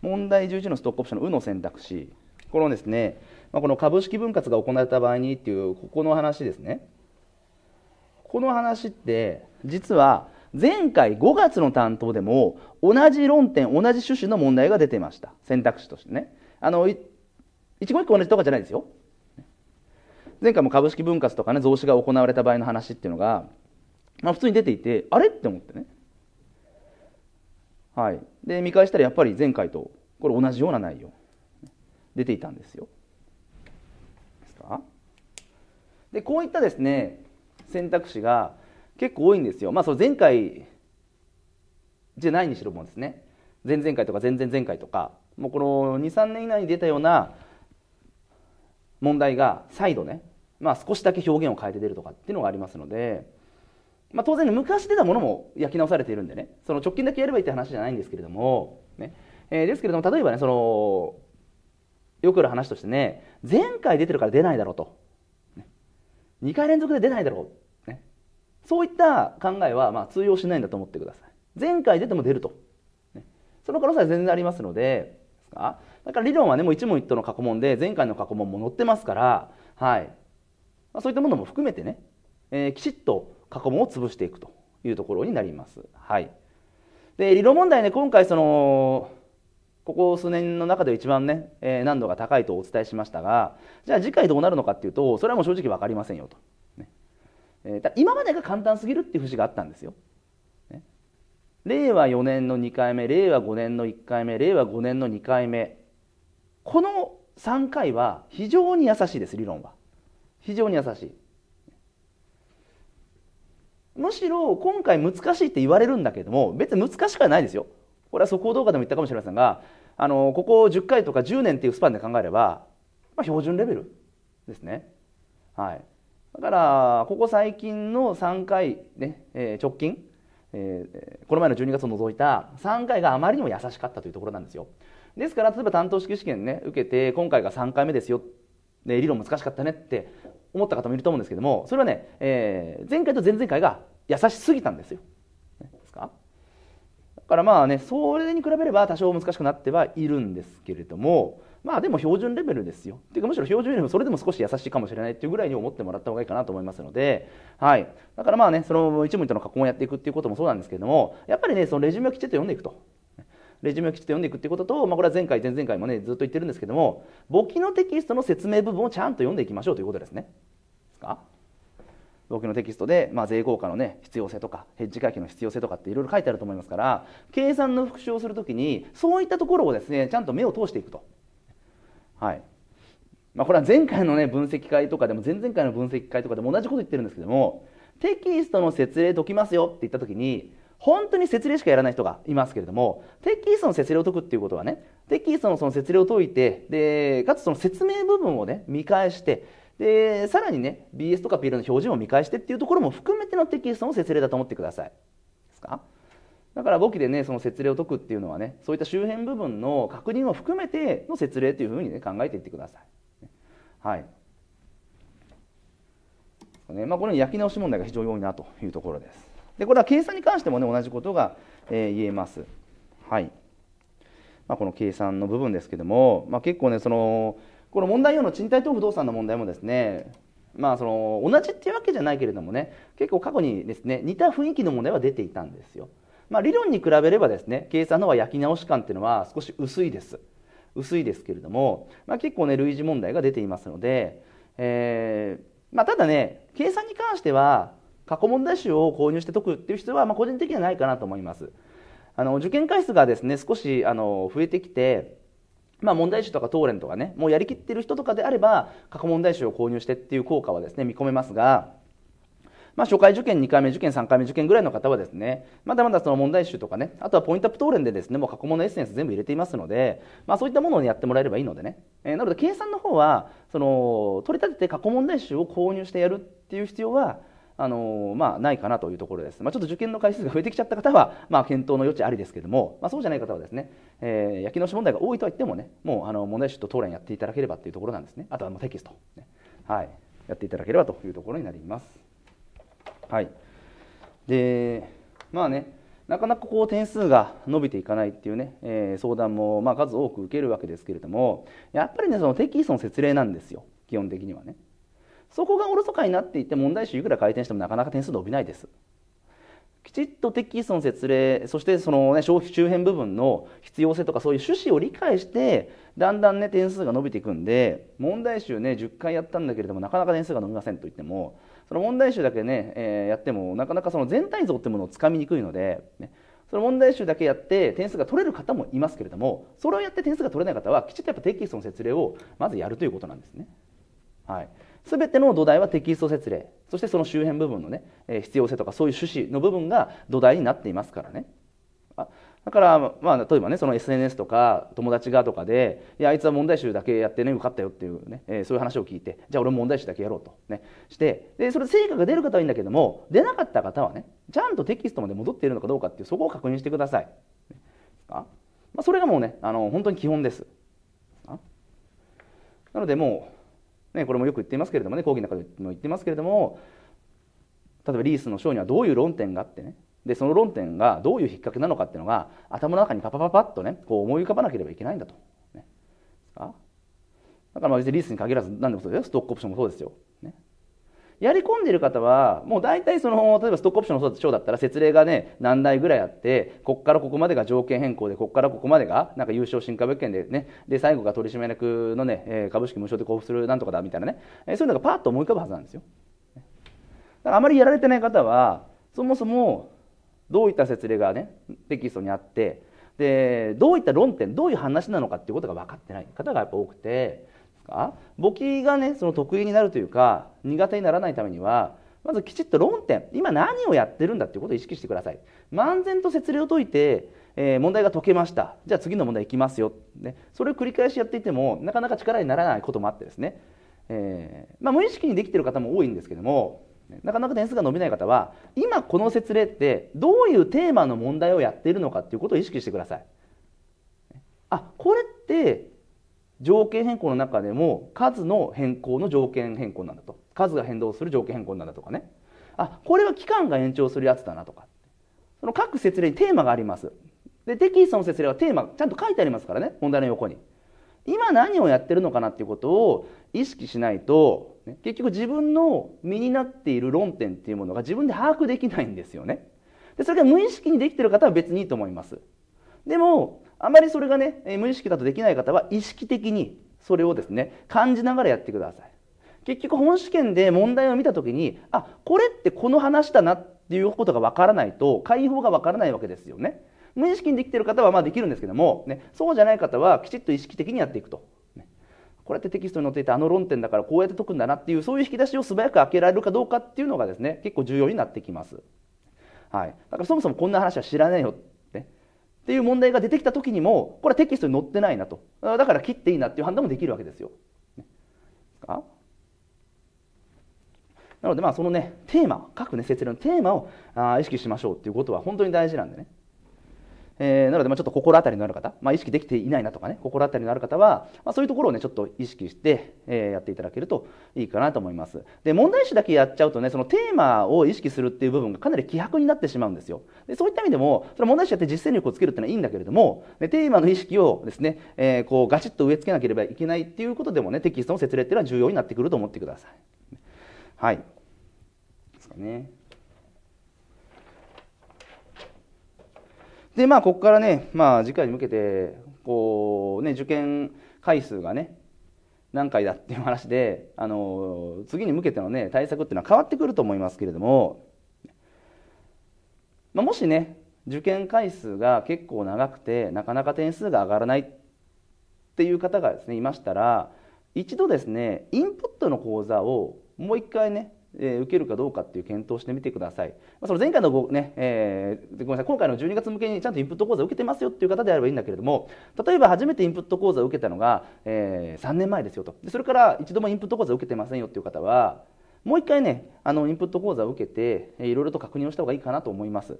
D: 問題11のストックオプションの「う」の選択肢このですねまあ、この株式分割が行われた場合にっていうここの話ですねこの話って実は前回5月の担当でも同じ論点同じ趣旨の問題が出てました選択肢としてねあの一語一個同じとかじゃないですよ前回も株式分割とかね増資が行われた場合の話っていうのが、まあ、普通に出ていてあれって思ってねはいで見返したらやっぱり前回とこれ同じような内容出ていたんですよでこういったですね選択肢が結構多いんですよ、まあ、その前回じゃないにしろもですね前々回とか前々前回とかもうこの23年以内に出たような問題が再度ね、まあ、少しだけ表現を変えて出るとかっていうのがありますので、まあ、当然昔出たものも焼き直されているんでねその直近だけやればいいって話じゃないんですけれども、ねえー、ですけれども例えばねそのよくある話としてね前回出てるから出ないだろうと2回連続で出ないだろう、ね、そういった考えはま通用しないんだと思ってください前回出ても出ると、ね、その可能性は全然ありますのでですかだから理論はねもう一問一答の過去問で前回の過去問も載ってますから、はいまあ、そういったものも含めてね、えー、きちっと過去問を潰していくというところになります。はい、で理論問題ね今回そのここ数年の中で一番ね、え難度が高いとお伝えしましたが、じゃあ次回どうなるのかっていうと、それはもう正直分かりませんよと。ねえー、今までが簡単すぎるっていう節があったんですよ。ね、令和4年の2回目、令和5年の1回目、令和5年の2回目。この3回は非常に優しいです、理論は。非常に優しい。むしろ今回難しいって言われるんだけども別に難しくはないですよこれは速報動画でも言ったかもしれませんがあのここ10回とか10年っていうスパンで考えれば、まあ、標準レベルですね。はい、だからここ最近の3回ね、えー、直近、えー、この前の12月を除いた3回があまりにも優しかったというところなんですよ。ですから例えば担当式試験ね受けて今回が3回目ですよ、ね、理論難しかったねって思った方もいると思うんですけどもそれはね、えー、前回と前々回が優しすぎたんですよ。からまあね、それに比べれば多少難しくなってはいるんですけれども、まあでも標準レベルですよ。ていうかむしろ標準よりもそれでも少し優しいかもしれないっていうぐらいに思ってもらった方がいいかなと思いますので、はい。だからまあね、その一問との加工をやっていくっていうこともそうなんですけれども、やっぱりね、そのレジュメをきちっと読んでいくと。レジュメをきちっと読んでいくっていうことと、まあ、これは前回、前々回もね、ずっと言ってるんですけども、簿記のテキストの説明部分をちゃんと読んでいきましょうということですね。ですか動機のテキストで、まあ、税効果の、ね、必要性とかヘッジ回帰の必要性とかっていろいろ書いてあると思いますから計算の復習をするときにそういったところをですねちゃんと目を通していくと。はいまあ、これは前回の、ね、分析会とかでも前々回の分析会とかでも同じこと言ってるんですけどもテキストの説明解きますよって言ったときに本当に説明しかやらない人がいますけれどもテキストの説明を解くっていうことはねテキストのその説明を解いてでかつその説明部分をね見返してでさらにね BS とか PL の表示も見返してっていうところも含めてのテキストの説明だと思ってくださいですかだから簿記でねその説明を解くっていうのはねそういった周辺部分の確認を含めての説明というふうにね考えていってくださいはいねまあ、これ焼き直し問題が非常に多いなというところですでこれは計算に関してもね同じことが、えー、言えますはい、まあ、この計算の部分ですけども、まあ、結構ねそのこの問題用の賃貸等不動産の問題もですねまあ、その同じっていうわけじゃないけれどもね結構過去にですね似た雰囲気の問題は出ていたんですよ、まあ、理論に比べればですね計算の方が焼き直し感っていうのは少し薄いです薄いですけれども、まあ、結構ね類似問題が出ていますので、えーまあ、ただね計算に関しては過去問題集を購入して解くっていう必要はまあ個人的にはないかなと思いますあの受験回数がですね少しあの増えてきてまあ、問題集とかトーレンとかねもうやりきってる人とかであれば過去問題集を購入してっていう効果はですね見込めますが、まあ、初回受験2回目受験3回目受験ぐらいの方はですねまだまだその問題集とかねあとはポイントアップトーレンでですねもう過去問のエッセンス全部入れていますので、まあ、そういったものを、ね、やってもらえればいいのでね、えー、なので計算の方はその取り立てて過去問題集を購入してやるっていう必要はあのまあ、ないかなというところです、まあ、ちょっと受験の回数が増えてきちゃった方は、まあ、検討の余地ありですけども、まあ、そうじゃない方はですね、えー、焼き直し問題が多いとは言ってもね、もうあの問題集と当練やっていただければというところなんですね。あとはもうテキスト、ね、はい、やっていただければというところになります。はい、で、まあね、なかなかこう点数が伸びていかないっていうね、えー、相談もま数多く受けるわけですけれども、やっぱりね、そのテキストの説明なんですよ、基本的にはね。そこがおろそかになっていて、問題集いくら回転してもなかなか点数伸びないです。きちっとテキストの説明そしてその、ね、周辺部分の必要性とかそういう趣旨を理解してだんだんね点数が伸びていくんで問題集ね10回やったんだけれどもなかなか点数が伸びませんと言ってもその問題集だけね、えー、やってもなかなかその全体像ってものをつかみにくいので、ね、その問題集だけやって点数が取れる方もいますけれどもそれをやって点数が取れない方はきちっとやっぱテキストの説明をまずやるということなんですね。はい、全ての土台はテキスト説明そしてその周辺部分のね、え必要性とかそういう趣旨の部分が土台になっていますからね。あだから、まあ、例えばね、その SNS とか友達がとかで、いや、あいつは問題集だけやってね、受かったよっていうね、えー、そういう話を聞いて、じゃあ俺も問題集だけやろうと、ね、して、で、それ成果が出る方はいいんだけども、出なかった方はね、ちゃんとテキストまで戻っているのかどうかっていう、そこを確認してください。あまあ、それがもうね、あの、本当に基本です。なのでもう、ね、これもよく言っていますけれどもね、講義の中でも言ってますけれども、例えばリースの章にはどういう論点があってね、で、その論点がどういう引っ掛けなのかっていうのが、頭の中にパパパパッとね、こう思い浮かばなければいけないんだと。ね、だからまあ別にリースに限らず何でもそうですよ。ストックオプションもそうですよ。やり込んでる方は、もう大体その、例えばストックオプションの賞だったら、説例がね、何台ぐらいあって、こっからここまでが条件変更で、こっからここまでが、なんか優勝進化物件でね、で、最後が取締役のね、えー、株式無償で交付するなんとかだ、みたいなね、えー、そういうのがパッと思い浮かぶはずなんですよ。だからあまりやられてない方は、そもそも、どういった説例がね、テキストにあって、で、どういった論点、どういう話なのかっていうことが分かってない方がやっぱ多くて、か簿記がねその得意になるというか苦手にならないためにはまずきちっと論点今何をやってるんだっていうことを意識してください漫然と説明を解いて、えー、問題が解けましたじゃあ次の問題いきますよ、ね、それを繰り返しやっていてもなかなか力にならないこともあってですね、えー、まあ、無意識にできてる方も多いんですけどもなかなか点数が伸びない方は今この説明ってどういうテーマの問題をやっているのかっていうことを意識してくださいあこれって条件変更の中でも数の変更の条件変更なんだと数が変動する条件変更なんだとかねあこれは期間が延長するやつだなとかその各説明にテーマがありますでテキストの説明はテーマちゃんと書いてありますからね問題の横に今何をやってるのかなっていうことを意識しないと、ね、結局自分の身になっている論点っていうものが自分で把握できないんですよねでそれが無意識にできてる方は別にいいと思いますでもあまりそれがね、無意識だとできない方は、意識的にそれをですね、感じながらやってください。結局、本試験で問題を見た時に、あ、これってこの話だなっていうことがわからないと、解放がわからないわけですよね。無意識にできてる方はまあできるんですけども、ね、そうじゃない方はきちっと意識的にやっていくと。これってテキストに載っていたあの論点だからこうやって解くんだなっていうそういう引き出しを素早く開けられるかどうかっていうのがですね結構重要になってきます。はい、だからそもそもこんな話は知らないよっっていう問題が出てきた時にもこれはテキストに載ってないなとだから切っていいなっていう判断もできるわけですよ。なのでまあそのねテーマ各ね説明のテーマをあ意識しましょうっていうことは本当に大事なんでね。えー、なので、まあ、ちょっと心当たりのある方、まあ、意識できていないなとかね、心当たりのある方は、まあ、そういうところをね、ちょっと意識して、えー、やっていただけるといいかなと思います。で、問題集だけやっちゃうとね、そのテーマを意識するっていう部分がかなり希薄になってしまうんですよ。で、そういった意味でも、その問題集やって実践力をつけるっていうのはいいんだけれども、でテーマの意識をですね、えー、こう、ガチッと植え付けなければいけないっていうことでもね、テキストの説明っていうのは重要になってくると思ってください。はい。ですかね。で、まあ、ここからね、まあ、次回に向けて、こう、ね、受験回数がね、何回だっていう話で、あの、次に向けてのね、対策っていうのは変わってくると思いますけれども、まあ、もしね、受験回数が結構長くて、なかなか点数が上がらないっていう方がですね、いましたら、一度ですね、インプットの講座をもう一回ね、えー、受けるかどうかっていう検討してみてください。まあ、その前回のご、ねえー、ごめんなさい、今回の12月向けにちゃんとインプット講座を受けてますよっていう方であればいいんだけれども、例えば初めてインプット講座を受けたのが、えー、3年前ですよと。それから一度もインプット講座を受けてませんよっていう方は、もう一回ね、あのインプット講座を受けて、いろいろと確認をした方がいいかなと思います。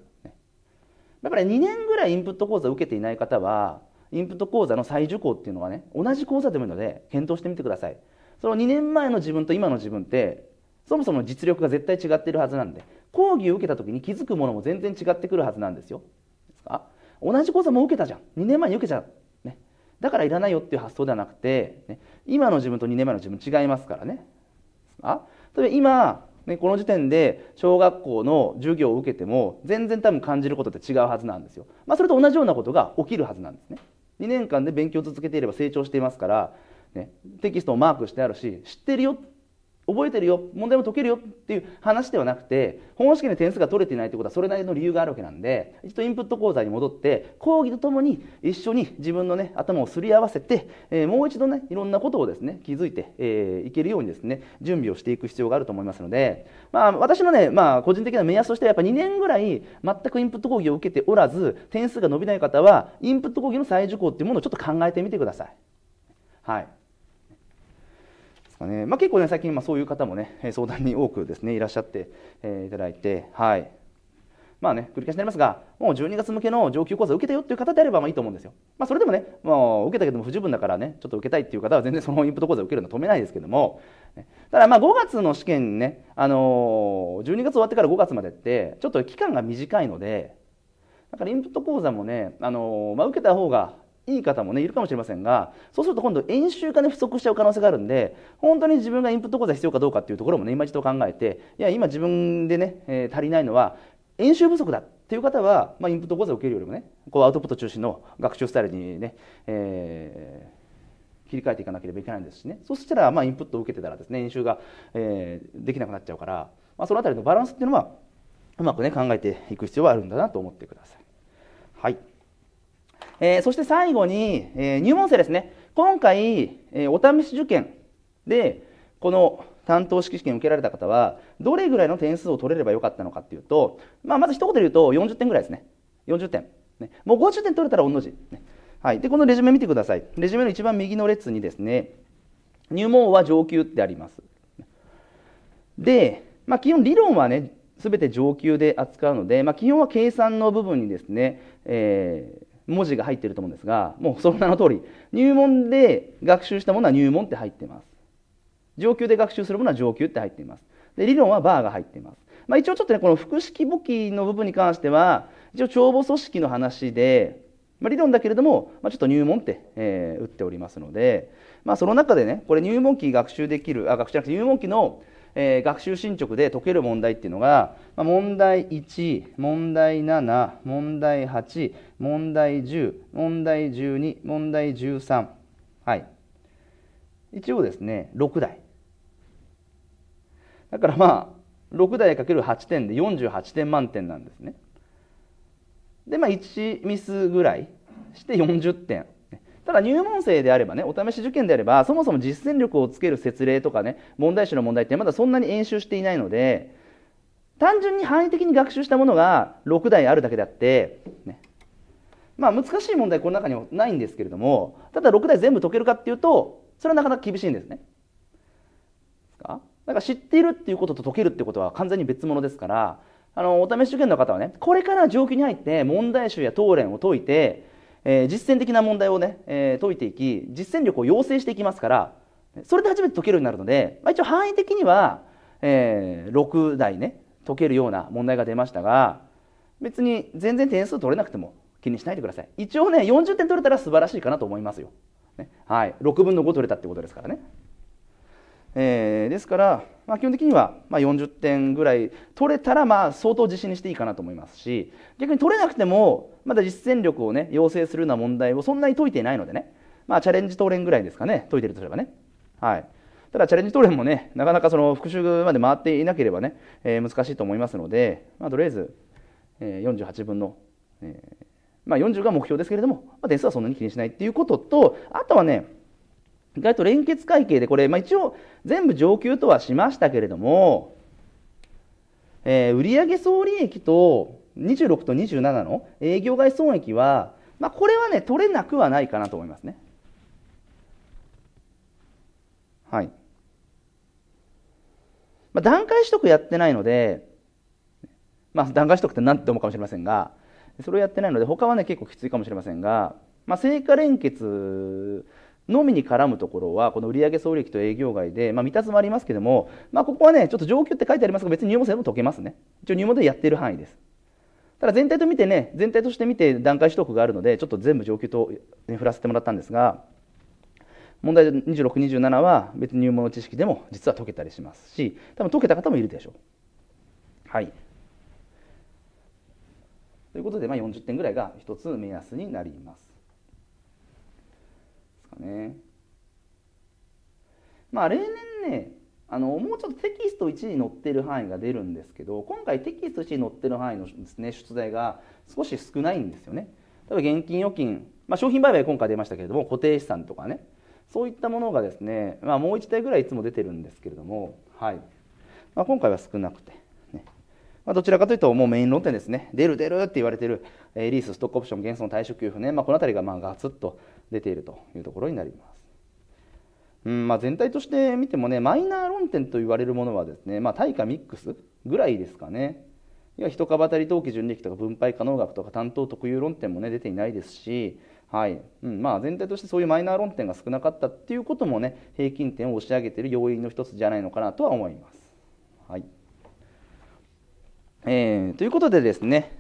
D: だから2年ぐらいインプット講座を受けていない方は、インプット講座の再受講っていうのはね、同じ講座でもいいので、検討してみてください。その2年前の自分と今の自分ってそもそも実力が絶対違ってるはずなんで講義を受けた時に気づくものも全然違ってくるはずなんですよですか同じ講座も受けたじゃん2年前に受けちゃう、ね、だからいらないよっていう発想ではなくて、ね、今の自分と2年前の自分違いますからねあ例えば今ね、この時点で小学校の授業を受けても全然多分感じることって違うはずなんですよ、まあ、それと同じようなことが起きるはずなんですね2年間で勉強を続けていれば成長していますから、ね、テキストをマークしてあるし知ってるよっ覚えてるよ問題も解けるよっていう話ではなくて本試験で点数が取れていないということはそれなりの理由があるわけなんで一度インプット講座に戻って講義とともに一緒に自分の、ね、頭をすり合わせて、えー、もう一度ねいろんなことをですね気づいて、えー、いけるようにですね準備をしていく必要があると思いますので、まあ、私のね、まあ、個人的な目安としてはやっぱ2年ぐらい全くインプット講義を受けておらず点数が伸びない方はインプット講義の再受講っていうものをちょっと考えてみてください。はいですかね、まあ、結構ね最近まそういう方もね相談に多くですねいらっしゃって、えいただいてはいまあね、繰り返しになりますが、もう12月向けの上級講座を受けたよっていう方であればまあいいと思うんですよ。まあ、それでもね、もう受けたけども不十分だからね、ちょっと受けたいっていう方は全然そのインプット講座を受けるの止めないですけども、ただまあ5月の試験ね、あのー、12月終わってから5月までって、ちょっと期間が短いので、だからインプット講座もね、あのー、まあ、受けた方がいい方もねいるかもしれませんがそうすると今度演習がね不足しちゃう可能性があるんで本当に自分がインプット講座必要かどうかっていうところもね今一度考えていや今自分でね、えー、足りないのは演習不足だっていう方は、まあ、インプット講座を受けるよりもねこうアウトプット中心の学習スタイルにね、えー、切り替えていかなければいけないんですしねそうしたらまあインプットを受けてたらですね演習が、えー、できなくなっちゃうから、まあ、その辺りのバランスっていうのはうまくね考えていく必要はあるんだなと思ってください。はいえー、そして最後に、えー、入門生ですね。今回、えー、お試し受験で、この担当式試験を受けられた方は、どれぐらいの点数を取れればよかったのかっていうと、まあ、まず一言で言うと40点ぐらいですね。40点。ね、もう50点取れたら御の字、ね。はい。で、このレジュメ見てください。レジュメの一番右の列にですね、入門は上級ってあります。で、まあ、基本理論はね、すべて上級で扱うので、まあ、基本は計算の部分にですね、えー、文字が入ってると思うんですが、もうその名の通り、入門で学習したものは入門って入ってます。上級で学習するものは上級って入っています。で、理論はバーが入っています。まあ、一応ちょっとね、この複式簿記の部分に関しては、一応帳簿組織の話で、まあ、理論だけれども、まあ、ちょっと入門って、えー、打っておりますので、まあ、その中でね、これ入門期学習できる、あ、学習じゃなくて入門期のえー、学習進捗で解ける問題っていうのが、まあ、問題1、問題7、問題8、問題10、問題12、問題13。はい。一応ですね、6題。だからまあ、6台かける8点で48点満点なんですね。で、まあ、1ミスぐらいして40点。ただ入門生であればねお試し受験であればそもそも実践力をつける説例とかね問題集の問題ってまだそんなに演習していないので単純に範囲的に学習したものが6台あるだけであって、ね、まあ難しい問題この中にはないんですけれどもただ6台全部解けるかっていうとそれはなかなか厳しいんですね。かだから知っているっていうことと解けるってことは完全に別物ですからあのお試し受験の方はねこれから上級に入って問題集や答練を解いてえー、実践的な問題をね、えー、解いていき実践力を養成していきますからそれで初めて解けるようになるので、まあ、一応範囲的には、えー、6台ね解けるような問題が出ましたが別に全然点数取れなくても気にしないでください一応ね40点取れたら素晴らしいかなと思いますよ、ね、はい6分の5取れたってことですからねえー、ですから、まあ、基本的にはま40点ぐらい取れたらまあ相当自信にしていいかなと思いますし逆に取れなくてもまだ実践力をね要請するような問題をそんなに解いていないのでね、まあ、チャレンジ答練ぐらいですかね解いてるとすればね。はいただチャレンジ答練もね、なかなかその復習まで回っていなければね、えー、難しいと思いますので、まあ、とりあえず、えー、48分の、えま40が目標ですけれども、まあ、点数はそんなに気にしないっていうことと、あとはね、意外と連結会計でこれ、まあ、一応全部上級とはしましたけれども、えー、売上総利益と26と27の営業外損益は、まあ、これはね取れなくはないかなと思いますね。はい。まあ、段階取得やってないので、まあ、段階取得って何て思うかもしれませんが、それをやってないので、他はね、結構きついかもしれませんが、まあ、成果連結のみに絡むところは、この売上総利益と営業外で、まあ、未達もありますけども、まあ、ここはね、ちょっと上級って書いてありますが、別に入門生でも解けますね。一応入門でやっている範囲です。ただ全体と見てね、全体として見て段階取得があるので、ちょっと全部上級と振らせてもらったんですが、問題26、27は別に入門の知識でも実は解けたりしますし、多分解けた方もいるでしょう。はい。ということで、まあ、40点ぐらいが一つ目安になります。ですかね。まあ例年ね、あのもうちょっとテキスト1に載ってる範囲が出るんですけど今回テキスト1に載ってる範囲のですね出題が少し少ないんですよね例えば現金預金、まあ、商品売買今回出ましたけれども固定資産とかねそういったものがですね、まあ、もう1台ぐらいいつも出てるんですけれども、はいまあ、今回は少なくて、ねまあ、どちらかというともうメイン論点ですね出る出るって言われてるリースストックオプション減損の対象給付ね、まあ、この辺りがまあガツッと出ているというところになります。うんまあ、全体として見てもねマイナー論点と言われるものはですね、まあ、対価ミックスぐらいですかねいや一株当たり登記純利益とか分配可能額とか担当特有論点もね出ていないですし、はいうんまあ、全体としてそういうマイナー論点が少なかったっていうこともね平均点を押し上げている要因の一つじゃないのかなとは思います。はいえー、ということでですね、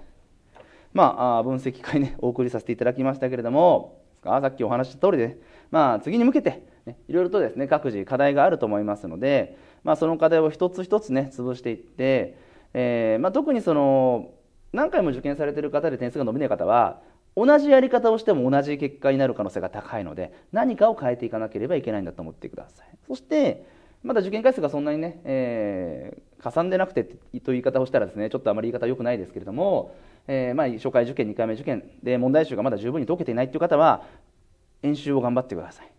D: まあ、分析会ねお送りさせていただきましたけれどもですかさっきお話しした通りで、まあ、次に向けて、ね、いろいろとですね各自課題があると思いますので、まあ、その課題を一つ一つね潰していって、えーまあ、特にその何回も受験されてる方で点数が伸びない方は同じやり方をしても同じ結果になる可能性が高いので何かを変えていかなければいけないんだと思ってくださいそしてまだ受験回数がそんなにね、えー、かさんでなくてという言い方をしたらですねちょっとあまり言い方良くないですけれどもえー、まあ、初回受験、2回目受験で問題集がまだ十分に解けていないという方は、演習を頑張ってください。で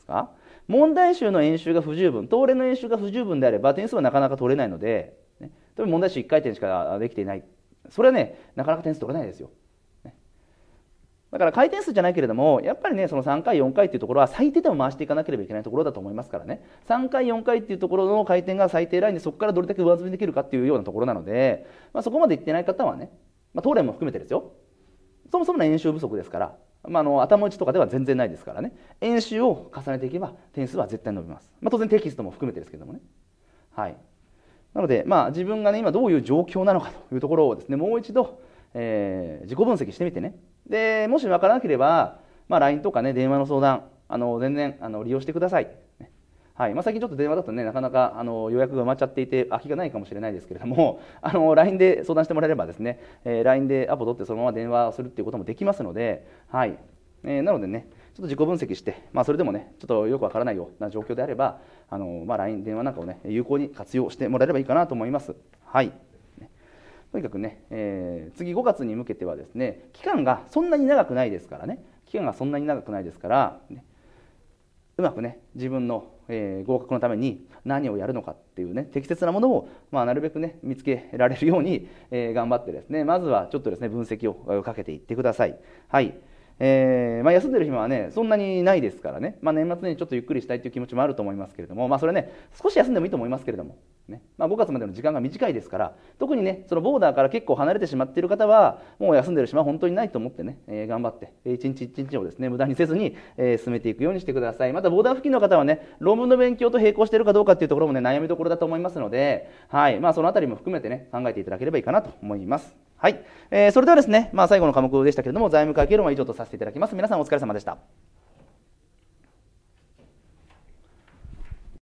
D: すか問題集の演習が不十分、東例の演習が不十分であれば、点数はなかなか取れないので、ね、例えば問題集1回転しかできていない。それはね、なかなか点数取れないですよ。ね、だから回転数じゃないけれども、やっぱりね、その3回、4回っていうところは最低でも回していかなければいけないところだと思いますからね、3回、4回っていうところの回転が最低ラインで、そこからどれだけ上積みできるかっていうようなところなので、まあ、そこまでいってない方はね、まあ、東連も含めてですよそもそもの演習不足ですから、まあ、あの頭打ちとかでは全然ないですからね演習を重ねていけば点数は絶対伸びます、まあ、当然テキストも含めてですけどもねはいなので、まあ、自分がね今どういう状況なのかというところをですねもう一度、えー、自己分析してみてねでもし分からなければ、まあ、LINE とかね電話の相談あの全然あの利用してくださいはいまあ、最近ちょっと電話だとねなかなかあの予約が埋まっちゃっていて空きがないかもしれないですけれども あの LINE で相談してもらえればですね、えー、LINE でアポ取ってそのまま電話をするっていうこともできますので、はいえー、なのでねちょっと自己分析して、まあ、それでもねちょっとよくわからないような状況であればあの、まあ、LINE 電話なんかをね有効に活用してもらえればいいかなと思います。はいとにかくね、えー、次5月に向けてはですね期間がそんなに長くないですからね期間がそんなに長くないですから、ね、うまくね自分のえー、合格のために何をやるのかっていうね適切なものを、まあ、なるべくね見つけられるように、えー、頑張ってですねまずはちょっとですね分析をかけていってください。はいえーまあ、休んでる暇はねそんなにないですからね、まあ、年末にちょっとゆっくりしたいという気持ちもあると思いますけれども、まあ、それね少し休んでもいいと思いますけれどもねまあ、5月までの時間が短いですから特にねそのボーダーから結構離れてしまっている方はもう休んでる島本当にないと思ってね、えー、頑張って一日一日をですね無駄にせずに、えー、進めていくようにしてくださいまたボーダー付近の方はね論文の勉強と並行しているかどうかっていうところもね悩みどころだと思いますので、はいまあ、その辺りも含めてね考えていただければいいかなと思います、はいえー、それではですね、まあ、最後の科目でしたけれども財務会計論は以上とさせていただきます皆さんお疲れ様でした